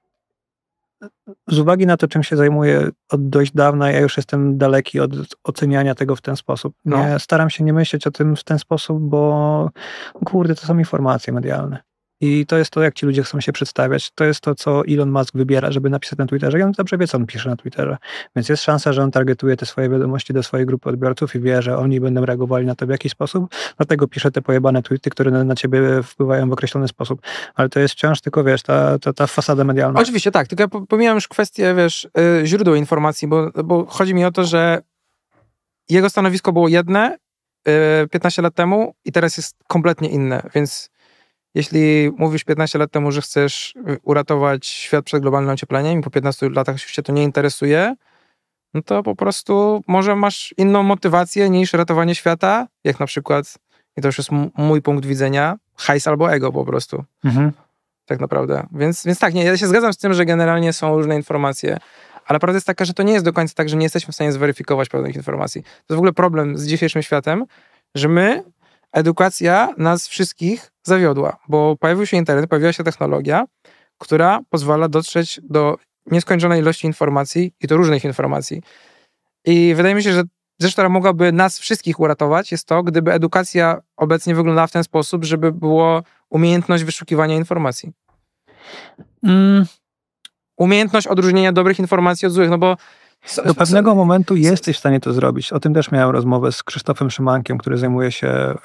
z uwagi na to, czym się zajmuję od dość dawna, ja już jestem daleki od oceniania tego w ten sposób. No. Nie, Staram się nie myśleć o tym w ten sposób, bo kurde, to są informacje medialne. I to jest to, jak ci ludzie chcą się przedstawiać. To jest to, co Elon Musk wybiera, żeby napisać na Twitterze. I on dobrze wie, co on pisze na Twitterze. Więc jest szansa, że on targetuje te swoje wiadomości do swojej grupy odbiorców i wie, że oni będą reagowali na to w jakiś sposób. Dlatego pisze te pojebane tweety, które na, na ciebie wpływają w określony sposób. Ale to jest wciąż tylko, wiesz, ta, ta, ta fasada medialna. Oczywiście, tak. Tylko ja pomijam już kwestię, wiesz, y, źródeł informacji, bo, bo chodzi mi o to, że jego stanowisko było jedne 15 y, lat temu i teraz jest kompletnie inne, więc jeśli mówisz 15 lat temu, że chcesz y, uratować świat przed globalnym ociepleniem i po 15 latach się to nie interesuje, no to po prostu może masz inną motywację niż ratowanie świata, jak na przykład, i to już jest mój punkt widzenia, hajs albo ego po prostu. Mhm. Tak naprawdę. Więc, więc tak, nie, ja się zgadzam z tym, że generalnie są różne informacje, ale prawda jest taka, że to nie jest do końca tak, że nie jesteśmy w stanie zweryfikować pewnych informacji. To jest w ogóle problem z dzisiejszym światem, że my edukacja nas wszystkich zawiodła, bo pojawił się internet, pojawiła się technologia, która pozwala dotrzeć do nieskończonej ilości informacji i to różnych informacji. I wydaje mi się, że rzecz, która mogłaby nas wszystkich uratować, jest to, gdyby edukacja obecnie wyglądała w ten sposób, żeby było umiejętność wyszukiwania informacji. Mm. Umiejętność odróżnienia dobrych informacji od złych, no bo do pewnego momentu jesteś w stanie to zrobić. O tym też miałem rozmowę z Krzysztofem Szymankiem, który zajmuje się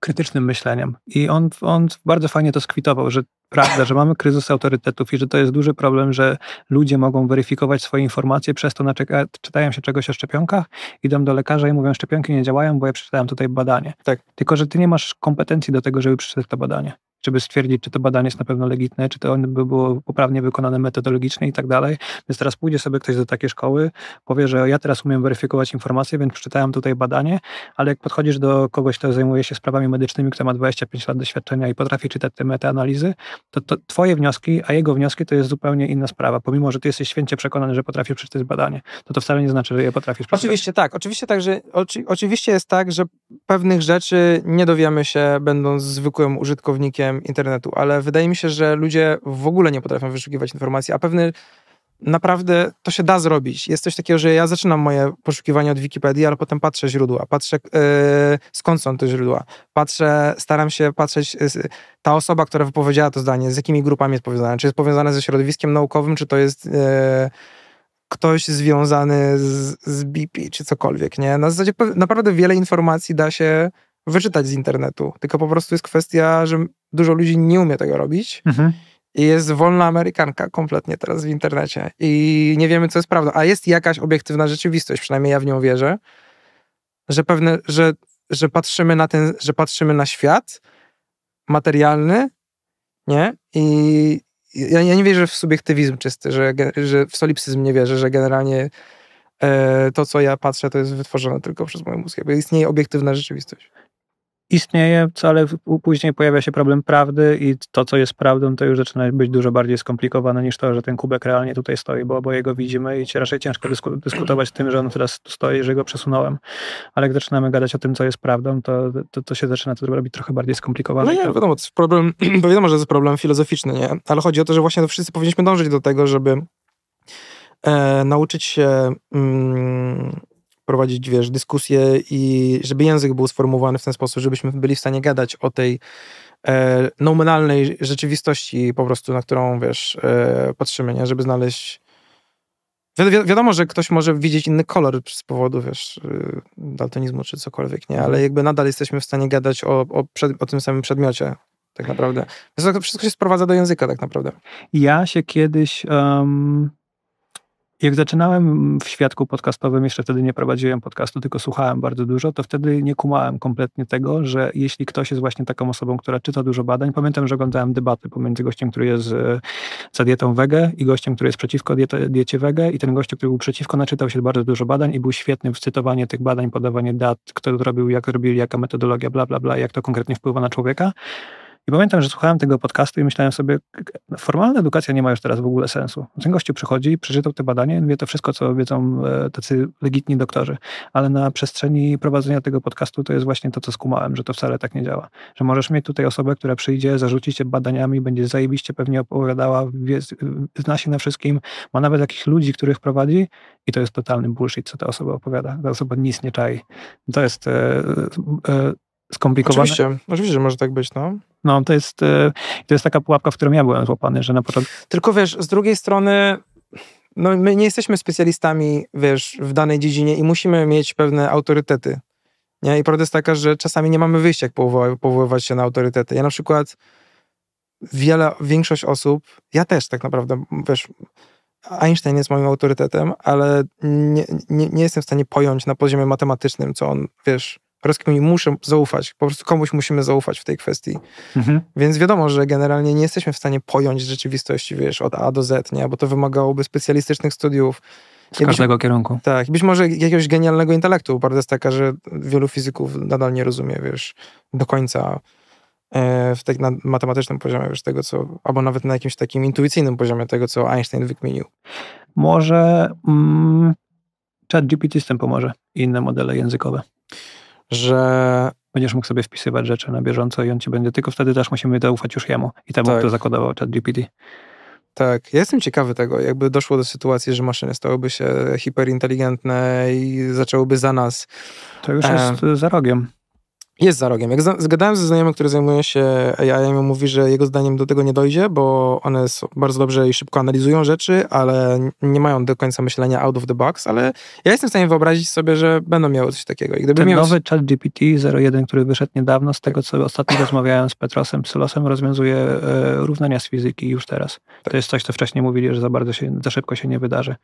krytycznym myśleniem. I on, on bardzo fajnie to skwitował, że prawda, że mamy kryzys autorytetów i że to jest duży problem, że ludzie mogą weryfikować swoje informacje przez to, na czytają się czegoś o szczepionkach, idą do lekarza i mówią, szczepionki nie działają, bo ja przeczytałem tutaj badanie. Tak. Tylko, że ty nie masz kompetencji do tego, żeby przeczytać to badanie żeby stwierdzić, czy to badanie jest na pewno legitne, czy to by było poprawnie wykonane metodologicznie i tak dalej. Więc teraz pójdzie sobie ktoś do takiej szkoły, powie, że ja teraz umiem weryfikować informacje, więc przeczytałem tutaj badanie, ale jak podchodzisz do kogoś, kto zajmuje się sprawami medycznymi, kto ma 25 lat doświadczenia i potrafi czytać te metaanalizy, to, to twoje wnioski, a jego wnioski to jest zupełnie inna sprawa. Pomimo, że ty jesteś święcie przekonany, że potrafisz przeczytać badanie, to to wcale nie znaczy, że je potrafisz przeczytać. Oczywiście tak. Oczywiście, tak, że, oczy, oczywiście jest tak, że pewnych rzeczy nie dowiemy się będąc zwykłym użytkownikiem internetu, ale wydaje mi się, że ludzie w ogóle nie potrafią wyszukiwać informacji, a pewnie naprawdę to się da zrobić. Jest coś takiego, że ja zaczynam moje poszukiwania od Wikipedii, ale potem patrzę źródła, patrzę yy, skąd są te źródła, patrzę, staram się patrzeć, yy, ta osoba, która wypowiedziała to zdanie, z jakimi grupami jest powiązana, czy jest powiązana ze środowiskiem naukowym, czy to jest... Yy, ktoś związany z, z BP czy cokolwiek, nie? Na zasadzie naprawdę wiele informacji da się wyczytać z internetu, tylko po prostu jest kwestia, że dużo ludzi nie umie tego robić. Mhm. I jest wolna Amerykanka kompletnie teraz w internecie. I nie wiemy, co jest prawdą. A jest jakaś obiektywna rzeczywistość, przynajmniej ja w nią wierzę, że pewne, że, że patrzymy na ten, że patrzymy na świat materialny, nie? I ja, ja nie wierzę w subiektywizm czysty, że, że w solipsyzm nie wierzę, że generalnie e, to, co ja patrzę, to jest wytworzone tylko przez moje mózg. Jakby istnieje obiektywna rzeczywistość istnieje, ale później pojawia się problem prawdy i to, co jest prawdą, to już zaczyna być dużo bardziej skomplikowane niż to, że ten kubek realnie tutaj stoi, bo oboje go widzimy i raczej ciężko dysku dyskutować tym, że on teraz stoi, że go przesunąłem. Ale jak zaczynamy gadać o tym, co jest prawdą, to, to, to się zaczyna to robić trochę bardziej skomplikowane. No nie, no wiadomo, to problem, bo wiadomo, że to jest problem filozoficzny, nie? Ale chodzi o to, że właśnie to wszyscy powinniśmy dążyć do tego, żeby e, nauczyć się mm, prowadzić, wiesz, dyskusje i żeby język był sformułowany w ten sposób, żebyśmy byli w stanie gadać o tej e, nominalnej rzeczywistości po prostu, na którą, wiesz, e, patrzymy, nie? Żeby znaleźć... Wi wi wiadomo, że ktoś może widzieć inny kolor z powodu, wiesz, e, daltonizmu czy cokolwiek, nie? Ale jakby nadal jesteśmy w stanie gadać o, o, o tym samym przedmiocie, tak naprawdę. To wszystko się sprowadza do języka, tak naprawdę. Ja się kiedyś... Um jak zaczynałem w świadku podcastowym, jeszcze wtedy nie prowadziłem podcastu, tylko słuchałem bardzo dużo, to wtedy nie kumałem kompletnie tego, że jeśli ktoś jest właśnie taką osobą, która czyta dużo badań, pamiętam, że oglądałem debaty pomiędzy gościem, który jest e, za dietą wege i gościem, który jest przeciwko diecie, diecie wege i ten gość, który był przeciwko, naczytał się bardzo dużo badań i był świetny w cytowanie tych badań, podawanie dat, kto to robił, jak robili, jaka metodologia, bla, bla, bla, jak to konkretnie wpływa na człowieka. I pamiętam, że słuchałem tego podcastu i myślałem sobie, formalna edukacja nie ma już teraz w ogóle sensu. Ten gościu przychodzi, przeczytał te badanie, wie to wszystko, co wiedzą e, tacy legitni doktorzy, ale na przestrzeni prowadzenia tego podcastu to jest właśnie to, co skumałem, że to wcale tak nie działa. Że możesz mieć tutaj osobę, która przyjdzie, zarzuci cię badaniami, będzie zajebiście pewnie opowiadała, wie, zna się na wszystkim, ma nawet jakichś ludzi, których prowadzi i to jest totalny bullshit, co ta osoba opowiada. Ta osoba nic nie czai. To jest... E, e, skomplikowane. Oczywiście, oczywiście może tak być, no. No, to jest, y, to jest taka pułapka, w którą ja byłem złapany, że na początku... Tylko wiesz, z drugiej strony no my nie jesteśmy specjalistami, wiesz, w danej dziedzinie i musimy mieć pewne autorytety. Nie? I prawda jest taka, że czasami nie mamy wyjścia, jak powoływać, powoływać się na autorytety. Ja na przykład wiele, większość osób, ja też tak naprawdę, wiesz, Einstein jest moim autorytetem, ale nie, nie, nie jestem w stanie pojąć na poziomie matematycznym, co on, wiesz, Rozkmini muszę zaufać, po prostu komuś musimy zaufać w tej kwestii. Mhm. Więc wiadomo, że generalnie nie jesteśmy w stanie pojąć rzeczywistości, wiesz, od A do Z, nie? Bo to wymagałoby specjalistycznych studiów. Z każdego kierunku. Tak, być może jakiegoś genialnego intelektu. Prawda jest taka, że wielu fizyków nadal nie rozumie, wiesz, do końca e, w tak, na matematycznym poziomie, wiesz, tego co, albo nawet na jakimś takim intuicyjnym poziomie tego, co Einstein wykminił. Może mm, GPT z tym pomoże i inne modele językowe że będziesz mógł sobie wpisywać rzeczy na bieżąco i on ci będzie, tylko wtedy też musimy zaufać już jemu i temu, tak. kto zakodował chat GPT. Tak, ja jestem ciekawy tego, jakby doszło do sytuacji, że maszyny stałyby się hiperinteligentne i zaczęłyby za nas. To już e... jest za rogiem jest za rogiem. Jak zgadałem ze znajomym, który zajmuje się AI, mówi, że jego zdaniem do tego nie dojdzie, bo one bardzo dobrze i szybko analizują rzeczy, ale nie mają do końca myślenia out of the box, ale ja jestem w stanie wyobrazić sobie, że będą miały coś takiego. I gdyby Ten miał... nowy chat GPT 01, który wyszedł niedawno, z tego co ostatnio rozmawiałem z Petrosem Psylosem, rozwiązuje e, równania z fizyki już teraz. Tak. To jest coś, co wcześniej mówili, że za bardzo się, za szybko się nie wydarzy,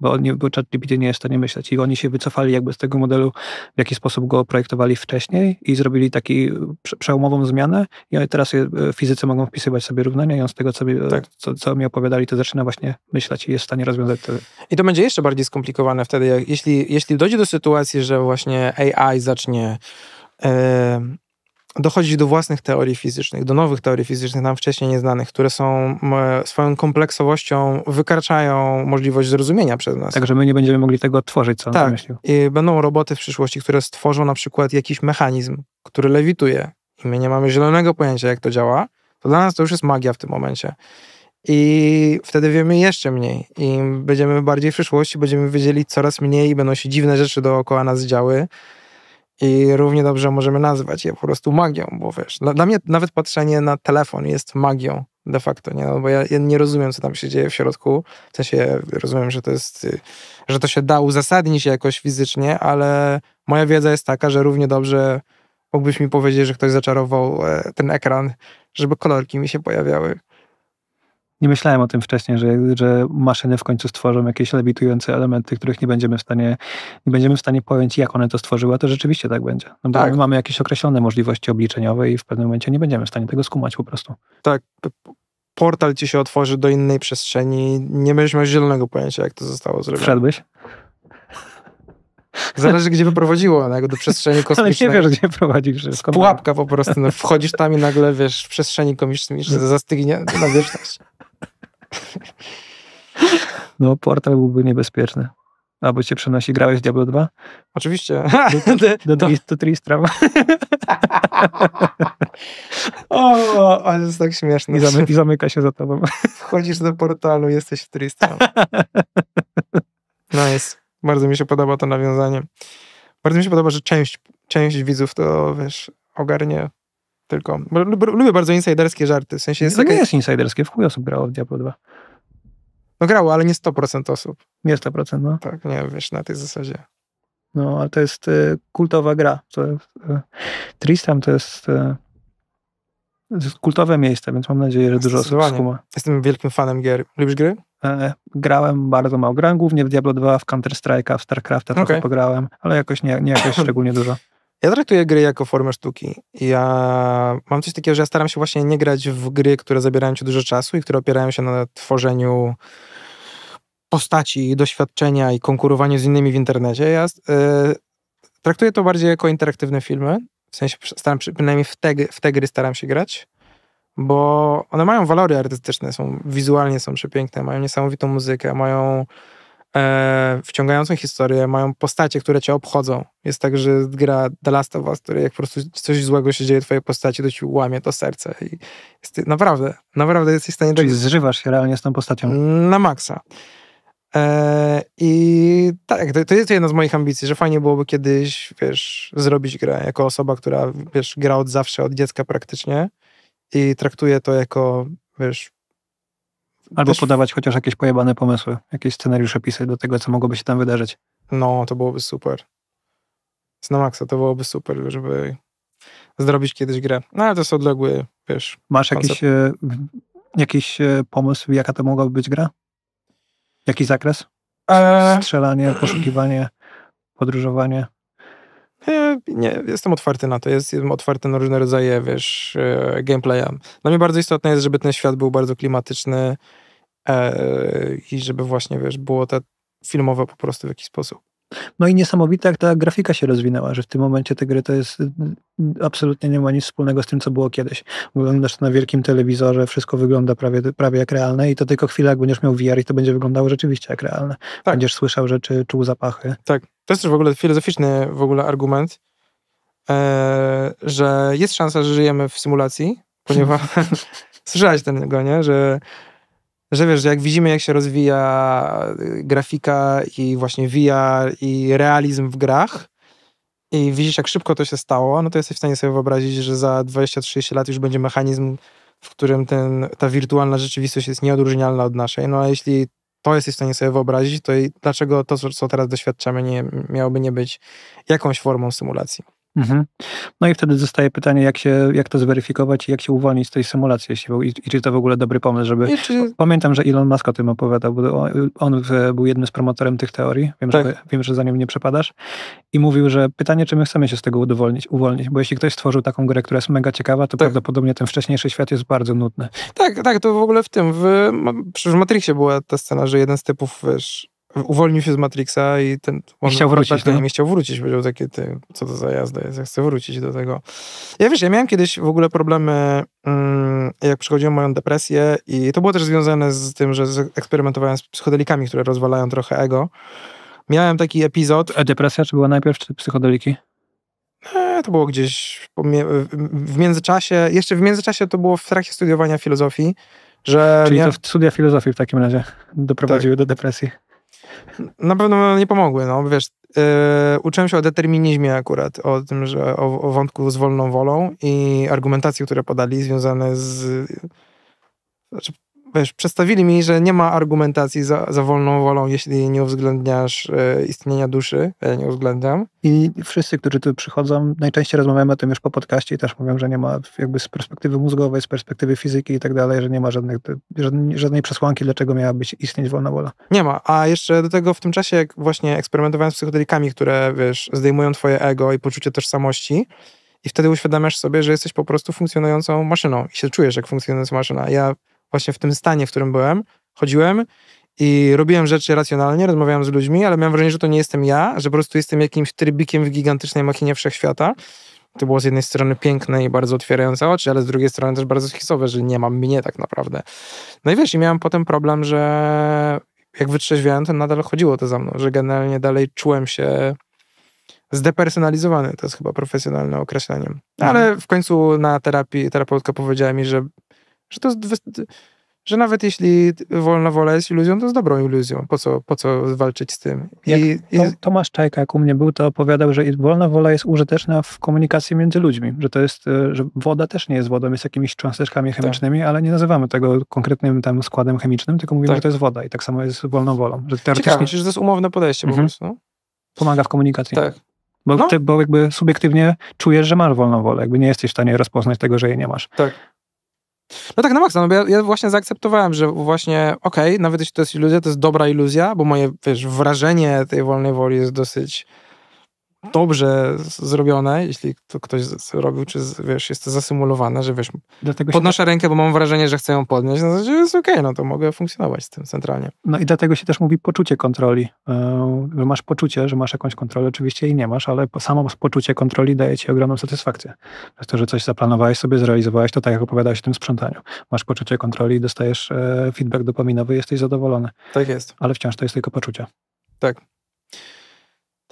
bo, nie, bo chat GPT nie jest w stanie myśleć i oni się wycofali jakby z tego modelu, w jaki sposób go projektowali wcześniej i zrobili taki e, przełomową zmianę i teraz e, fizycy mogą wpisywać sobie równania i on z tego, co mi, e, tak. co, co mi opowiadali, to zaczyna właśnie myśleć i jest w stanie rozwiązać to. I to będzie jeszcze bardziej skomplikowane wtedy, jak, jeśli, jeśli dojdzie do sytuacji, że właśnie AI zacznie dochodzić do własnych teorii fizycznych, do nowych teorii fizycznych nam wcześniej nieznanych, które są swoją kompleksowością wykraczają możliwość zrozumienia przez nas. Także my nie będziemy mogli tego tworzyć, co tak. on myślił. I będą roboty w przyszłości, które stworzą na przykład jakiś mechanizm, który lewituje i my nie mamy zielonego pojęcia, jak to działa, to dla nas to już jest magia w tym momencie. I wtedy wiemy jeszcze mniej. I będziemy bardziej w przyszłości, będziemy wiedzieli coraz mniej i będą się dziwne rzeczy dookoła nas działy. I równie dobrze możemy nazwać je po prostu magią, bo wiesz, dla, dla mnie nawet patrzenie na telefon jest magią de facto, nie? No, bo ja, ja, nie rozumiem, co tam się dzieje w środku. W sensie rozumiem, że to jest, y, że to się da uzasadnić jakoś fizycznie, ale moja wiedza jest taka, że równie dobrze mógłbyś mi powiedzieć, że ktoś zaczarował e, ten ekran, żeby kolorki mi się pojawiały nie myślałem o tym wcześniej, że, że maszyny w końcu stworzą jakieś lewitujące elementy, których nie będziemy w stanie, nie będziemy w stanie pojąć, jak one to stworzyły, a to rzeczywiście tak będzie. No bo tak. mamy jakieś określone możliwości obliczeniowe i w pewnym momencie nie będziemy w stanie tego skumać po prostu. Tak, portal ci się otworzy do innej przestrzeni, nie będziesz miał zielonego pojęcia, jak to zostało zrobione. Wszedłbyś? Zależy, gdzie wyprowadziło, no, jak do przestrzeni kosmicznej. Ale nie wiesz, gdzie prowadzi wszystko. No. Pułapka po prostu, no, wchodzisz tam i nagle, wiesz, w przestrzeni kosmicznej no. zastygnie na no wieczność. No, portal byłby niebezpieczny. Albo cię przenosi. Grałeś Diablo 2? Oczywiście. Do, do, do, do, Tristram. o, ale jest tak śmieszne. I, zamy, I, zamyka się za tobą. Wchodzisz do portalu, jesteś w Tristram. No jest. Bardzo mi się podoba to nawiązanie. Bardzo mi się podoba, że część, część widzów to, wiesz, ogarnie tylko lubię bardzo insiderskie żarty, w sensie jest no To nie jest insiderskie, w chuj osób grało w Diablo 2. No grało, ale nie 100% osób. Nie 100%, no. Tak, nie, wiesz, na tej zasadzie. No, ale to jest y, kultowa gra. To, y, Tristam to jest, y, to jest kultowe miejsce, więc mam nadzieję, że dużo osób skuma. Jestem wielkim fanem gier. Lubisz gry? E, e, grałem bardzo mało. Grałem głównie w Diablo 2, w Counter-Strike'a, w StarCraft'a trochę pograłem, ale jakoś nie, nie jakoś szczególnie dużo. Ja traktuję gry jako formę sztuki. Ja mam coś takiego, że ja staram się właśnie nie grać w gry, które zabierają ci dużo czasu i które opierają się na tworzeniu postaci, doświadczenia i konkurowaniu z innymi w internecie. Ja e, traktuję to bardziej jako interaktywne filmy. W sensie staram, przynajmniej w te, w te gry staram się grać, bo one mają walory artystyczne, są wizualnie są przepiękne, mają niesamowitą muzykę, mają e, wciągającą historię, mają postacie, które cię obchodzą. Jest tak, że gra The Last of Us, której jak po prostu coś złego się dzieje w twojej postaci, to ci łamie to serce. I jest, naprawdę, naprawdę jesteś w stanie... Czyli tak, zżywasz się realnie z tą postacią. Na maksa. E, I tak, to, to, jest jedna z moich ambicji, że fajnie byłoby kiedyś, wiesz, zrobić grę jako osoba, która, wiesz, gra od zawsze, od dziecka praktycznie i traktuje to jako, wiesz, Albo też... podawać chociaż jakieś pojebane pomysły, jakieś scenariusze pisać do tego, co mogłoby się tam wydarzyć. No, to byłoby super. Z Namaxa to byłoby super, żeby zrobić kiedyś grę. No ale to jest odległy, wiesz. Masz jakiś, e, jakiś e, pomysł, jaka to mogłaby być gra? Jaki zakres? E, Strzelanie, poszukiwanie, podróżowanie? Nie, nie, jestem otwarty na to. jestem otwarty na różne rodzaje, wiesz, e, gameplaya. Dla mnie bardzo istotne jest, żeby ten świat był bardzo klimatyczny, E, i żeby właśnie, wiesz, było to filmowe po prostu w jakiś sposób. No i niesamowite, jak ta grafika się rozwinęła, że w tym momencie te gry to jest absolutnie nie ma nic wspólnego z tym, co było kiedyś. Wyglądasz to na wielkim telewizorze, wszystko wygląda prawie, prawie jak realne i to tylko chwilę, jak będziesz miał VR i to będzie wyglądało rzeczywiście jak realne. Tak. Będziesz słyszał rzeczy, czuł zapachy. Tak. To jest też w ogóle filozoficzny w ogóle argument, e, że jest szansa, że żyjemy w symulacji, ponieważ słyszałeś ten go, nie? Że że wiesz, że jak widzimy, jak się rozwija y, grafika i właśnie VR i realizm w grach i widzisz, jak szybko to się stało, no to jesteś w stanie sobie wyobrazić, że za 20-30 lat już będzie mechanizm, w którym ten, ta wirtualna rzeczywistość jest nieodróżnialna od naszej. No a jeśli to jesteś w stanie sobie wyobrazić, to dlaczego to, co teraz doświadczamy, nie, miałoby nie być jakąś formą symulacji? Mhm. No i wtedy zostaje pytanie, jak, się, jak to zweryfikować i jak się uwolnić z tej symulacji, jeśli, i, i czy to w ogóle dobry pomysł, żeby... Czy... Pamiętam, że Elon Musk o tym opowiadał, bo on, on e, był jednym z promotorem tych teorii, wiem, tak. że, wiem, że za nim nie przepadasz, i mówił, że pytanie, czy my chcemy się z tego udowolnić, uwolnić, bo jeśli ktoś stworzył taką grę, która jest mega ciekawa, to tak. prawdopodobnie ten wcześniejszy świat jest bardzo nudny. Tak, tak, to w ogóle w tym, w, w Matrixie była ta scena, że jeden z typów, wiesz, uwolnił się z Matrixa i ten... I chciał wrócić, tak, nie? chciał wrócić. Powiedział takie, ty, co to za jazda jest, ja chcę wrócić do tego. Ja wiesz, ja miałem kiedyś w ogóle problemy, mm, jak przychodziłem moją depresję i to było też związane z tym, że eksperymentowałem z psychodelikami, które rozwalają trochę ego. Miałem taki epizod... A depresja czy była najpierw, czy psychodeliki? E, to było gdzieś w międzyczasie, jeszcze w międzyczasie to było w trakcie studiowania filozofii, że... Czyli to studia filozofii w takim razie doprowadziły tak. do depresji. Na pewno nie pomogły, no wiesz, yy, uczyłem się o determinizmie akurat, o tym, że o, o wątku z wolną wolą i argumentacji, które podali związane z... Znaczy, wiesz, przedstawili mi, że nie ma argumentacji za, za wolną wolą, jeśli nie uwzględniasz e, istnienia duszy, ja nie uwzględniam. I wszyscy, którzy tu przychodzą, najczęściej rozmawiamy o tym już po podcaście i też mówią, że nie ma jakby z perspektywy mózgowej, z perspektywy fizyki i tak dalej, że nie ma żadnych, żadnej, przesłanki, dlaczego miała być istnieć wolna wola. Nie ma, a jeszcze do tego w tym czasie, jak właśnie eksperymentowałem z psychodelikami, które, wiesz, zdejmują twoje ego i poczucie tożsamości, i wtedy uświadamiasz sobie, że jesteś po prostu funkcjonującą maszyną i się czujesz jak funkcjonująca maszyna. Ja właśnie w tym stanie, w którym byłem, chodziłem i robiłem rzeczy racjonalnie, rozmawiałem z ludźmi, ale miałem wrażenie, że to nie jestem ja, że po prostu jestem jakimś trybikiem w gigantycznej machinie wszechświata. To było z jednej strony piękne i bardzo otwierające oczy, ale z drugiej strony też bardzo schizowe, że nie mam mnie tak naprawdę. No i wiesz, i miałem potem problem, że jak wytrzeźwiałem, to nadal chodziło to za mną, że generalnie dalej czułem się zdepersonalizowany, to jest chyba profesjonalne określenie. Tak. Ale w końcu na terapii terapeutka powiedziała mi, że że to jest, że nawet jeśli wolna wola jest iluzją, to jest dobrą iluzją. Po co, po co walczyć z tym? Jak I, to, Tomasz Czajka, jak u mnie był, to opowiadał, że wolna wola jest użyteczna w komunikacji między ludźmi, że to jest, e, że woda też nie jest wodą, jest jakimiś cząsteczkami tak. chemicznymi, tak. ale nie nazywamy tego konkretnym tam składem chemicznym, tylko mówimy, tak. że to jest woda i tak samo jest wolną wolą. Że teoretycznie... Ciekawe, że to jest umowne podejście mhm. po prostu. Pomaga w komunikacji. Tak. Bo, no. ty, bo jakby subiektywnie czujesz, że masz wolną wolę, jakby nie jesteś w stanie rozpoznać tego, że jej nie masz. Tak. No tak, na maksa. No, ja, ja, właśnie zaakceptowałem, że właśnie okej, okay, nawet jeśli to jest iluzja, to jest dobra iluzja, bo moje wiesz, wrażenie tej wolnej woli jest dosyć dobrze zrobione, jeśli to ktoś robił, czy wiesz, jest to zasymulowane, że wiesz, dlatego podnoszę się... rękę, bo mam wrażenie, że chcę ją podnieść, no to znaczy, jest okej, okay, no to mogę funkcjonować z tym centralnie. No i dlatego się też mówi poczucie kontroli, e, że masz poczucie, że masz jakąś kontrolę, oczywiście jej nie masz, ale samo poczucie kontroli daje ci ogromną satysfakcję. Przez to, że coś zaplanowałeś sobie, zrealizowałeś, to tak jak opowiadałeś o tym sprzątaniu. Masz poczucie kontroli, dostajesz e, feedback dopaminowy, jesteś zadowolony. Tak jest. Ale wciąż to jest tylko poczucie. Tak.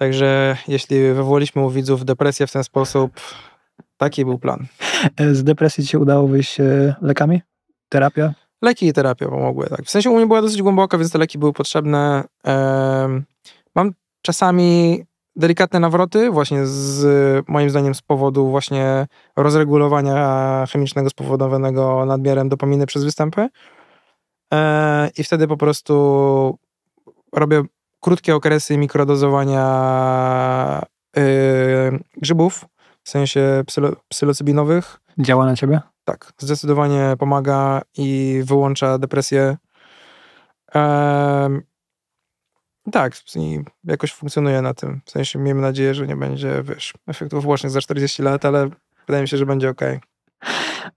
Także jeśli wywołaliśmy u widzów depresję w ten sposób, taki był plan. E, z depresji ci się udało wyjść e, lekami? Terapia? Leki i terapia pomogły, tak. W sensie u mnie była dosyć głęboka, więc te leki były potrzebne. Mam czasami delikatne nawroty, właśnie z moim zdaniem z powodu właśnie rozregulowania chemicznego spowodowanego nadmiarem dopaminy przez występy. E, I wtedy po prostu robię krótkie okresy mikrodozowania yy, grzybów, w sensie psylo, psylocybinowych. Działa na ciebie? Tak, zdecydowanie pomaga i wyłącza depresję. tak, i jakoś funkcjonuje na tym. W sensie miejmy nadzieję, że nie będzie, wiesz, efektów własnych za 40 lat, ale wydaje mi się, że będzie ok.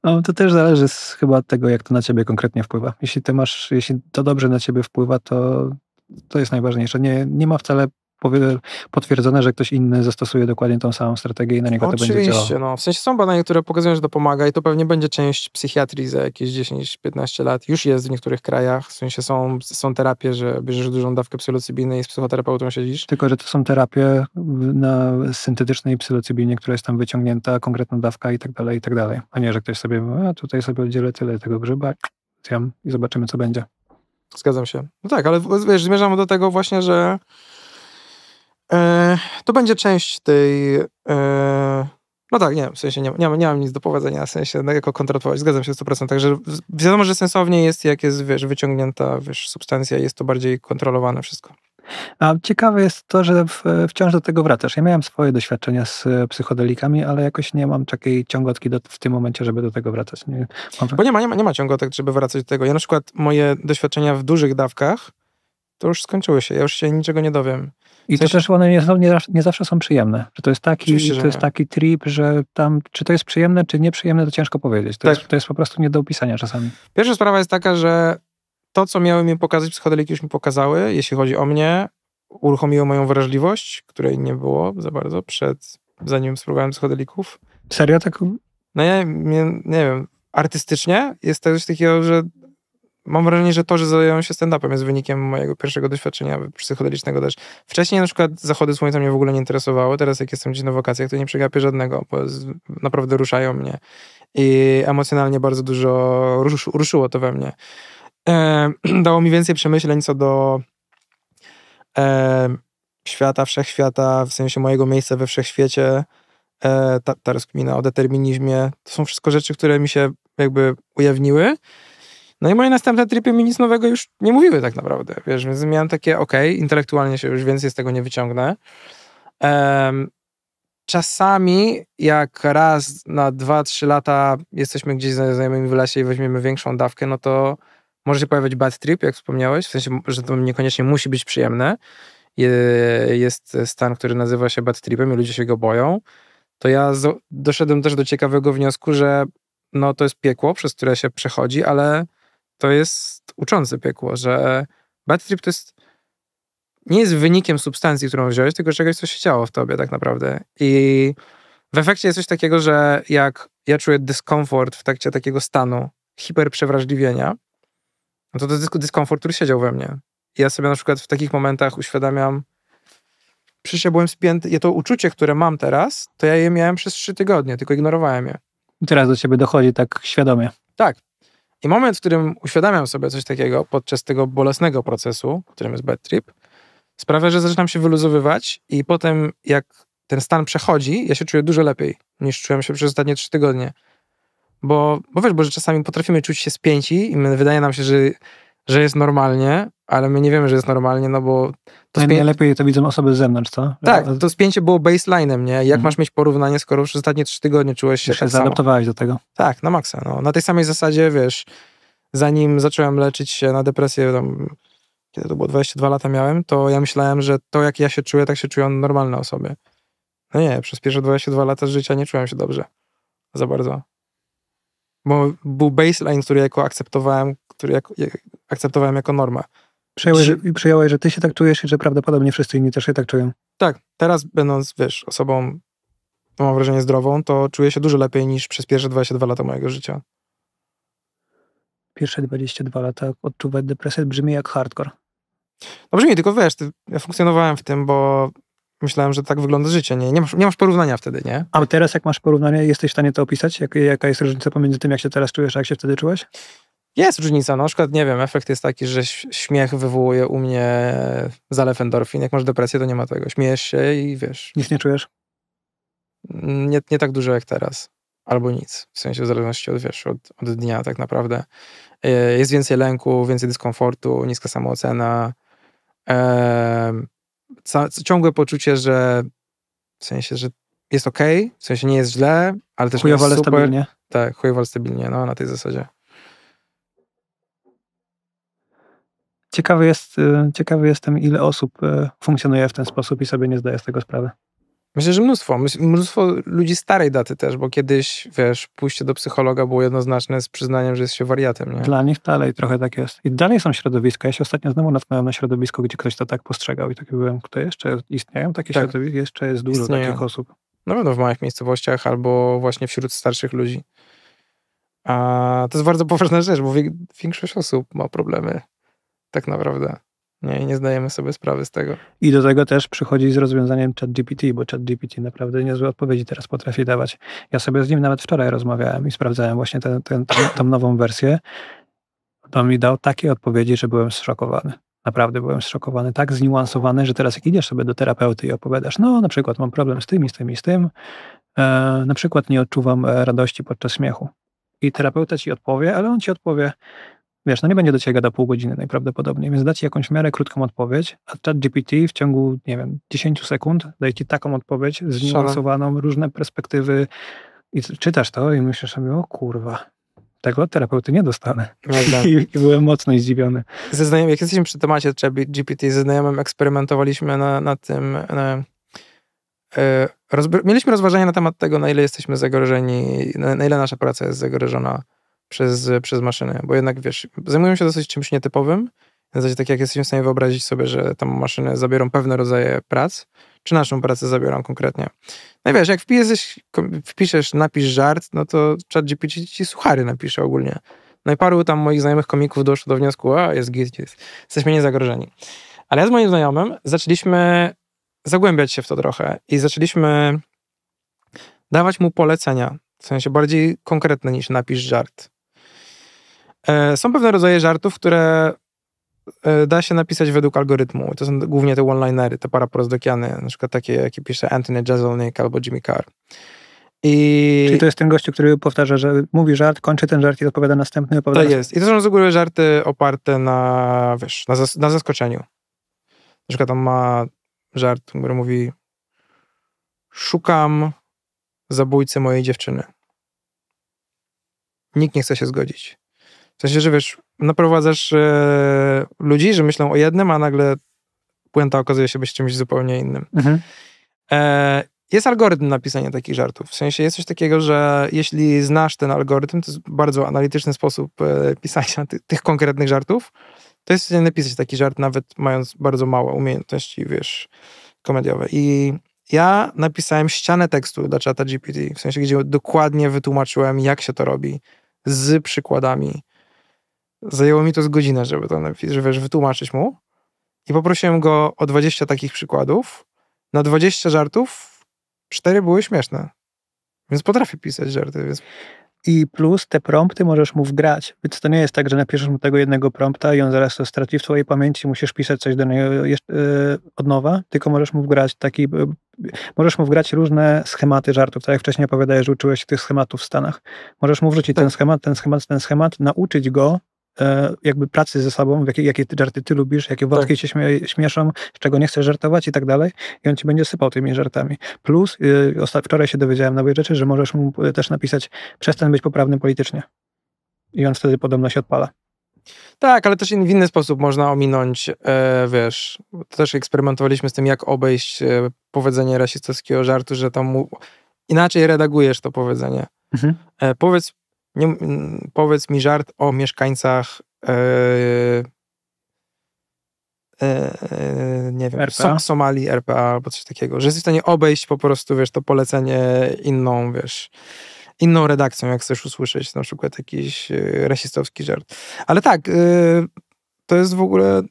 No to też zależy z, chyba od tego, jak to na ciebie konkretnie wpływa. Jeśli ty masz, jeśli to dobrze na ciebie wpływa, to to jest najważniejsze. Nie, nie ma wcale potwierdzone, że ktoś inny zastosuje dokładnie tą samą strategię i na niego to będzie działało. Oczywiście, no. W sensie są badania, które pokazują, że to pomaga i to pewnie będzie część psychiatrii za jakieś 10-15 lat. Już jest w niektórych krajach. W sensie są, są terapie, że bierzesz dużą dawkę psylocybiny i z psychoterapeutą siedzisz. Tylko, że to są terapie na syntetycznej psylocybinie, która jest tam wyciągnięta, konkretna dawka i tak dalej, i tak dalej. A nie, że ktoś sobie mówi, a tutaj sobie oddzielę tyle tego grzyba, zjem i zobaczymy, co będzie. Zgadzam się. No tak, ale wiesz, zmierzam do tego właśnie, że e, to będzie część tej. E, no tak, nie, w sensie nie, nie, nie mam nic do powiedzenia, w sensie no, jako kontratować, zgadzam się 100%. Także wiadomo, że sensownie jest, jak jest, wiesz, wyciągnięta, wiesz, substancja, jest to bardziej kontrolowane wszystko. A ciekawe jest to, że wciąż do tego wracasz. Ja miałem swoje doświadczenia z e, psychodelikami, ale jakoś nie mam takiej ciągotki do, w tym momencie, żeby do tego wracać. Nie, mam... Bo nie ma, nie ma, nie ma ciągotek, żeby wracać do tego. Ja na przykład moje doświadczenia w dużych dawkach to już skończyły się, ja już się niczego nie dowiem. I w sensie... to też one nie, są, nie, nie, zawsze są przyjemne. Że to jest taki, to jest taki trip, że tam, czy to jest przyjemne, czy nieprzyjemne, to ciężko powiedzieć. To, tak. jest, to jest po prostu nie do opisania czasami. Pierwsza sprawa jest taka, że to, co miały mi pokazać psychodeliki, już mi pokazały, jeśli chodzi o mnie. Uruchomiło moją wrażliwość, której nie było za bardzo przed, zanim spróbowałem psychodelików. Serio tak? No ja nie, nie wiem. Artystycznie jest coś takiego, że mam wrażenie, że to, że zająłem się stand-upem jest wynikiem mojego pierwszego doświadczenia psychodelicznego też. Wcześniej na przykład zachody słońca mnie w ogóle nie interesowały, teraz jak jestem gdzieś na wakacjach, to nie przegapię żadnego, bo naprawdę ruszają mnie i emocjonalnie bardzo dużo ruszyło to we mnie e, dało mi więcej przemyśleń co do e, świata, wszechświata, w sensie mojego miejsca we wszechświecie, e, ta, ta rozkmina o determinizmie. To są wszystko rzeczy, które mi się jakby ujawniły. No i moje następne tripy mi nic nowego już nie mówiły tak naprawdę, wiesz, więc miałem takie, ok, intelektualnie się już więcej z tego nie wyciągnę. Um, czasami, jak raz na dwa, trzy lata jesteśmy gdzieś ze znajomymi w lesie i weźmiemy większą dawkę, no to może się pojawiać bad trip, jak wspomniałeś, w sensie, że to niekoniecznie musi być przyjemne. Jest stan, który nazywa się bad tripem i ludzie się go boją. To ja doszedłem też do ciekawego wniosku, że no, to jest piekło, przez które się przechodzi, ale to jest uczące piekło, że bad trip to jest nie jest wynikiem substancji, którą wziąłeś, tylko czegoś, co się działo w tobie tak naprawdę. I w efekcie jest coś takiego, że jak ja czuję dyskomfort w trakcie takiego stanu hiperprzewrażliwienia, no to to dyskomfort, który siedział we mnie. I ja sobie na przykład w takich momentach uświadamiam, przecież ja byłem spięty, ja to uczucie, które mam teraz, to ja je miałem przez trzy tygodnie, tylko ignorowałem je. I teraz do ciebie dochodzi tak świadomie. Tak. I moment, w którym uświadamiam sobie coś takiego podczas tego bolesnego procesu, którym jest bad trip, sprawia, że zaczynam się wyluzowywać i potem jak ten stan przechodzi, ja się czuję dużo lepiej niż czułem się przez ostatnie trzy tygodnie. Bo, bo wiesz, bo że czasami potrafimy czuć się spięci i my, wydaje nam się, że, że jest normalnie, ale my nie wiemy, że jest normalnie, no bo... To spię... Najlepiej to widzą osoby z zewnątrz, co? Tak, to spięcie było baseline'em, nie? Jak mhm. masz mieć porównanie, skoro przez ostatnie trzy tygodnie czułeś się Ty tak zaadaptowałeś do tego. Tak, na maksa. No. Na tej samej zasadzie, wiesz, zanim zacząłem leczyć się na depresję, tam, kiedy to było 22 lata miałem, to ja myślałem, że to jak ja się czuję, tak się czują normalne osoby. No nie, przez pierwsze 22 lata życia nie czułem się dobrze. Za bardzo. Bo był baseline, który jako akceptowałem, który jako, akceptowałem jako normę. Przyjąłeś, że, przyjąłeś, że ty się tak czujesz i że prawdopodobnie wszyscy inni też się tak czują. Tak, teraz będąc, wiesz, osobą, no mam wrażenie, zdrową, to czuję się dużo lepiej niż przez pierwsze 22 lata mojego życia. Pierwsze 22 lata odczuwać depresję brzmi jak hardcore. No brzmi, tylko wiesz, ty, ja funkcjonowałem w tym, bo myślałem, że tak wygląda życie. Nie, nie, masz, nie masz porównania wtedy, nie? A teraz jak masz porównanie, jesteś w stanie to opisać? Jak, jaka jest różnica pomiędzy tym, jak się teraz czujesz, a jak się wtedy czułeś? Jest różnica. No, na przykład, nie wiem, efekt jest taki, że śmiech wywołuje u mnie zalew endorfin. Jak masz depresję, to nie ma tego. Śmiejesz się i wiesz. Nic nie czujesz? Nie, nie tak dużo jak teraz. Albo nic. W sensie w zależności od, wiesz, od, od dnia tak naprawdę. E, jest więcej lęku, więcej dyskomfortu, niska samoocena. Eee, ciągłe poczucie, że w sensie, że jest ok, w sensie nie jest źle, ale też chujowo, nie jest super. stabilnie. Tak, chujowo, stabilnie, no na tej zasadzie. Ciekawy, jest, y, ciekawy jestem, ile osób y, funkcjonuje w ten sposób i sobie nie zdaje z tego sprawy. Myślę, że mnóstwo. Mnóstwo ludzi starej daty też, bo kiedyś, wiesz, pójście do psychologa było jednoznaczne z przyznaniem, że jest się wariatem. Nie? Dla nich dalej trochę tak jest. I dalej są środowiska. Ja się ostatnio znowu natknąłem na środowisko, gdzie ktoś to tak postrzegał i taki byłem, kto jeszcze istnieją takie tak. środowiska? Jeszcze jest dużo istnieją. takich osób. Na pewno w małych miejscowościach albo właśnie wśród starszych ludzi. A to jest bardzo poważna rzecz, bo większość osób ma problemy tak naprawdę nie, nie zdajemy sobie sprawy z tego. I do tego też przychodzi z rozwiązaniem ChatGPT, bo ChatGPT naprawdę niezłe odpowiedzi teraz potrafi dawać. Ja sobie z nim nawet wczoraj rozmawiałem i sprawdzałem właśnie tę nową wersję. To mi dał takie odpowiedzi, że byłem zszokowany. Naprawdę byłem zszokowany, tak zniuansowany, że teraz jak idziesz sobie do terapeuty i opowiadasz, no na przykład mam problem z tym i z tym i z tym, e, na przykład nie odczuwam e, radości podczas śmiechu. I terapeuta ci odpowie, ale on ci odpowie, Wiesz, no nie będzie do ciebie gadał pół godziny najprawdopodobniej, więc da ci jakąś miarę krótką odpowiedź, a chat GPT w ciągu, nie wiem, 10 sekund daje ci taką odpowiedź zniuansowaną, różne perspektywy i czytasz to i myślisz sobie, o kurwa, tego terapeuty nie dostanę. No tak. I, I, byłem mocno zdziwiony. Ze znajomym, jak jesteśmy przy temacie GPT, ze znajomym eksperymentowaliśmy na, na tym... Na, e, e, mieliśmy rozważania na temat tego, na ile jesteśmy zagrożeni, na, na ile nasza praca jest zagrożona przez, przez maszynę, bo jednak wiesz, zajmują się dosyć czymś nietypowym. W zasadzie tak jak jesteśmy w stanie wyobrazić sobie, że tam maszyny zabiorą pewne rodzaje prac, czy naszą pracę zabiorą konkretnie. No i wiesz, jak wpiszesz, wpiszesz napisz żart, no to GPT ci suchary napisze ogólnie. No i paru tam moich znajomych komików doszło do wniosku, a jest git, jest. jesteśmy niezagrożeni. Ale ja z moim znajomym zaczęliśmy zagłębiać się w to trochę i zaczęliśmy dawać mu polecenia, w sensie bardziej konkretne niż napisz żart. E, są pewne rodzaje żartów, które e, da się napisać według algorytmu. To są głównie te one-linery, te paraprozdokiany, na przykład takie, jakie pisze Anthony Jeselnik albo Jimmy Carr. I... Czyli to jest ten gościu, który powtarza, że mówi żart, kończy ten żart i odpowiada następny. Opowiada to tak jest. I to są z góry żarty oparte na, wiesz, na, zas- na zaskoczeniu. Na przykład tam ma żart, który mówi szukam zabójcy mojej dziewczyny. Nikt nie chce się zgodzić. W sensie, że wiesz, naprowadzasz e, ludzi, że myślą o jednym, a nagle puenta okazuje się być czymś zupełnie innym. Mhm. E, jest algorytm napisania takich żartów. W sensie jest coś takiego, że jeśli znasz ten algorytm, to jest bardzo analityczny sposób e, pisania ty, tych konkretnych żartów, to jest w stanie napisać taki żart, nawet mając bardzo małe umiejętności, wiesz, komediowe. I ja napisałem ścianę tekstu dla czata GPT, w sensie, gdzie dokładnie wytłumaczyłem, jak się to robi, z przykładami, Zajęło mi to z godzinę, żeby to napisać, żeby wytłumaczyć mu. I poprosiłem go o 20 takich przykładów. Na 20 żartów 4 były śmieszne. Więc potrafi pisać żarty. Więc... I plus te prompty możesz mu wgrać. Więc to nie jest tak, że napiszesz mu tego jednego prompta i on zaraz to straci w swojej pamięci, musisz pisać coś do niego jeszcze, yy, od nowa, tylko możesz mu wgrać taki... Yy, możesz mu wgrać różne schematy żartów, tak jak wcześniej opowiadałeś, że uczyłeś się tych schematów w Stanach. Możesz mu wrzucić tak. ten schemat, ten schemat, ten schemat, nauczyć go E, jakby pracy ze sobą, jakie, jakie żarty ty lubisz, jakie wątki tak. cię śmie śmieszą, z czego nie chcesz żartować i tak dalej. I on ci będzie sypał tymi żartami. Plus, yy, wczoraj się dowiedziałem nowej rzeczy, że możesz mu y, też napisać, przestań być poprawny politycznie. I on wtedy podobno się odpala. Tak, ale też w inny sposób można ominąć, e, wiesz, też eksperymentowaliśmy z tym, jak obejść e, powiedzenie rasistowskiego żartu, że tam mu... inaczej redagujesz to powiedzenie. Mhm. E, powiedz nie, powiedz mi żart o mieszkańcach e, e, nie wiem, RPA? Somalii, RPA albo coś takiego, że jesteś w stanie obejść po prostu, wiesz, to polecenie inną, wiesz, inną redakcją, jak chcesz usłyszeć na przykład jakiś e, rasistowski żart. Ale tak, to jest w ogóle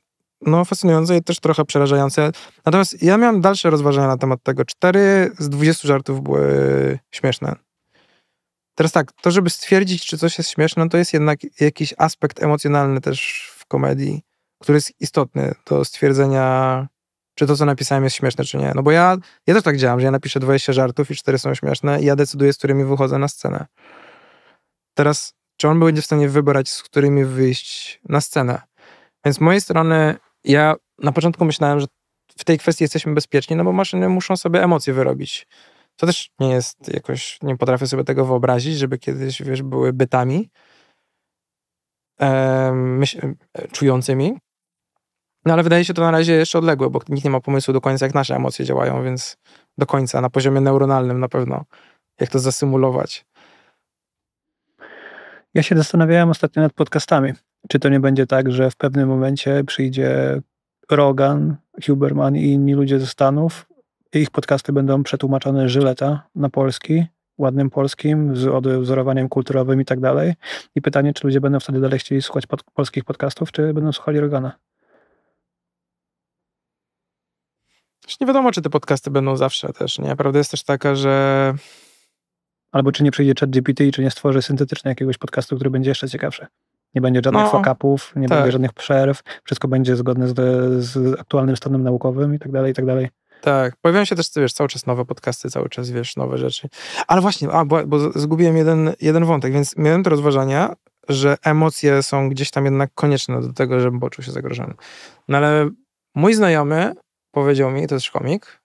no, fascynujące i też trochę przerażające. Natomiast ja miałem dalsze rozważania na temat tego. Cztery z dwudziestu żartów były śmieszne. Teraz tak, to żeby stwierdzić, czy coś jest śmieszne, no to jest jednak jakiś aspekt emocjonalny też w komedii, który jest istotny do stwierdzenia, czy to, co napisałem, jest śmieszne, czy nie. No bo ja, ja też tak działam, że ja napiszę 20 żartów i 4 są śmieszne i ja decyduję, z którymi wychodzę na scenę. Teraz, czy on będzie w stanie wybrać, z którymi wyjść na scenę? Więc z mojej strony, ja na początku myślałem, że w tej kwestii jesteśmy bezpieczni, no bo maszyny muszą sobie emocje wyrobić to też nie jest jakoś, nie potrafię sobie tego wyobrazić, żeby kiedyś, wiesz, były bytami e, myśl, czującymi. No ale wydaje się to na razie jeszcze odległe, bo nikt nie ma pomysłu do końca, jak nasze emocje działają, więc do końca, na poziomie neuronalnym na pewno, jak to zasymulować. Ja się zastanawiałem ostatnio nad podcastami. Czy to nie będzie tak, że w pewnym momencie przyjdzie Rogan, Huberman i inni ludzie ze Stanów ich podcasty będą przetłumaczone Żyleta na polski, ładnym polskim, z odwzorowaniem kulturowym i tak dalej. I pytanie, czy ludzie będą wtedy dalej chcieli słuchać pod, polskich podcastów, czy będą słuchali Rogana? nie wiadomo, czy te podcasty będą zawsze też, nie? Prawda jest też taka, że... Albo czy nie przyjdzie chat GPT i czy nie stworzy syntetycznie jakiegoś podcastu, który będzie jeszcze ciekawszy. Nie będzie żadnych no, upów, nie tak. będzie żadnych przerw, wszystko będzie zgodne z, z aktualnym stanem naukowym i tak dalej, i tak dalej. Tak, pojawiają się też, wiesz, cały czas nowe podcasty, cały czas, wiesz, nowe rzeczy. Ale właśnie, a, bo, bo zgubiłem jeden, jeden wątek, więc miałem te rozważania, że emocje są gdzieś tam jednak konieczne do tego, żebym poczuł się zagrożony. No ale mój znajomy powiedział mi, to jest komik,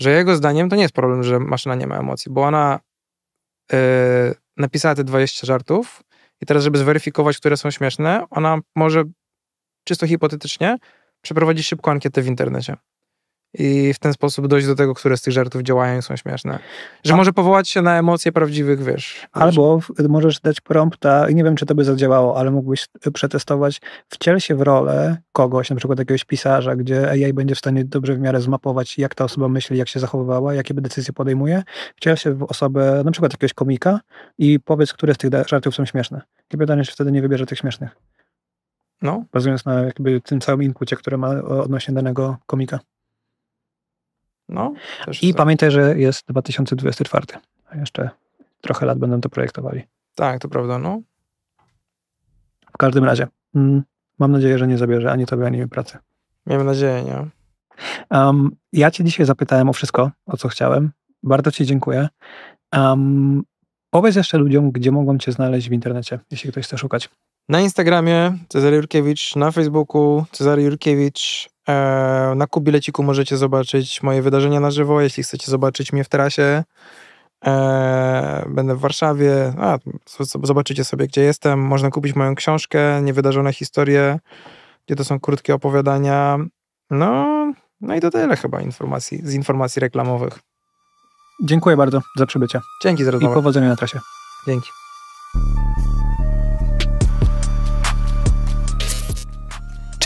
że jego zdaniem to nie jest problem, że maszyna nie ma emocji, bo ona yy, napisała te 20 żartów i teraz, żeby zweryfikować, które są śmieszne, ona może czysto hipotetycznie przeprowadzić szybką ankietę w internecie i w ten sposób dojść do tego, które z tych żartów działają i są śmieszne. Że A. może powołać się na emocje prawdziwych, wiesz. Albo możesz dać prompta, nie wiem, czy to by zadziałało, ale mógłbyś przetestować, wciel się w rolę kogoś, na przykład jakiegoś pisarza, gdzie AI będzie w stanie dobrze w miarę zmapować, jak ta osoba myśli, jak się zachowywała, jakie decyzje podejmuje. Wciel się w osobę, na przykład jakiegoś komika i powiedz, które z tych żartów są śmieszne. I pytanie, czy wtedy nie wybierze tych śmiesznych. No. Bazując na jakby tym całym inpucie, który ma odnośnie danego komika. No, I pamiętaj, że jest 2024. a Jeszcze trochę lat będą to projektowali. Tak, to prawda, no. W każdym razie, mm, mam nadzieję, że nie zabierze ani tobie, ani mi pracy. Miejmy nadzieję, nie? Um, ja cię dzisiaj zapytałem o wszystko, o co chciałem. Bardzo ci dziękuję. Um, powiedz jeszcze ludziom, gdzie mogą cię znaleźć w internecie, jeśli ktoś chce szukać. Na Instagramie Cezary Jurkiewicz, na Facebooku Cezary Jurkiewicz, e, na Kubileciku możecie zobaczyć moje wydarzenia na żywo, jeśli chcecie zobaczyć mnie w terasie. E, będę w Warszawie. A, zobaczycie sobie, gdzie jestem. Można kupić moją książkę, Niewydarzone historie, gdzie to są krótkie opowiadania. No, no i to tyle chyba informacji, z informacji reklamowych. Dziękuję bardzo za przybycie. Dzięki za rozmowę. I powodzenia na trasie. Dzięki.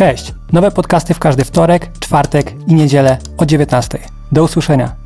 Cześć! Nowe podcasty w każdy wtorek, czwartek i niedzielę o 19. Do usłyszenia!